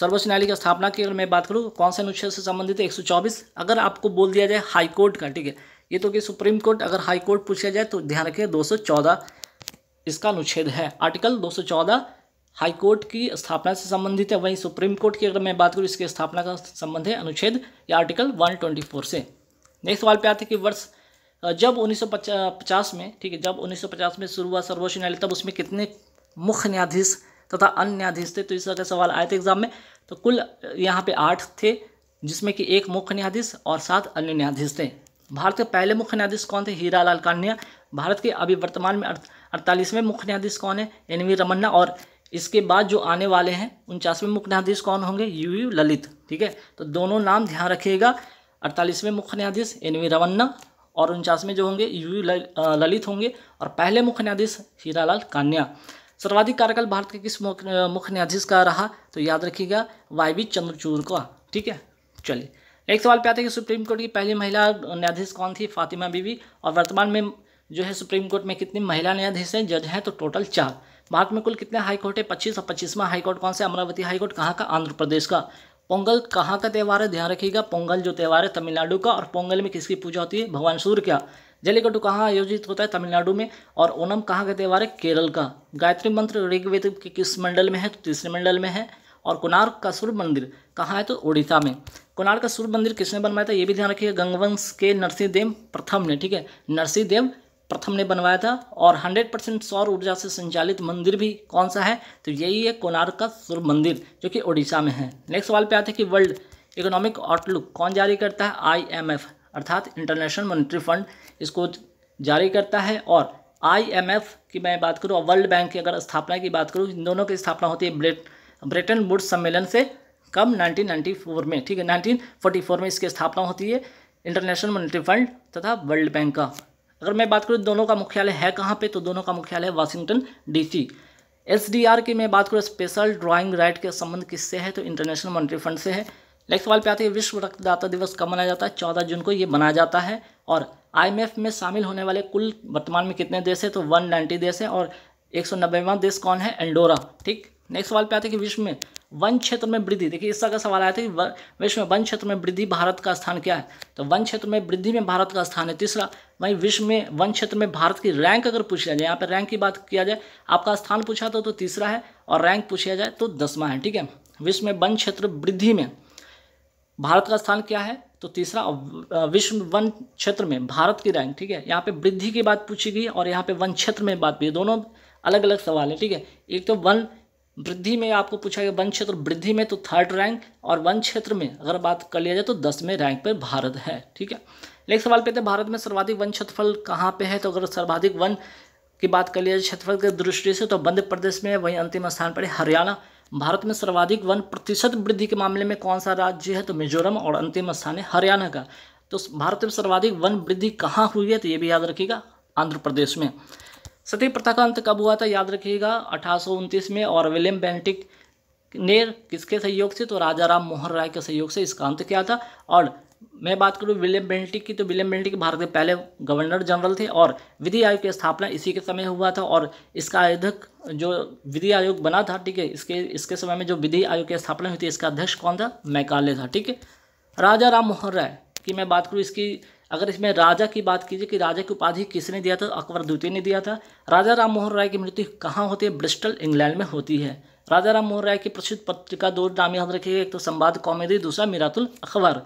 सर्वोच्च न्यायालय की स्थापना की अगर मैं बात करूँ कौन से अनुच्छेद से संबंधित है एक अगर आपको बोल दिया जाए हाई कोर्ट का ठीक है ये तो कि सुप्रीम कोर्ट अगर हाईकोर्ट पूछा जाए तो ध्यान रखिए दो इसका अनुच्छेद है आर्टिकल दो हाई कोर्ट की स्थापना से संबंधित है वहीं सुप्रीम कोर्ट की अगर मैं बात करूँ इसकी स्थापना का संबंध है अनुच्छेद या आर्टिकल 124 से नेक्स्ट सवाल पे आते हैं कि वर्ष जब 1950 में ठीक है जब 1950 में शुरू हुआ सर्वोच्च न्यायालय तब उसमें कितने मुख्य न्यायाधीश तथा अन्य न्यायाधीश थे तो इस तरह के सवाल आए थे एग्जाम में तो कुल यहाँ पे आठ थे जिसमें कि एक मुख्य न्यायाधीश और सात अन्य न्यायाधीश थे भारत के पहले मुख्य न्यायाधीश कौन थे हीरा लाल कान्या भारत के अभी वर्तमान में अड़तालीसवें मुख्य न्यायाधीश कौन है एन वी रमन्ना और इसके बाद जो आने वाले हैं उनचासवें मुख्य न्यायाधीश कौन होंगे यू यू ललित ठीक है तो दोनों नाम ध्यान रखिएगा अड़तालीसवें मुख्य न्यायाधीश एन वी रवन्ना और उनचासवें जो होंगे यू ललित होंगे और पहले मुख्य न्यायाधीश हीरालाल कान्या सर्वाधिक कार्यकाल भारत के किस मुख्य न्यायाधीश का रहा तो याद रखिएगा वाई वी चंद्रचूर का ठीक है चलिए एक सवाल पे आते हैं कि सुप्रीम कोर्ट की पहली महिला न्यायाधीश कौन थी फातिमा बीवी और वर्तमान में जो है सुप्रीम कोर्ट में कितनी महिला न्यायाधीश हैं जज हैं तो टोटल चार भारत में कुल कितने हाई कोर्ट है पच्चीस और पच्चीसवां हाई कोर्ट कौन सा अमरावती हाई कोर्ट कहाँ का आंध्र प्रदेश का पोंगल कहाँ का त्यौहार है ध्यान रखिएगा पोंगल जो त्यौहार है तमिलनाडु का और पोंगल में किसकी पूजा होती है भगवान सूर्य का जलीकट्टू कहाँ आयोजित होता है तमिलनाडु में और ओनम कहाँ का त्यौहार है केरल का गायत्री मंत्र ऋग्वेद के किस मंडल में है तो तीसरे मंडल में है और कोणार्क का सूर्य मंदिर कहाँ है तो उड़ीसा में कोणार्क का सूर्य मंदिर किसने बनवाया था ये भी ध्यान रखिएगा गंगवंश के नरसिंहदेव प्रथम ने ठीक है नरसिंहदेव प्रथम ने बनवाया था और 100 परसेंट सौर ऊर्जा से संचालित मंदिर भी कौन सा है तो यही है कोणार्क का सूर्य मंदिर जो कि ओडिशा में है नेक्स्ट सवाल पे आते हैं कि वर्ल्ड इकोनॉमिक आउटलुक कौन जारी करता है आईएमएफ अर्थात इंटरनेशनल मॉनिटरी फंड इसको जारी करता है और आईएमएफ की मैं बात करूँ और वर्ल्ड बैंक की अगर स्थापना की बात करूँ इन दोनों की स्थापना होती है ब्रिटेन वुड सम्मेलन से कब नाइनटीन में ठीक है नाइनटीन में इसकी स्थापना होती है इंटरनेशनल मॉनिटरी फंड तथा वर्ल्ड बैंक का अगर मैं बात करूँ दोनों का मुख्यालय है कहाँ पे तो दोनों का मुख्यालय है वाशिंगटन डीसी एसडीआर की मैं बात करूँ स्पेशल ड्राइंग राइट के संबंध किससे है तो इंटरनेशनल मॉनिटरी फंड से है नेक्स्ट सवाल पे आते हैं विश्व रक्तदाता दिवस कब मनाया जाता है चौदह जून को ये मनाया जाता है और आईएमएफ में शामिल होने वाले कुल वर्तमान में कितने देश हैं तो वन देश हैं और एक सौ देश कौन है एंडोरा ठीक नेक्स्ट सवाल पे आते हैं कि विश्व में वन क्षेत्र में वृद्धि देखिए इस तरह का सवाल आया था कि विश्व में वन क्षेत्र में वृद्धि भारत का स्थान क्या है तो वन क्षेत्र में वृद्धि में भारत का स्थान है तीसरा वहीं विश्व में वन क्षेत्र में भारत की रैंक अगर पूछा जाए यहाँ पर रैंक की बात किया जाए आपका स्थान पूछा तो तीसरा है और रैंक पूछा जाए तो दसवां है ठीक है विश्व में वन क्षेत्र वृद्धि में भारत का स्थान क्या है तो तीसरा विश्व वन क्षेत्र में भारत की रैंक ठीक है यहाँ पे वृद्धि की बात पूछी गई और यहाँ पे वन क्षेत्र में बात भी दोनों अलग अलग सवाल है ठीक है एक तो वन वृद्धि में आपको पूछा गया वन क्षेत्र वृद्धि में तो थर्ड रैंक और वन क्षेत्र में अगर बात कर लिया जाए तो दसवें रैंक पर भारत है ठीक है नेक्स्ट सवाल पे थे भारत में सर्वाधिक वन क्षेत्रफल कहाँ पे है तो अगर सर्वाधिक वन की बात कर लिया जाए क्षेत्रफल की दृष्टि से तो मध्य प्रदेश में वहीं अंतिम स्थान पर हरियाणा भारत में सर्वाधिक वन प्रतिशत वृद्धि के मामले में कौन सा राज्य है तो मिजोरम और अंतिम स्थान है हरियाणा का तो भारत में सर्वाधिक वन वृद्धि कहाँ हुई है तो ये भी याद रखिएगा आंध्र प्रदेश में सती प्रथा का अंत कब हुआ था याद रखिएगा अठारह में और विलियम बेंटिक ने किसके सहयोग से तो राजा राम मोहन राय के सहयोग से इसका अंत किया था और मैं बात करूँ विलियम बेंटिक की तो विलियम बेंटिक भारत के पहले गवर्नर जनरल थे और विधि आयोग की स्थापना इसी के समय हुआ था और इसका अध्यक्ष जो विधि आयोग बना था ठीक है इसके इसके समय में जो विधि आयोग की स्थापना हुई थी इसका अध्यक्ष कौन था मैकाले था ठीक है राजा राम मोहन राय की मैं बात करूँ इसकी अगर इसमें राजा की बात कीजिए कि राजा की उपाधि किसने दिया था अकबर द्वितीय ने दिया था राजा राम मोहन राय की मृत्यु कहाँ होती है ब्रिस्टल इंग्लैंड में होती है राजा राम मोहन राय की प्रसिद्ध पत्रिका दो नाम याद रखिएगा एक तो संवाद कॉमेडी दूसरा मीरातुल अखबार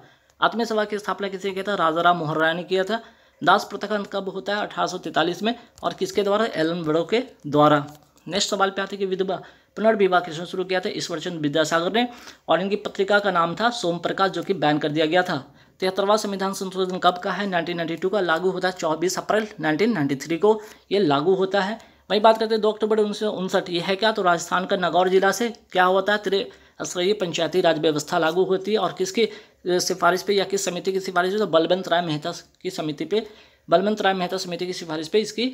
आत्मसभा की स्थापना किसने किया था राजा राम मोहन राय ने किया था दास प्रथाखंड कब होता है अठारह में और किसके द्वारा एलन बड़ो के द्वारा नेक्स्ट सवाल पे आते कि विधवा पुनर्विवाह किसने शुरू किया था ईश्वरचंद विद्यासागर ने और इनकी पत्रिका का नाम था सोम प्रकाश जो कि बैन कर दिया गया था तिहत्तरवा संविधान संशोधन कब का है 1992 का लागू होता है 24 अप्रैल 1993 को ये लागू होता है वही बात करते हैं दो अक्टूबर उन्नीस ये है क्या तो राजस्थान का नगौर जिला से क्या होता है त्रिस्तरीय पंचायती राज व्यवस्था लागू होती है और किसकी सिफारिश पर या किस समिति की सिफारिश तो बलवंत राय मेहता की समिति पर बलवंत राय मेहता समिति की सिफारिश पर इसकी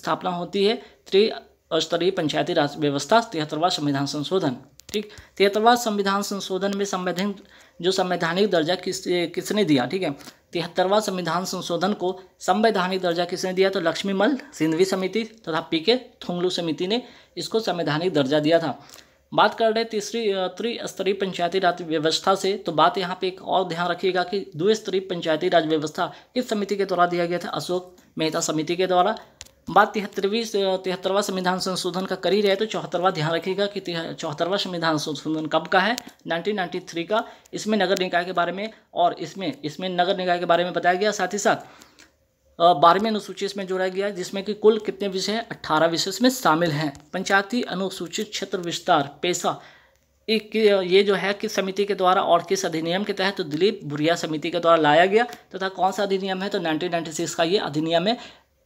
स्थापना होती है त्रिस्तरीय पंचायती राज व्यवस्था तिहत्तरवा संविधान संशोधन ठीक तिहत्तरवा संविधान संशोधन में संवैधानिक जो संवैधानिक दर्जा किस किसने दिया ठीक है तिहत्तरवा संविधान संशोधन को संवैधानिक दर्जा किसने दिया तो लक्ष्मीमल सिंधवी समिति तथा पी के थुंगलू समिति ने इसको संवैधानिक दर्जा दिया था बात कर रहे तीसरी त्रिस्तरीय पंचायती राज व्यवस्था से तो बात यहाँ पे एक और ध्यान रखिएगा कि द्विस्तरीय पंचायती राज व्यवस्था किस समिति के द्वारा दिया गया था अशोक मेहता समिति के द्वारा बात तिहत्तरवीं तिहत्तरवा संविधान संशोधन का करी रहे तो चौहत्तरवा ध्यान रखिएगा कि चौहत्तरवा संविधान संशोधन कब का है 1993 का इसमें नगर निकाय के बारे में और इसमें इसमें नगर निकाय के बारे में बताया गया साथ ही साथ बारहवीं अनुसूची इसमें जोड़ा गया जिसमें कि कुल कितने विषय हैं अट्ठारह विषय इसमें शामिल हैं पंचायती अनुसूचित क्षेत्र विस्तार पैसा एक ये जो है किस समिति के द्वारा और किस अधिनियम के तहत तो दिलीप भुरिया समिति के द्वारा लाया गया तथा तो कौन सा अधिनियम है तो 1996 का ये अधिनियम है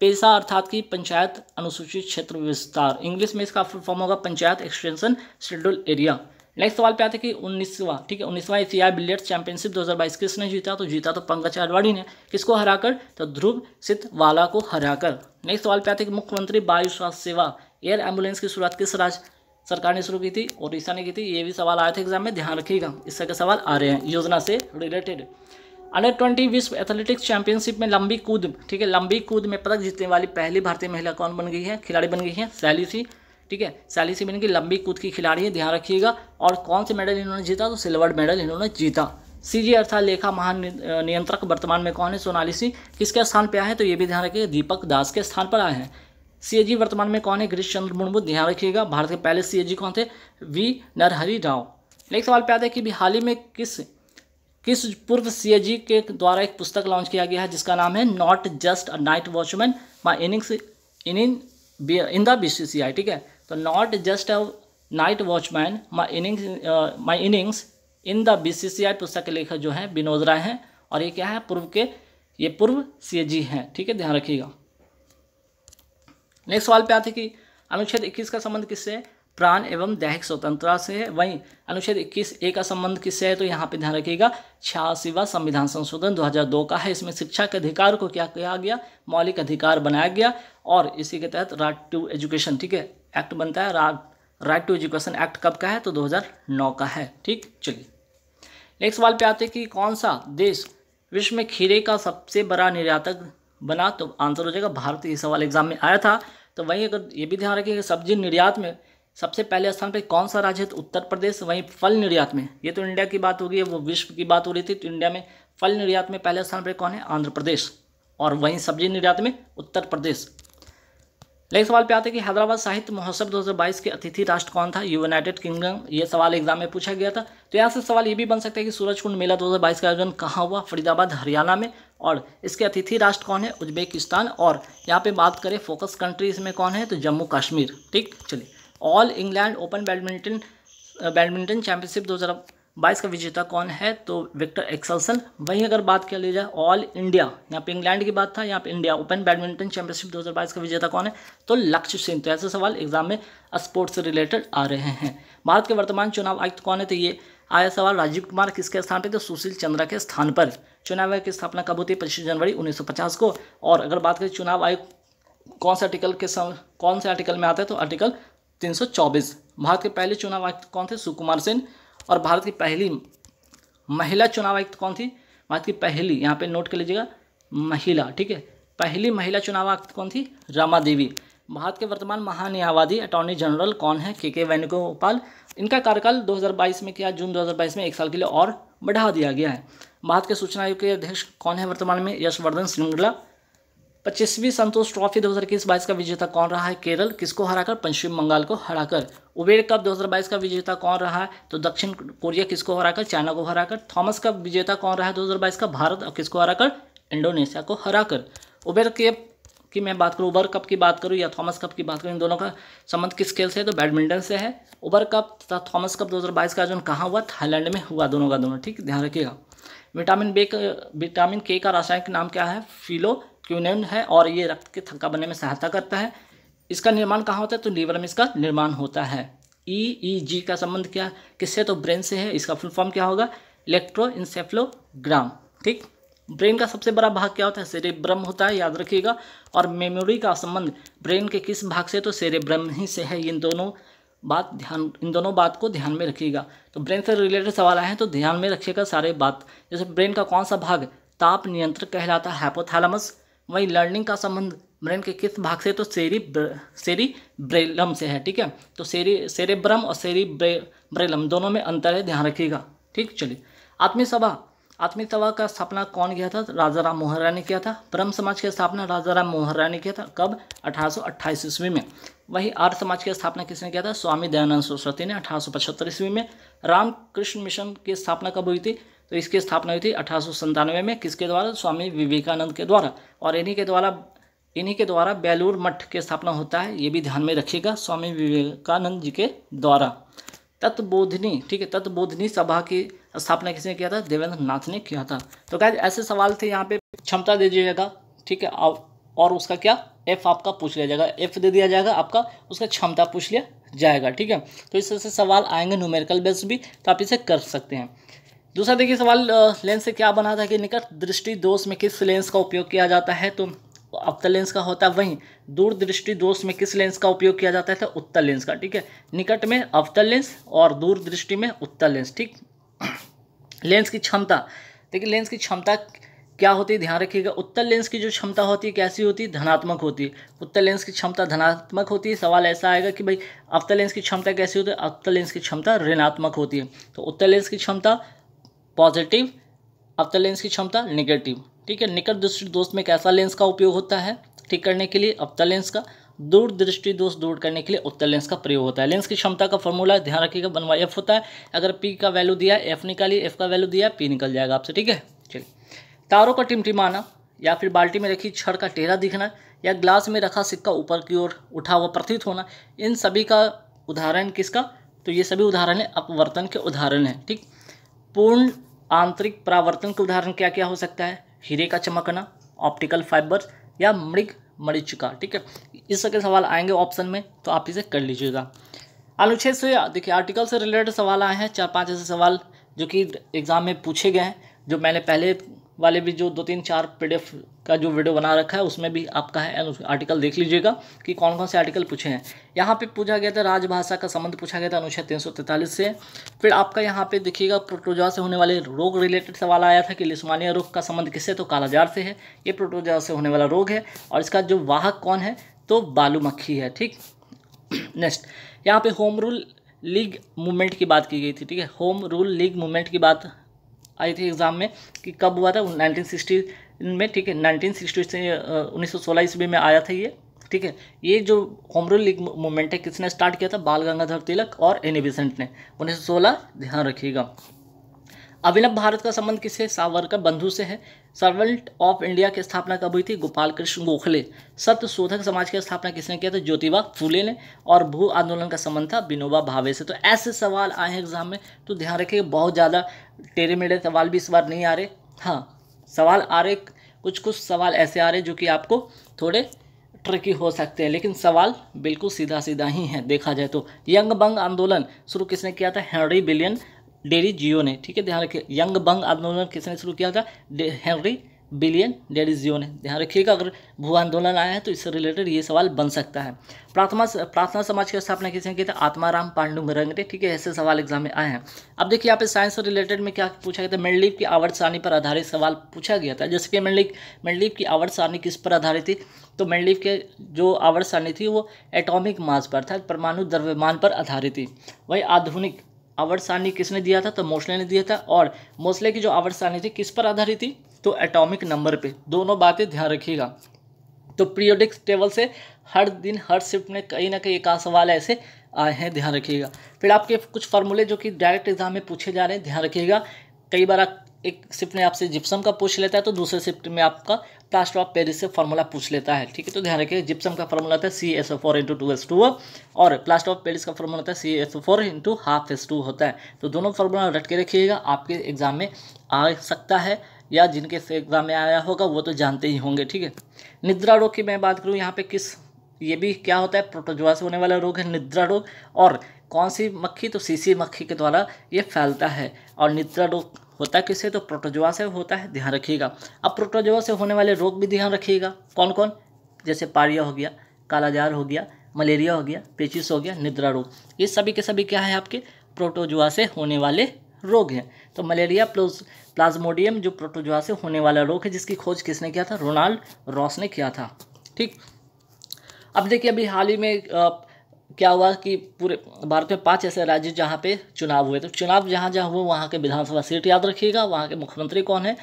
पेशा अर्थात की पंचायत अनुसूचित क्षेत्र विस्तार इंग्लिश में इसका फुल फॉर्म होगा panchayat extension schedule area next सवाल पे आते कि उन्नीसवा ठीक है उन्नीसवा एशिया बिलियर्स चैंपियनशिप 2022 किसने जीता तो जीता तो पंकज आडवाणी ने किसको हराकर तो ध्रुव वाला को हराकर नेक्स्ट सवाल पे आते कि मुख्यमंत्री वायु स्वास्थ्य सेवा एयर एम्बुलेंस की शुरुआत किस राज्य सरकार ने शुरू की थी ओडिशा ने की थी ये भी सवाल आए थे एग्जाम में ध्यान रखिएगा इस तरह के सवाल आ रहे हैं योजना से रिलेटेड अंडर ट्वेंटी विश्व एथलेटिक्स चैंपियनशिप में लंबी कूद ठीक है लंबी कूद में पदक जीतने वाली पहली भारतीय महिला कौन बन गई है खिलाड़ी बन गई है सैली सी ठीक है सैली बन गई लंबी कूद की खिलाड़ी है ध्यान रखिएगा और कौन से मेडल इन्होंने जीता तो सिल्वर मेडल इन्होंने जीता सी जी अर्थात लेखा महान नियंत्रक वर्तमान में कौन है सोनाली सिंह किसके स्थान पर आए हैं तो ये भी ध्यान रखिएगा दीपक दास के स्थान पर आए हैं सी वर्तमान में कौन है गिरीश चंद्र मुर्मू ध्यान रखिएगा भारत के पहले सी कौन थे वी नरहरी राव नेक्स्ट सवाल पे आता है कि हाल ही में किस किस पूर्व सीएजी के द्वारा एक पुस्तक लॉन्च किया गया है जिसका नाम है not just a night watchman my innings in in in the B C C I ठीक है तो not just a night watchman my innings my innings in the B C C I पुस्तक के लेखक जो है विनोद राय हैं और ये क्या है पूर्व के ये पूर्व सी हैं ठीक है ध्यान रखिएगा नेक्स्ट सवाल पे आते कि अनुच्छेद 21 का संबंध किससे प्राण एवं दैहिक स्वतंत्रता से है वहीं अनुच्छेद इक्कीस ए का संबंध किससे है तो यहाँ पे ध्यान रखिएगा छियासीवा संविधान संशोधन 2002 का है इसमें शिक्षा के अधिकार को क्या किया गया मौलिक अधिकार बनाया गया और इसी के तहत राइट टू एजुकेशन ठीक है एक्ट बनता है राइट टू एजुकेशन एक्ट कब का है तो दो का है ठीक चलिए नेक्स्ट सवाल पे आते हैं कि कौन सा देश विश्व में खीरे का सबसे बड़ा निर्यातक बना तो आंसर हो जाएगा भारत ये सवाल एग्जाम में आया था तो वहीं अगर ये भी ध्यान रखिए सब्जी निर्यात में सबसे पहले स्थान पर कौन सा राज्य है तो उत्तर प्रदेश वहीं फल निर्यात में ये तो इंडिया की बात हो गई है वो विश्व की बात हो रही थी तो इंडिया में फल निर्यात में पहले स्थान पर कौन है आंध्र प्रदेश और वहीं सब्जी निर्यात में उत्तर प्रदेश नेक्स्ट सवाल पे आते हैं कि हैदराबाद साहित्य महोत्सव 2022 के अतिथि राष्ट्र कौन था यूनाइटेड किंगडम ये सवाल एग्जाम में पूछा गया था तो यहाँ से सवाल ये भी बन सकता है कि सूरज कुंड मेला 2022 का आयोजन कहाँ हुआ फरीदाबाद हरियाणा में और इसके अतिथि राष्ट्र कौन है उज्बेकिस्तान और यहाँ पे बात करें फोकस कंट्री इसमें कौन है तो जम्मू कश्मीर ठीक चलिए All England Open badminton badminton championship 2022 का विजेता कौन है तो विक्टर एक्सलसन वहीं अगर बात कर ली जाए ऑल इंडिया यहाँ पे इंग्लैंड की बात था यहाँ पे इंडिया ओपन बैडमिंटन चैंपियनशिप 2022 का विजेता कौन है तो लक्ष्य सिंह तो ऐसे सवाल एग्जाम में स्पोर्ट्स से रिलेटेड आ रहे हैं भारत के वर्तमान चुनाव आयुक्त कौन है तो ये आया सवाल राजीव कुमार किसके स्थान पर तो सुशील चंद्रा के स्थान पर चुनाव आयोग की स्थापना कब होती है पच्चीस जनवरी उन्नीस को और अगर बात करें चुनाव आयुक्त कौन से आर्टिकल के कौन से आर्टिकल में आता है तो आर्टिकल 324 भारत के पहले चुनाव आयुक्त कौन थे सुकुमार सेन और भारत की पहली महिला चुनाव आयुक्त कौन थी भारत की पहली यहाँ पे नोट कर लीजिएगा महिला ठीक है पहली महिला चुनाव आयुक्त कौन थी रमा देवी भारत के वर्तमान महान्यायवादी अटॉर्नी जनरल कौन है के के वेणुगोपाल इनका कार्यकाल 2022 में किया जून 2022 में एक साल के लिए और बढ़ा दिया गया है भारत के सूचना आयोग के अध्यक्ष कौन है वर्तमान में यशवर्धन श्रृंगला पच्चीसवीं संतोष ट्रॉफी 2021-22 का विजेता कौन रहा है केरल किसको हराकर पश्चिम बंगाल को हराकर उबेर कप 2022 का विजेता कौन रहा है तो दक्षिण कोरिया किसको हराकर चाइना को हराकर थॉमस कप विजेता कौन रहा है 2022 का भारत और किसको हराकर इंडोनेशिया को हराकर उबेर कप की मैं बात करूँ उबर कप की बात करूँ या थॉमस कप की बात करूँ इन दोनों का संबंध किस खेल से है तो बैडमिंटन से है उबर कप तथा थॉमस कप दो का आयोजन कहाँ हुआ थाईलैंड में हुआ दोनों का दोनों ठीक ध्यान रखिएगा विटामिन बे का विटामिन के का रासायनिक नाम क्या है फिलो क्यूनेन है और ये रक्त के थक्का बनने में सहायता करता है इसका निर्माण कहाँ होता है तो लीवर में इसका निर्माण होता है ई ई जी का संबंध क्या किससे तो ब्रेन से है इसका फुल फॉर्म क्या होगा इलेक्ट्रो इंसेफ्लोग्राम ठीक ब्रेन का सबसे बड़ा भाग क्या होता है सेरेब्रम होता है याद रखिएगा और मेमोरी का संबंध ब्रेन के किस भाग से तो सेरेब्रम ही से है इन दोनों बात ध्यान इन दोनों बात को ध्यान में रखिएगा तो ब्रेन से रिलेटेड सवाल आए हैं तो ध्यान में रखिएगा सारे बात जैसे ब्रेन का कौन सा भाग ताप नियंत्रक कहलाता है हैपोथैलमस वहीं लर्निंग का संबंध ब्रेन के किस भाग से तो सेरी ब्र, सेरी ब्रेलम से है ठीक है तो सेरी सेरेब्रम और सेरी ब्रे, ब्रेलम दोनों में अंतर है ध्यान रखिएगा ठीक चलिए सभा आत्मी सभा का स्थापना कौन किया था राजा राम मोहर्रा ने किया था ब्रह्म समाज की स्थापना राजा राम मोहर्रा ने किया था कब अठारह ईस्वी में वहीं आर्य समाज की स्थापना किसने किया था स्वामी दयानंद सरस्वती ने अठारह ईस्वी में रामकृष्ण मिशन की स्थापना कब हुई थी तो इसकी स्थापना हुई थी अठारह में किसके द्वारा स्वामी विवेकानंद के द्वारा और इन्हीं के द्वारा इन्हीं के द्वारा बेलूर मठ की स्थापना होता है ये भी ध्यान में रखिएगा स्वामी विवेकानंद जी के द्वारा तत्बोधनी ठीक है तत्बोधनी सभा की स्थापना किसने किया था देवेंद्र नाथ ने किया था तो क्या ऐसे सवाल थे यहाँ पे क्षमता दे दीजिएगा ठीक है और उसका क्या एफ आपका पूछ लिया जाएगा एफ दे दिया जाएगा आपका उसका क्षमता पूछ लिया जाएगा ठीक है तो इस तरह से सवाल आएंगे न्यूमेरिकल बेस भी तो आप इसे कर सकते हैं दूसरा देखिए सवाल लेंस से क्या बना था कि निकट दृष्टि दोष में किस लेंस का उपयोग किया जाता है तो अवतल लेंस का होता है वहीं दूर दृष्टि दोष में किस लेंस का उपयोग किया जाता है तो उत्तर लेंस का ठीक है निकट में अवतल लेंस और दूर दृष्टि में उत्तर लेंस ठीक लेंस की क्षमता देखिए लेंस की क्षमता क्या होती है ध्यान रखिएगा उत्तर लेंस की जो क्षमता होती है कैसी होती है धनात्मक होती है उत्तर लेंस की क्षमता धनात्मक होती है सवाल ऐसा आएगा कि भाई अवतल लेंस की क्षमता कैसी होती है अवतल लेंस की क्षमता ऋणात्मक होती है तो उत्तर लेंस की क्षमता पॉजिटिव अवतल तो लेंस की क्षमता निगेटिव ठीक है निकट दृष्टि दोष में कैसा लेंस का उपयोग होता है ठीक करने के लिए अवतल लेंस का दूर दृष्टि दोष दूर करने के लिए उत्तर लेंस का प्रयोग होता है लेंस की क्षमता का फॉर्मूला ध्यान रखिएगा वन वाई एफ होता है अगर पी का वैल्यू दिया है एफ निकालिए एफ का वैल्यू दिया है पी निकल जाएगा आपसे ठीक है चलिए तारों का टिमटिमाना या फिर बाल्टी में रखी छड़ का टेढ़ा दिखना या ग्लास में रखा सिक्का ऊपर की ओर उठा हुआ प्रतीत होना इन सभी का उदाहरण किसका तो ये सभी उदाहरण है अपवर्तन के उदाहरण हैं ठीक पूर्ण आंतरिक परावर्तन का उदाहरण क्या क्या हो सकता है हीरे का चमकना ऑप्टिकल फाइबर या मृग मरीचिका ठीक है इस तरह के सवाल आएंगे ऑप्शन में तो आप इसे कर लीजिएगा अनुच्छेद से देखिए आर्टिकल से रिलेटेड सवाल आए हैं चार पांच ऐसे सवाल जो कि एग्ज़ाम में पूछे गए हैं जो मैंने पहले वाले भी जो दो तीन चार पी का जो वीडियो बना रखा है उसमें भी आपका है आर्टिकल देख लीजिएगा कि कौन कौन से आर्टिकल पूछे हैं यहाँ पे पूछा गया था राजभाषा का संबंध पूछा गया था अनुच्छेद तीन से फिर आपका यहाँ पे देखिएगा प्रोटोजा से होने वाले रोग रिलेटेड सवाल आया था कि लिस्मानिया रोग का संबंध किससे तो कालाजार से है ये प्रोटोजा से होने वाला रोग है और इसका जो वाहक कौन है तो बालू मक्खी है ठीक नेक्स्ट यहाँ पे होम रूल लीग मूवमेंट की बात की गई थी ठीक है होम रूल लीग मूवमेंट की बात आई थी एग्ज़ाम में कि कब हुआ था 1960 में ठीक है 1960 से उन्नीस सौ ईस्वी में आया था ये ठीक है ये जो कॉमर लीग मूवमेंट है किसने स्टार्ट किया था बाल गंगाधर तिलक और एनी बिसेंट ने 1916 ध्यान रखिएगा अभिनव भारत का संबंध किससे सावरकर बंधु से है सर्वेंट ऑफ इंडिया की स्थापना कब हुई थी गोपाल कृष्ण गोखले सत्य शोधक समाज की स्थापना किसने किया था ज्योतिबा फूले ने और भू आंदोलन का संबंध था विनोबा भावे से तो ऐसे सवाल आए हैं एग्जाम में तो ध्यान रखिए बहुत ज़्यादा टेढ़े मेढ़े सवाल भी इस बार नहीं आ रहे हाँ सवाल आ रहे कुछ कुछ सवाल ऐसे आ रहे जो कि आपको थोड़े ट्रिकी हो सकते हैं लेकिन सवाल बिल्कुल सीधा सीधा ही है देखा जाए तो यंग बंग आंदोलन शुरू किसने किया था हेनरी बिलियन डेरी जियो ने ठीक है ध्यान रखिए यंग बंग आंदोलन किसने शुरू किया था हेनरी बिलियन डेरी जियो ने ध्यान रखिएगा अगर भू आंदोलन आया है तो इससे रिलेटेड ये सवाल बन सकता है प्रार्थना प्रार्थना समाज की स्थापना किसने की थी आत्माराम पांडुरंग रंगरे ठीक है ऐसे सवाल एग्जाम में आए हैं अब देखिए यहाँ पे साइंस से रिलेटेड में क्या पूछा गया था मेडलिप की आवर्त सारणी पर आधारित सवाल पूछा गया था जैसे कि मेडलिप मेडलिप की आवर्त सारणी किस पर आधारित थी तो मेडलिप के जो आवर्त सारणी थी वो एटॉमिक मास पर था परमाणु द्रव्यमान पर आधारित थी वही आधुनिक अवर सारणी किसने दिया था तो मोसले ने दिया था और मोसले की जो अवर सारणी थी किस पर आधारित थी तो एटॉमिक नंबर पे दोनों बातें ध्यान रखिएगा तो पीरियोडिक टेबल से हर दिन हर शिफ्ट में कहीं ना कहीं एक सवाल ऐसे आए हैं ध्यान रखिएगा फिर आपके कुछ फार्मूले जो कि डायरेक्ट एग्जाम में पूछे जा रहे हैं ध्यान रखिएगा कई बार एक शिफ्ट में आपसे जिप्सम का पूछ लेता है तो दूसरे शिफ्ट में आपका प्लास्टर ऑफ पेरिस से फॉर्मूला पूछ लेता है ठीक है तो ध्यान रखिए जिप्सम का फॉर्मूला होता है C S O four into two S two और प्लास्टर ऑफ पेरिस का फॉर्मूला होता है C S O four into half S two होता है तो दोनों फॉर्मूला रट के रखिएगा आपके एग्जाम में आ सकता है या जिनके एग्जाम में आया होगा वो तो जानते ही होंगे ठीक है निद्रा रोग की मैं बात करूँ यहाँ पर किस ये भी क्या होता है प्रोटोजुआ से होने वाला रोग है निद्रा रोग और कौन सी मक्खी तो सीसी मक्खी के द्वारा ये फैलता है और निद्रा रोग होता किससे तो प्रोटोजोआ से होता है ध्यान रखिएगा अब प्रोटोजोआ से होने वाले रोग भी ध्यान रखिएगा कौन कौन जैसे पारिया हो गया कालाजार हो गया मलेरिया हो गया पेचिस हो गया निद्रा रोग ये सभी के सभी क्या है आपके प्रोटोजोआ से होने वाले रोग हैं तो मलेरिया प्लस प्लाज्मोडियम जो प्रोटोजोआ से होने वाला रोग है जिसकी खोज किसने किया था रोनाल्ड रॉस ने किया था ठीक अब देखिए अभी हाल ही में क्या हुआ कि पूरे भारत में पांच ऐसे राज्य जहाँ पे चुनाव हुए तो चुनाव जहाँ जहाँ हुए वहाँ के विधानसभा सीट याद रखिएगा वहाँ के मुख्यमंत्री कौन है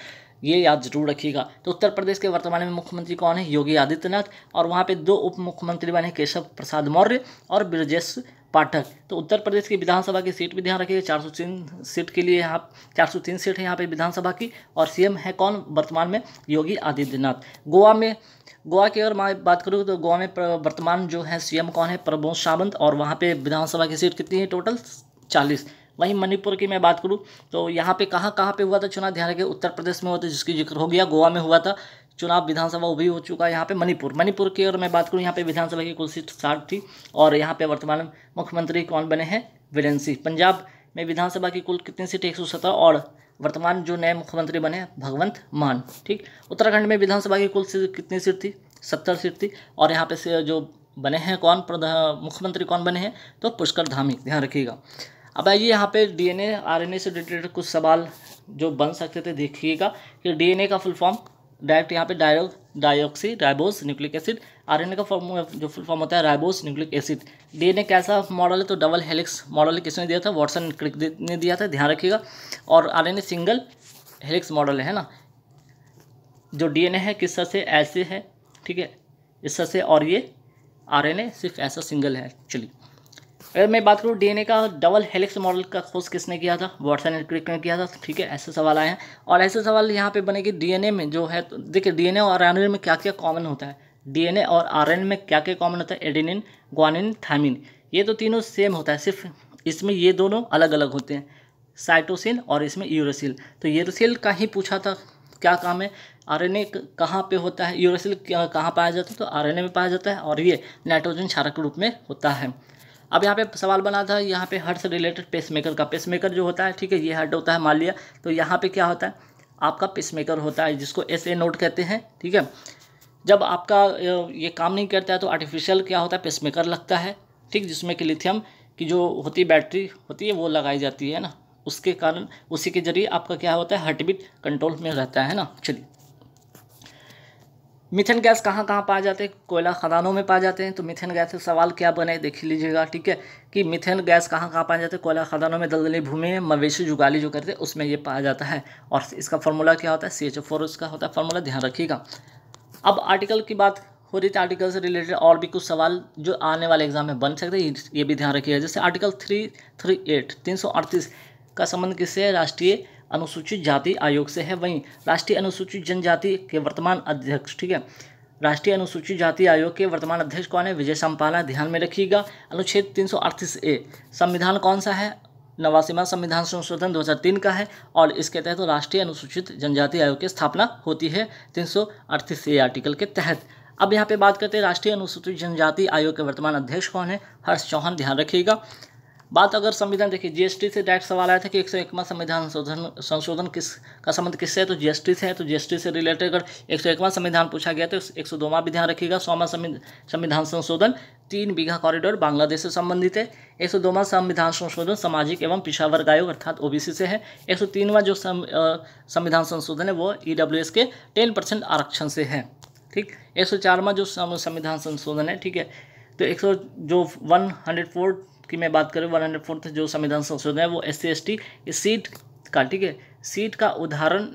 ये याद जरूर रखिएगा तो उत्तर प्रदेश के वर्तमान में मुख्यमंत्री कौन है योगी आदित्यनाथ और वहाँ पे दो उप मुख्यमंत्री बने केशव प्रसाद मौर्य और ब्रजेश पाठक तो उत्तर प्रदेश की विधानसभा की सीट भी ध्यान रखिएगा चार सौ तीन सीट के लिए यहाँ चार सौ तीन सीट है यहाँ पे विधानसभा की और सीएम है कौन वर्तमान में योगी आदित्यनाथ गोवा में गोवा की अगर मैं बात करूँ तो गोवा में वर्तमान जो है सीएम कौन है प्रमोद सावंत और वहाँ पे विधानसभा की सीट कितनी है टोटल चालीस वहीं मणिपुर की मैं बात करूँ तो यहाँ पे कहाँ कहाँ पे हुआ था चुनाव ध्यान रखें उत्तर प्रदेश में हुआ था जिसकी जिक्र हो गया गोवा में हुआ था चुनाव विधानसभा वो भी हो चुका है यहाँ पे मणिपुर मणिपुर की अगर मैं बात करूँ यहाँ पे विधानसभा की कुल सीट साठ थी और यहाँ पे वर्तमान मुख्यमंत्री कौन बने हैं वीरेंद्र सिंह पंजाब में विधानसभा की कुल कितनी सीटें एक सौ सत्रह और वर्तमान जो नए मुख्यमंत्री बने भगवंत मान ठीक उत्तराखंड में विधानसभा की कुल सीट कितनी सीट थी सत्तर सीट थी और यहाँ पे से जो बने हैं कौन प्रधान मुख्यमंत्री कौन बने हैं तो पुष्कर धामी ध्यान रखिएगा अब आइए यहाँ पे डीएनए आरएनए से रिलेटेड कुछ सवाल जो बन सकते थे देखिएगा कि डीएनए का फुल फॉर्म डायरेक्ट यहाँ पे डायरो deoxyribose nucleic acid RNA का फॉर्म जो फुल फॉर्म होता है राइबोस न्यूक्लिक एसिड डीएनए कैसा मॉडल है तो डबल हेलिक्स मॉडल किसने दिया था वॉटसन क्रिक ने दिया था ध्यान रखिएगा और आरएनए सिंगल हेलिक्स मॉडल है ना जो डीएनए है किस तरह से ऐसे है ठीक है इस तरह से और ये आर सिर्फ ऐसा सिंगल है एक्चुअली अगर मैं बात करूँ डीएनए का डबल हेलिक्स मॉडल का खोज किसने किया था वॉटसन एंड क्रिक ने किया था ठीक है ऐसे सवाल आए हैं और ऐसे सवाल यहाँ पे बने कि डीएनए में जो है तो देखिए डीएनए और आर में क्या क्या कॉमन होता है डीएनए और आर में क्या क्या कॉमन होता है एडिनिन ग्वानिन थामिन ये तो तीनों सेम होता है सिर्फ इसमें ये दोनों अलग अलग होते हैं साइटोसिन और इसमें यूरोसिल तो यूरोसिल का ही पूछा था क्या काम है आर एन ए कहाँ पर होता है यूरोसिल कहाँ पाया जाता है तो ए में पाया जाता है और ये नाइट्रोजन क्षारक रूप में होता है अब यहाँ पे सवाल बना था यहाँ पे हर्ट से रिलेटेड पेसमेकर का पेसमेकर जो होता है ठीक है ये हर्ट होता है मान लिया तो यहाँ पे क्या होता है आपका पेसमेकर होता है जिसको एस ए नोट कहते हैं ठीक है जब आपका ये काम नहीं करता है तो आर्टिफिशियल क्या होता है पेसमेकर लगता है ठीक जिसमें कि लिथियम की जो होती बैटरी होती है वो लगाई जाती है ना उसके कारण उसी के जरिए आपका क्या होता है हर्ट बीट कंट्रोल में रहता है ना चलिए मिथेन गैस कहाँ कहाँ पाए जाते हैं कोयला खदानों में पाए जाते हैं तो मिथेन गैस से सवाल क्या बने देख लीजिएगा ठीक है कि मिथेन गैस कहाँ कहाँ पाए जाते हैं कोयला खदानों में दलदली भूमि में मवेशी जुगाली जो करते हैं उसमें ये पाया जाता है और इसका फॉर्मूला क्या होता है सी एच फोर उसका होता है फॉर्मूला ध्यान रखिएगा अब आर्टिकल की बात हो रही थी आर्टिकल से रिलेटेड और भी कुछ सवाल जो आने वाले एग्जाम में बन सकते हैं ये भी ध्यान रखिएगा जैसे आर्टिकल थ्री थ्री एट तीन सौ अड़तीस का संबंध किससे राष्ट्रीय अनुसूचित जाति आयोग से है वहीं राष्ट्रीय अनुसूचित जनजाति के वर्तमान अध्यक्ष ठीक है राष्ट्रीय अनुसूचित जाति आयोग के वर्तमान अध्यक्ष कौन है विजय संपाला ध्यान में रखिएगा अनुच्छेद तीन ए संविधान कौन सा है नवासीमा संविधान संशोधन 2003 का है और इसके तहत तो राष्ट्रीय अनुसूचित जनजाति आयोग की स्थापना होती है तीन ए आर्टिकल के तहत अब यहाँ पे बात करते हैं राष्ट्रीय अनुसूचित जनजाति आयोग के वर्तमान अध्यक्ष कौन है हर्ष चौहान ध्यान रखिएगा बात अगर संविधान देखिए जीएसटी से डायरेक्ट सवाल आया था कि एक सौ एकवा संविधान संशोधन संशोधन किस का संबंध किससे है तो जीएसटी से है तो जीएसटी से रिलेटेड अगर एक सौ एकवा संविधान पूछा गया तो एक सौ दोवा भी ध्यान रखिएगा सौवा संविधान संशोधन तीन बीघा कॉरिडोर बांग्लादेश से संबंधित है एक सौ दोवा संविधान संशोधन सामाजिक एवं पिछा वर्ग आयोग अर्थात ओबीसी से है एक सौ तीनवा जो संविधान संशोधन है वो ईडब्ल्यूएस e के टेन परसेंट आरक्षण से है ठीक एक सौ चारवा जो संविधान संशोधन है ठीक है तो एक सौ जो वन हंड्रेड फोर की मैं बात करूँ वन हंड्रेड फोर्थ जो संविधान संशोधन है वो एस सी एस टी इस सीट का ठीक है सीट का उदाहरण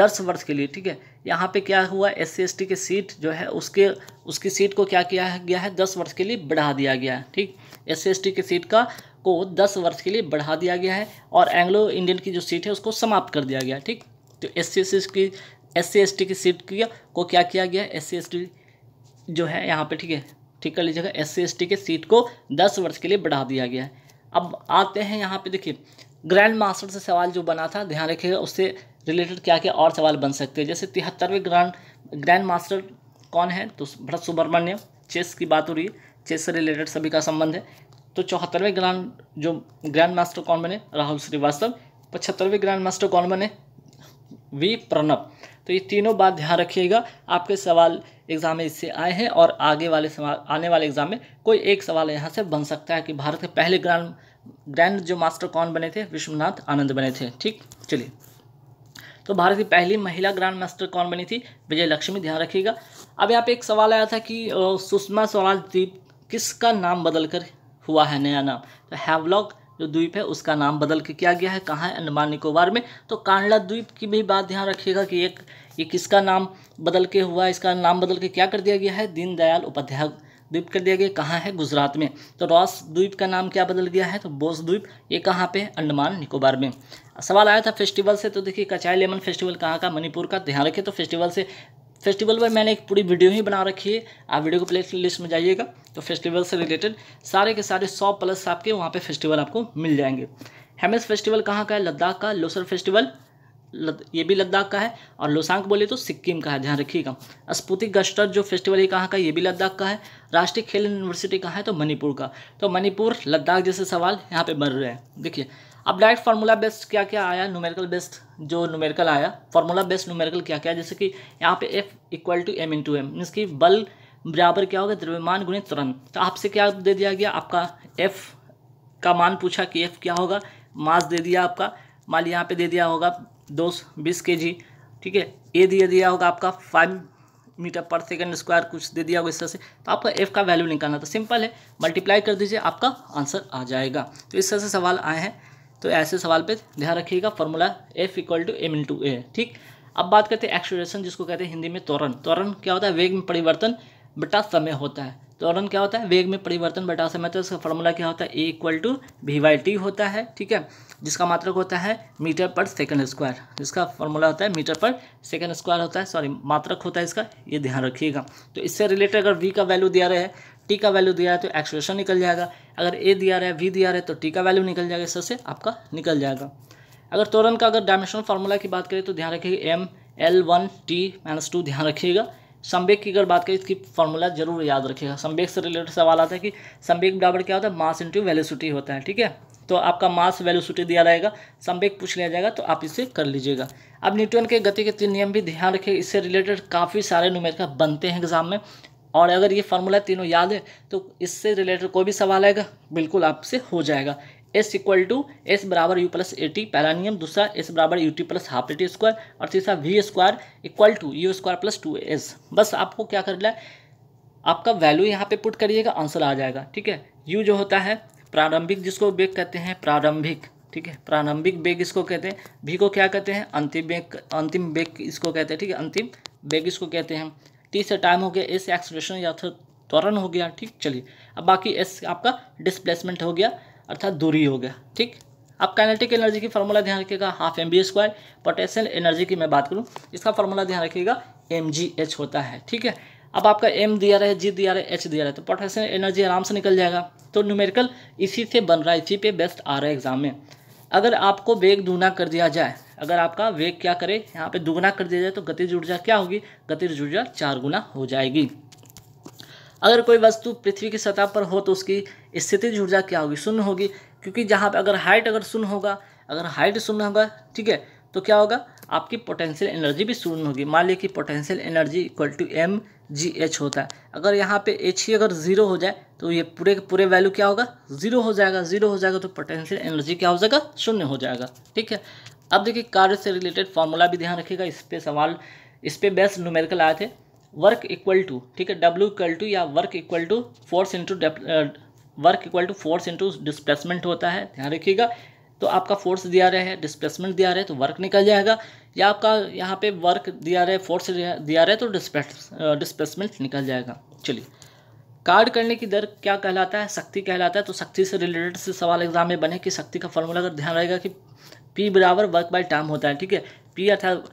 दस वर्ष के लिए ठीक है यहाँ पे क्या हुआ एस सी एस टी की सीट जो है उसके उसकी सीट को क्या किया गया है दस वर्ष के लिए बढ़ा दिया गया है ठीक एस सी एस टी की सीट का को दस वर्ष के लिए बढ़ा दिया गया है और एंग्लो इंडियन की जो सीट है उसको समाप्त कर दिया गया ठीक तो एस सी एस की एस सी एस टी की सीट की को क्या किया गया एस सी एस टी जो है यहाँ पे ठीक है ठीक कर लीजिएगा एस सी एस टी के सीट को दस वर्ष के लिए बढ़ा दिया गया है अब आते हैं यहाँ पे देखिए ग्रैंड मास्टर से सवाल जो बना था ध्यान रखिएगा उससे रिलेटेड क्या क्या और सवाल बन सकते हैं जैसे तिहत्तरवें ग्रैंड ग्रैंड मास्टर कौन है तो भरत सुब्रमण्यम चेस की बात हो रही है चेस से रिलेटेड सभी का संबंध है तो चौहत्तरवें ग्रांड जो ग्रैंड मास्टर कौन बने राहुल श्रीवास्तव पचहत्तरवें ग्रैंड मास्टर कौन बने वी प्रणब तो ये तीनों बात ध्यान रखिएगा आपके सवाल एग्ज़ाम में इससे आए हैं और आगे वाले सवाल आने वाले एग्ज़ाम में कोई एक सवाल यहाँ से बन सकता है कि भारत के पहले ग्रांड ग्रैंड जो मास्टर कौन बने थे विश्वनाथ आनंद बने थे ठीक चलिए तो भारत की पहली महिला ग्रांड मास्टर कौन बनी थी विजय लक्ष्मी ध्यान रखिएगा अब यहाँ पे एक सवाल आया था कि सुषमा स्वराज द्वीप किसका नाम बदल कर हुआ है नया नाम तो हैवलॉक जो द्वीप है उसका नाम बदल के किया गया है कहाँ है अंडमान निकोबार में तो कांडला द्वीप की भी बात ध्यान रखिएगा कि एक ये किसका नाम बदल के हुआ इसका नाम बदल के क्या कर दिया गया है दीनदयाल उपाध्याय द्वीप कर दिया गया कहाँ है गुजरात में तो रॉस द्वीप का नाम क्या बदल गया है तो बोस द्वीप ये कहाँ पे अंडमान निकोबार में सवाल आया था फेस्टिवल से तो देखिए कचाई लेमन फेस्टिवल कहाँ का मणिपुर का ध्यान रखें तो फेस्टिवल से फेस्टिवल पर मैंने एक पूरी वीडियो ही बना रखी है आप वीडियो को प्ले लिस्ट में जाइएगा तो फेस्टिवल से रिलेटेड सारे के सारे सौ प्लस आपके वहाँ पर फेस्टिवल आपको मिल जाएंगे हेमेस फेस्टिवल कहाँ का है लद्दाख का लोसर फेस्टिवल ये भी लद्दाख का है और लोसांग बोले तो सिक्किम का है ध्यान रखिएगा स्पूतिक गस्टर जो फेस्टिवल है कहाँ का ये भी लद्दाख का है राष्ट्रीय खेल यूनिवर्सिटी कहाँ है तो मणिपुर का तो मणिपुर लद्दाख जैसे सवाल यहाँ पे बन रहे हैं देखिए अब डायरेक्ट फार्मूला बेस्ड क्या क्या आया न्यूमेरिकल बेस्ड जो न्यूमेरिकल आया फार्मूला बेस्ड न्यूमेरिकल क्या क्या जैसे कि यहाँ पे F equal to M into M means की बल बराबर क्या होगा द्रव्यमान गुणित तुरंत तो आपसे क्या दे दिया गया आपका एफ का मान पूछा कि एफ क्या होगा मास दे दिया आपका माल यहाँ पे दे दिया होगा दो बीस के जी ठीक है ए दिया दिया होगा आपका five metre per second square कुछ दे दिया होगा इस तरह से तो आपका एफ का वैल्यू निकालना तो सिंपल है मल्टीप्लाई कर दीजिए आपका आंसर आ जाएगा तो इस तरह से सवाल आए हैं तो ऐसे सवाल पे ध्यान रखिएगा formula F equal to M into A ठीक अब बात करते हैं एक्सोरेशन जिसको कहते हैं हिंदी में त्वरण त्वरण क्या होता है वेग में परिवर्तन बटा समय होता है त्वरण क्या होता है वेग में परिवर्तन बटा समय तो इसका फॉर्मूला क्या होता है A equal to V Y T होता है ठीक है जिसका मात्रक होता है मीटर पर सेकंड स्क्वायर जिसका फॉर्मूला होता है मीटर पर सेकंड स्क्वायर होता है सॉरी मात्रक होता है इसका ये ध्यान रखिएगा तो इससे रिलेटेड अगर वी का वैल्यू दिया रहा है टी का वैल्यू दिया है तो एक्सप्रेशन निकल जाएगा अगर ए दिया रहा है वी दिया रहा है तो टी का वैल्यू निकल जाएगा इससे आपका निकल जाएगा अगर तोरण का अगर डायमेंशनल फार्मूला की बात करें तो ध्यान रखिएगा M L one T minus two ध्यान रखिएगा संवेग की अगर बात करें इसकी फॉर्मूला जरूर याद रखिएगा संवेग से रिलेटेड सवाल आता है कि संवेग बराबर क्या होता है मास इंटू वैल्यूसिटी होता है ठीक है तो आपका मास वैल्यूसिटी दिया रहेगा संवेग पूछ लिया जाएगा तो आप इसे कर लीजिएगा अब न्यूटन के गति के तीन नियम भी ध्यान रखिए इससे रिलेटेड काफ़ी सारे नुमेरिका बनते हैं एग्जाम में और अगर ये फार्मूला तीनों याद है तो इससे रिलेटेड कोई भी सवाल आएगा बिल्कुल आपसे हो जाएगा एस इक्वल टू एस बराबर यू प्लस ए टी पहला नियम दूसरा एस बराबर U T plus half A T square और तीसरा V square equal to U square plus two S बस आपको क्या कर लिया आपका वैल्यू यहाँ पे पुट करिएगा आंसर आ जाएगा ठीक है यू जो होता है प्रारंभिक जिसको वेग कहते हैं प्रारंभिक ठीक है प्रारंभिक बेग इसको कहते हैं भी को क्या कहते हैं अंतिम बेग अंतिम बेग इसको कहते हैं ठीक है अंतिम बेग इसको कहते हैं टी से टाइम हो गया एस एक्सप्रेशन या तो त्वरण हो गया ठीक चलिए अब बाकी एस आपका डिस्प्लेसमेंट हो गया अर्थात दूरी हो गया ठीक अब काइनेटिक एनर्जी की फार्मूला ध्यान रखिएगा half M B square potential energy की मैं बात करूँ इसका फार्मूला ध्यान रखिएगा एम जी एच होता है ठीक है अब आपका एम दिया रहे है जी दिया रहे है एच दिया रहे है तो पोटेंशियल एनर्जी आराम से निकल जाएगा तो न्यूमेरिकल इसी से बन रहा है इसी पे बेस्ट आ रहा है एग्जाम में अगर आपको वेग दूना कर दिया जाए अगर आपका वेग क्या करे यहाँ पे दुगना कर दिया जाए तो गतिज ऊर्जा क्या होगी गतिज ऊर्जा चार गुना हो जाएगी अगर कोई वस्तु पृथ्वी की सतह पर हो तो उसकी स्थिति ऊर्जा क्या होगी शून्य होगी क्योंकि जहाँ पर अगर हाइट अगर शून्य होगा अगर हाइट शून्य होगा ठीक है तो क्या होगा आपकी पोटेंशियल एनर्जी भी शून्य होगी मान लीजिए कि potential energy equal to M G H होता है अगर यहाँ पे एच ही अगर जीरो हो जाए तो ये पूरे पूरे वैल्यू क्या होगा जीरो हो जाएगा जीरो हो जाएगा तो पोटेंशियल एनर्जी क्या हो जाएगा शून्य हो जाएगा ठीक है अब देखिए कार्य से रिलेटेड फार्मूला भी ध्यान रखिएगा इस पर सवाल इस पर बेस्ट न्यूमेरिकल आए थे वर्क इक्वल टू ठीक है डब्ल्यू इक्वल टू या work equal to force into work equal to force into displacement होता है ध्यान रखिएगा तो आपका फोर्स दिया रहा है डिस्प्लेसमेंट दिया रहे है तो वर्क निकल जाएगा या आपका यहाँ पे वर्क दिया रहा है फोर्स दिया रहा है तो डिस्प्लेसमेंट निकल जाएगा चलिए कार्ड करने की दर क्या कहलाता है शक्ति कहलाता है तो शक्ति से रिलेटेड से सवाल एग्जाम में बने कि शक्ति का फॉर्मूला अगर ध्यान रहेगा कि पी बराबर वर्क बाय टाइम होता है ठीक है पी अर्थात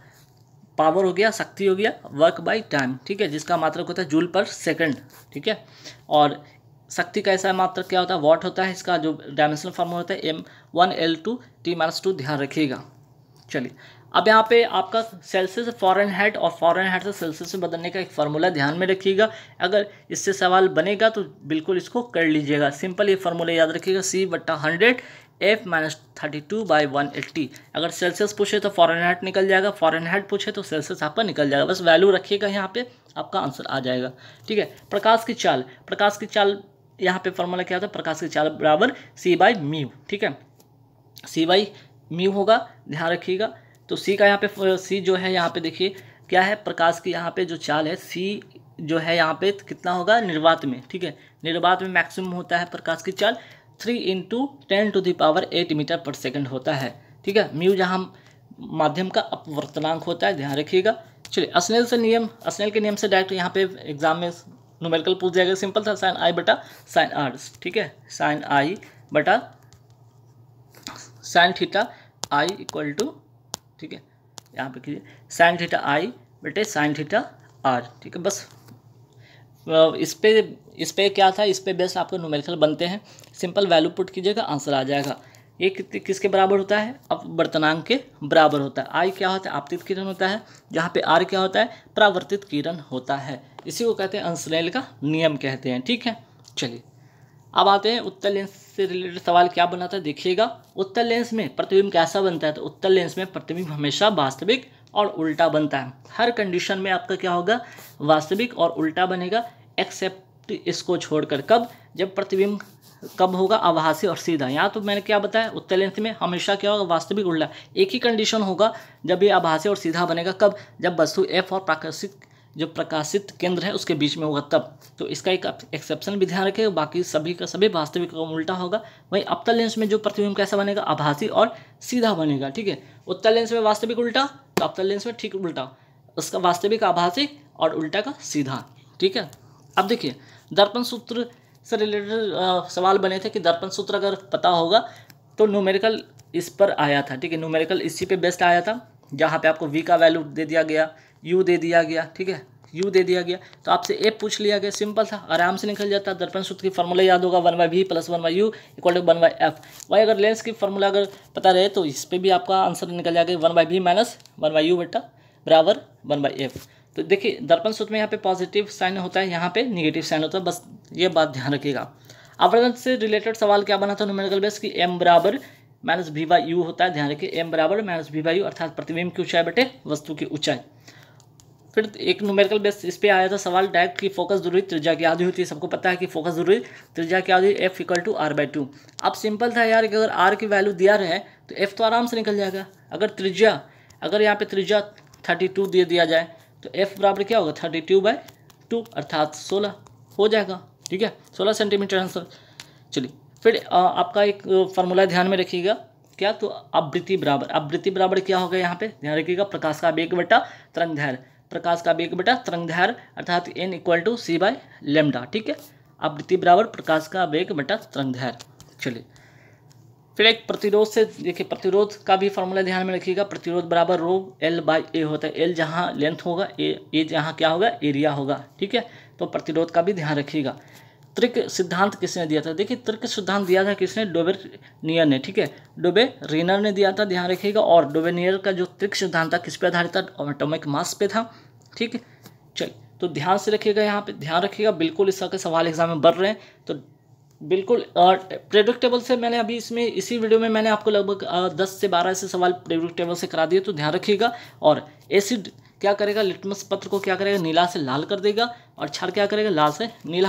पावर हो गया शक्ति हो गया वर्क बाय टाइम ठीक है जिसका मात्रक होता है जूल पर सेकंड ठीक है और शक्ति का ऐसा मात्रक क्या होता है वॉट होता है इसका जो डायमेंशनल फॉर्मूला होता है M one L two T minus two ध्यान रखिएगा चलिए अब यहाँ पे आपका सेल्सियस फॉरन हेड और फॉरन हेड से सेल्सियस में बदलने का एक फार्मूला ध्यान में रखिएगा अगर इससे सवाल बनेगा तो बिल्कुल इसको कर लीजिएगा सिंपल ये फार्मूला याद रखिएगा सी बट्टा hundred F minus thirty two by one eighty अगर सेल्सियस पूछे तो फॉरन फॉरनहाइट निकल जाएगा फॉरन फॉरनहाइट पूछे तो सेल्सियस आपका निकल जाएगा बस वैल्यू रखिएगा यहाँ पे आपका आंसर आ जाएगा ठीक है प्रकाश की चाल प्रकाश की चाल यहाँ पे फॉर्मूला क्या होता है प्रकाश की चाल बराबर सी बाई म्यू ठीक है सी बाई म्यू होगा ध्यान रखिएगा तो सी का यहाँ पे सी जो है यहाँ पे देखिए क्या है प्रकाश की यहाँ पे जो चाल है सी जो है यहाँ पे कितना होगा निर्वात में ठीक है निर्वात में मैक्सिमम होता है प्रकाश की चाल three into ten to the power eight metre per second होता है ठीक है म्यू जहाँ माध्यम का अपवर्तनांक होता है ध्यान रखिएगा चलिए असनेल से नियम असनेल के नियम से डायरेक्ट यहाँ पे एग्जाम में नोमेरिकल पूछ जाएगा सिंपल था साइन आई बटा साइन आर ठीक है साइन आई बटा sine theta I equal to ठीक है यहाँ पे कीजिए साइन थीटा आई बटे साइन थीटा आर ठीक है बस इस पर इस पर क्या था इस पर बेस्ट आपके नोमेरिकल बनते हैं सिंपल वैल्यू पुट कीजिएगा आंसर आ जाएगा ये किसके बराबर होता है अब वर्तनांक के बराबर होता है आई क्या होता है आपतित किरण होता है जहाँ पे आर क्या होता है प्रावर्तित किरण होता है इसी को कहते हैं अंशनेल का नियम कहते हैं ठीक है चलिए अब आते हैं उत्तर लेंस से रिलेटेड सवाल क्या बनाता है देखिएगा उत्तर लेंस में प्रतिबिंब कैसा बनता है तो उत्तर लेंस में प्रतिबिंब हमेशा वास्तविक और उल्टा बनता है हर कंडीशन में आपका क्या होगा वास्तविक और उल्टा बनेगा एक्सेप्ट तो इसको छोड़कर कब जब प्रतिबिंब कब होगा आभासी और सीधा यहाँ तो मैंने क्या बताया उत्तर लेंथ में हमेशा क्या होगा वास्तविक उल्टा एक ही कंडीशन होगा जब ये आभासी और सीधा बनेगा कब जब वस्तु एफ और प्राकृतिक जो प्रकाशित केंद्र है उसके बीच में होगा तब तो इसका एक एक्सेप्शन भी ध्यान रखेगा बाकी सभी का सभी वास्तविक उल्टा होगा वहीं अवतल लेंस में जो प्रतिबिंब कैसा बनेगा आभासी और सीधा बनेगा ठीक है उत्तर लेंस में वास्तविक उल्टा तो अवतल लेंस में ठीक उल्टा उसका वास्तविक आभासी और उल्टा का सीधा ठीक है अब देखिए दर्पण सूत्र से रिलेटेड सवाल बने थे कि दर्पण सूत्र अगर पता होगा तो न्यूमेरिकल इस पर आया था ठीक है न्यूमेरिकल इसी पे बेस्ट आया था जहाँ पे आपको वी का वैल्यू दे दिया गया यू दे दिया गया ठीक है यू दे दिया गया तो आपसे ए पूछ लिया गया सिंपल था आराम से निकल जाता दर्पण सूत्र की फार्मूला याद होगा one by V plus one by U equal to one by F वही अगर लेंस की फॉर्मूला अगर पता रहे तो इस पर भी आपका आंसर निकल जाएगा one by V minus one by U बेटा बराबर वन बाई एफ तो देखिए दर्पण सूत्र में यहाँ पे पॉजिटिव साइन होता है यहाँ पे निगेटिव साइन होता है बस ये बात ध्यान रखिएगा आवर्धन से रिलेटेड सवाल क्या बना था न्यूमेरिकल बेस कि एम बराबर माइनस वी बाई यू होता है ध्यान रखिए एम बराबर माइनस वी बाई यू अर्थात प्रतिबिंब की ऊंचाई बटे वस्तु की ऊंचाई फिर एक न्यूमेरिकल बेस इस पर आया था सवाल डायरेक्ट की फोकस दूरी त्रिज्या की आधी होती है सबको पता है कि फोकस दूरी त्रिज्या की आधी F equal to R by two अब सिंपल था यार कि अगर आर की वैल्यू दिया रहे तो एफ तो आराम से निकल जाएगा अगर त्रिज्या अगर यहाँ पे त्रिज्या थर्टी टू दे दिया जाए तो एफ बराबर क्या होगा थर्टी टू बाई टू अर्थात सोलह हो जाएगा ठीक है सोलह सेंटीमीटर आंसर चलिए फिर आ, आपका एक फार्मूला ध्यान में रखिएगा क्या तो आवृत्ति बराबर आवृत्ति बराबर क्या होगा यहाँ पे ध्यान रखिएगा प्रकाश का बेग बेटा तरंग धैर्य प्रकाश का बेग बेटा तरंग धैर्य अर्थात N equal to C by lambda ठीक है आवृत्ति बराबर प्रकाश का बेग बेटा तरंग धैर्य चलिए फिर एक प्रतिरोध से देखिए प्रतिरोध का भी फॉर्मूला ध्यान में रखिएगा प्रतिरोध बराबर रो एल बाई ए होता है एल जहाँ लेंथ होगा ए ए जहाँ क्या होगा एरिया होगा ठीक है तो प्रतिरोध का भी ध्यान रखिएगा त्रिक सिद्धांत किसने दिया था देखिए त्रिक सिद्धांत दिया था किसने डोबे नियर ने ठीक है डोबे रेनर ने दिया था ध्यान रखिएगा और डोबे नियर का जो त्रिक सिद्धांत था किस पे आधारित था ऑटोमिक मास पे था ठीक है चलिए तो ध्यान से रखिएगा यहाँ पे ध्यान रखिएगा बिल्कुल इस तरह के सवाल एग्जाम में बढ़ रहे हैं तो बिल्कुल प्रेडिक्टेबल से मैंने अभी इसमें इसी वीडियो में मैंने आपको लगभग दस से बारह ऐसे सवाल प्रेडिक्टेबल से करा दिए तो ध्यान रखिएगा और एसिड क्या करेगा लिटमस पत्र को क्या करेगा नीला से लाल कर देगा और क्षार क्या करेगा लाल से नीला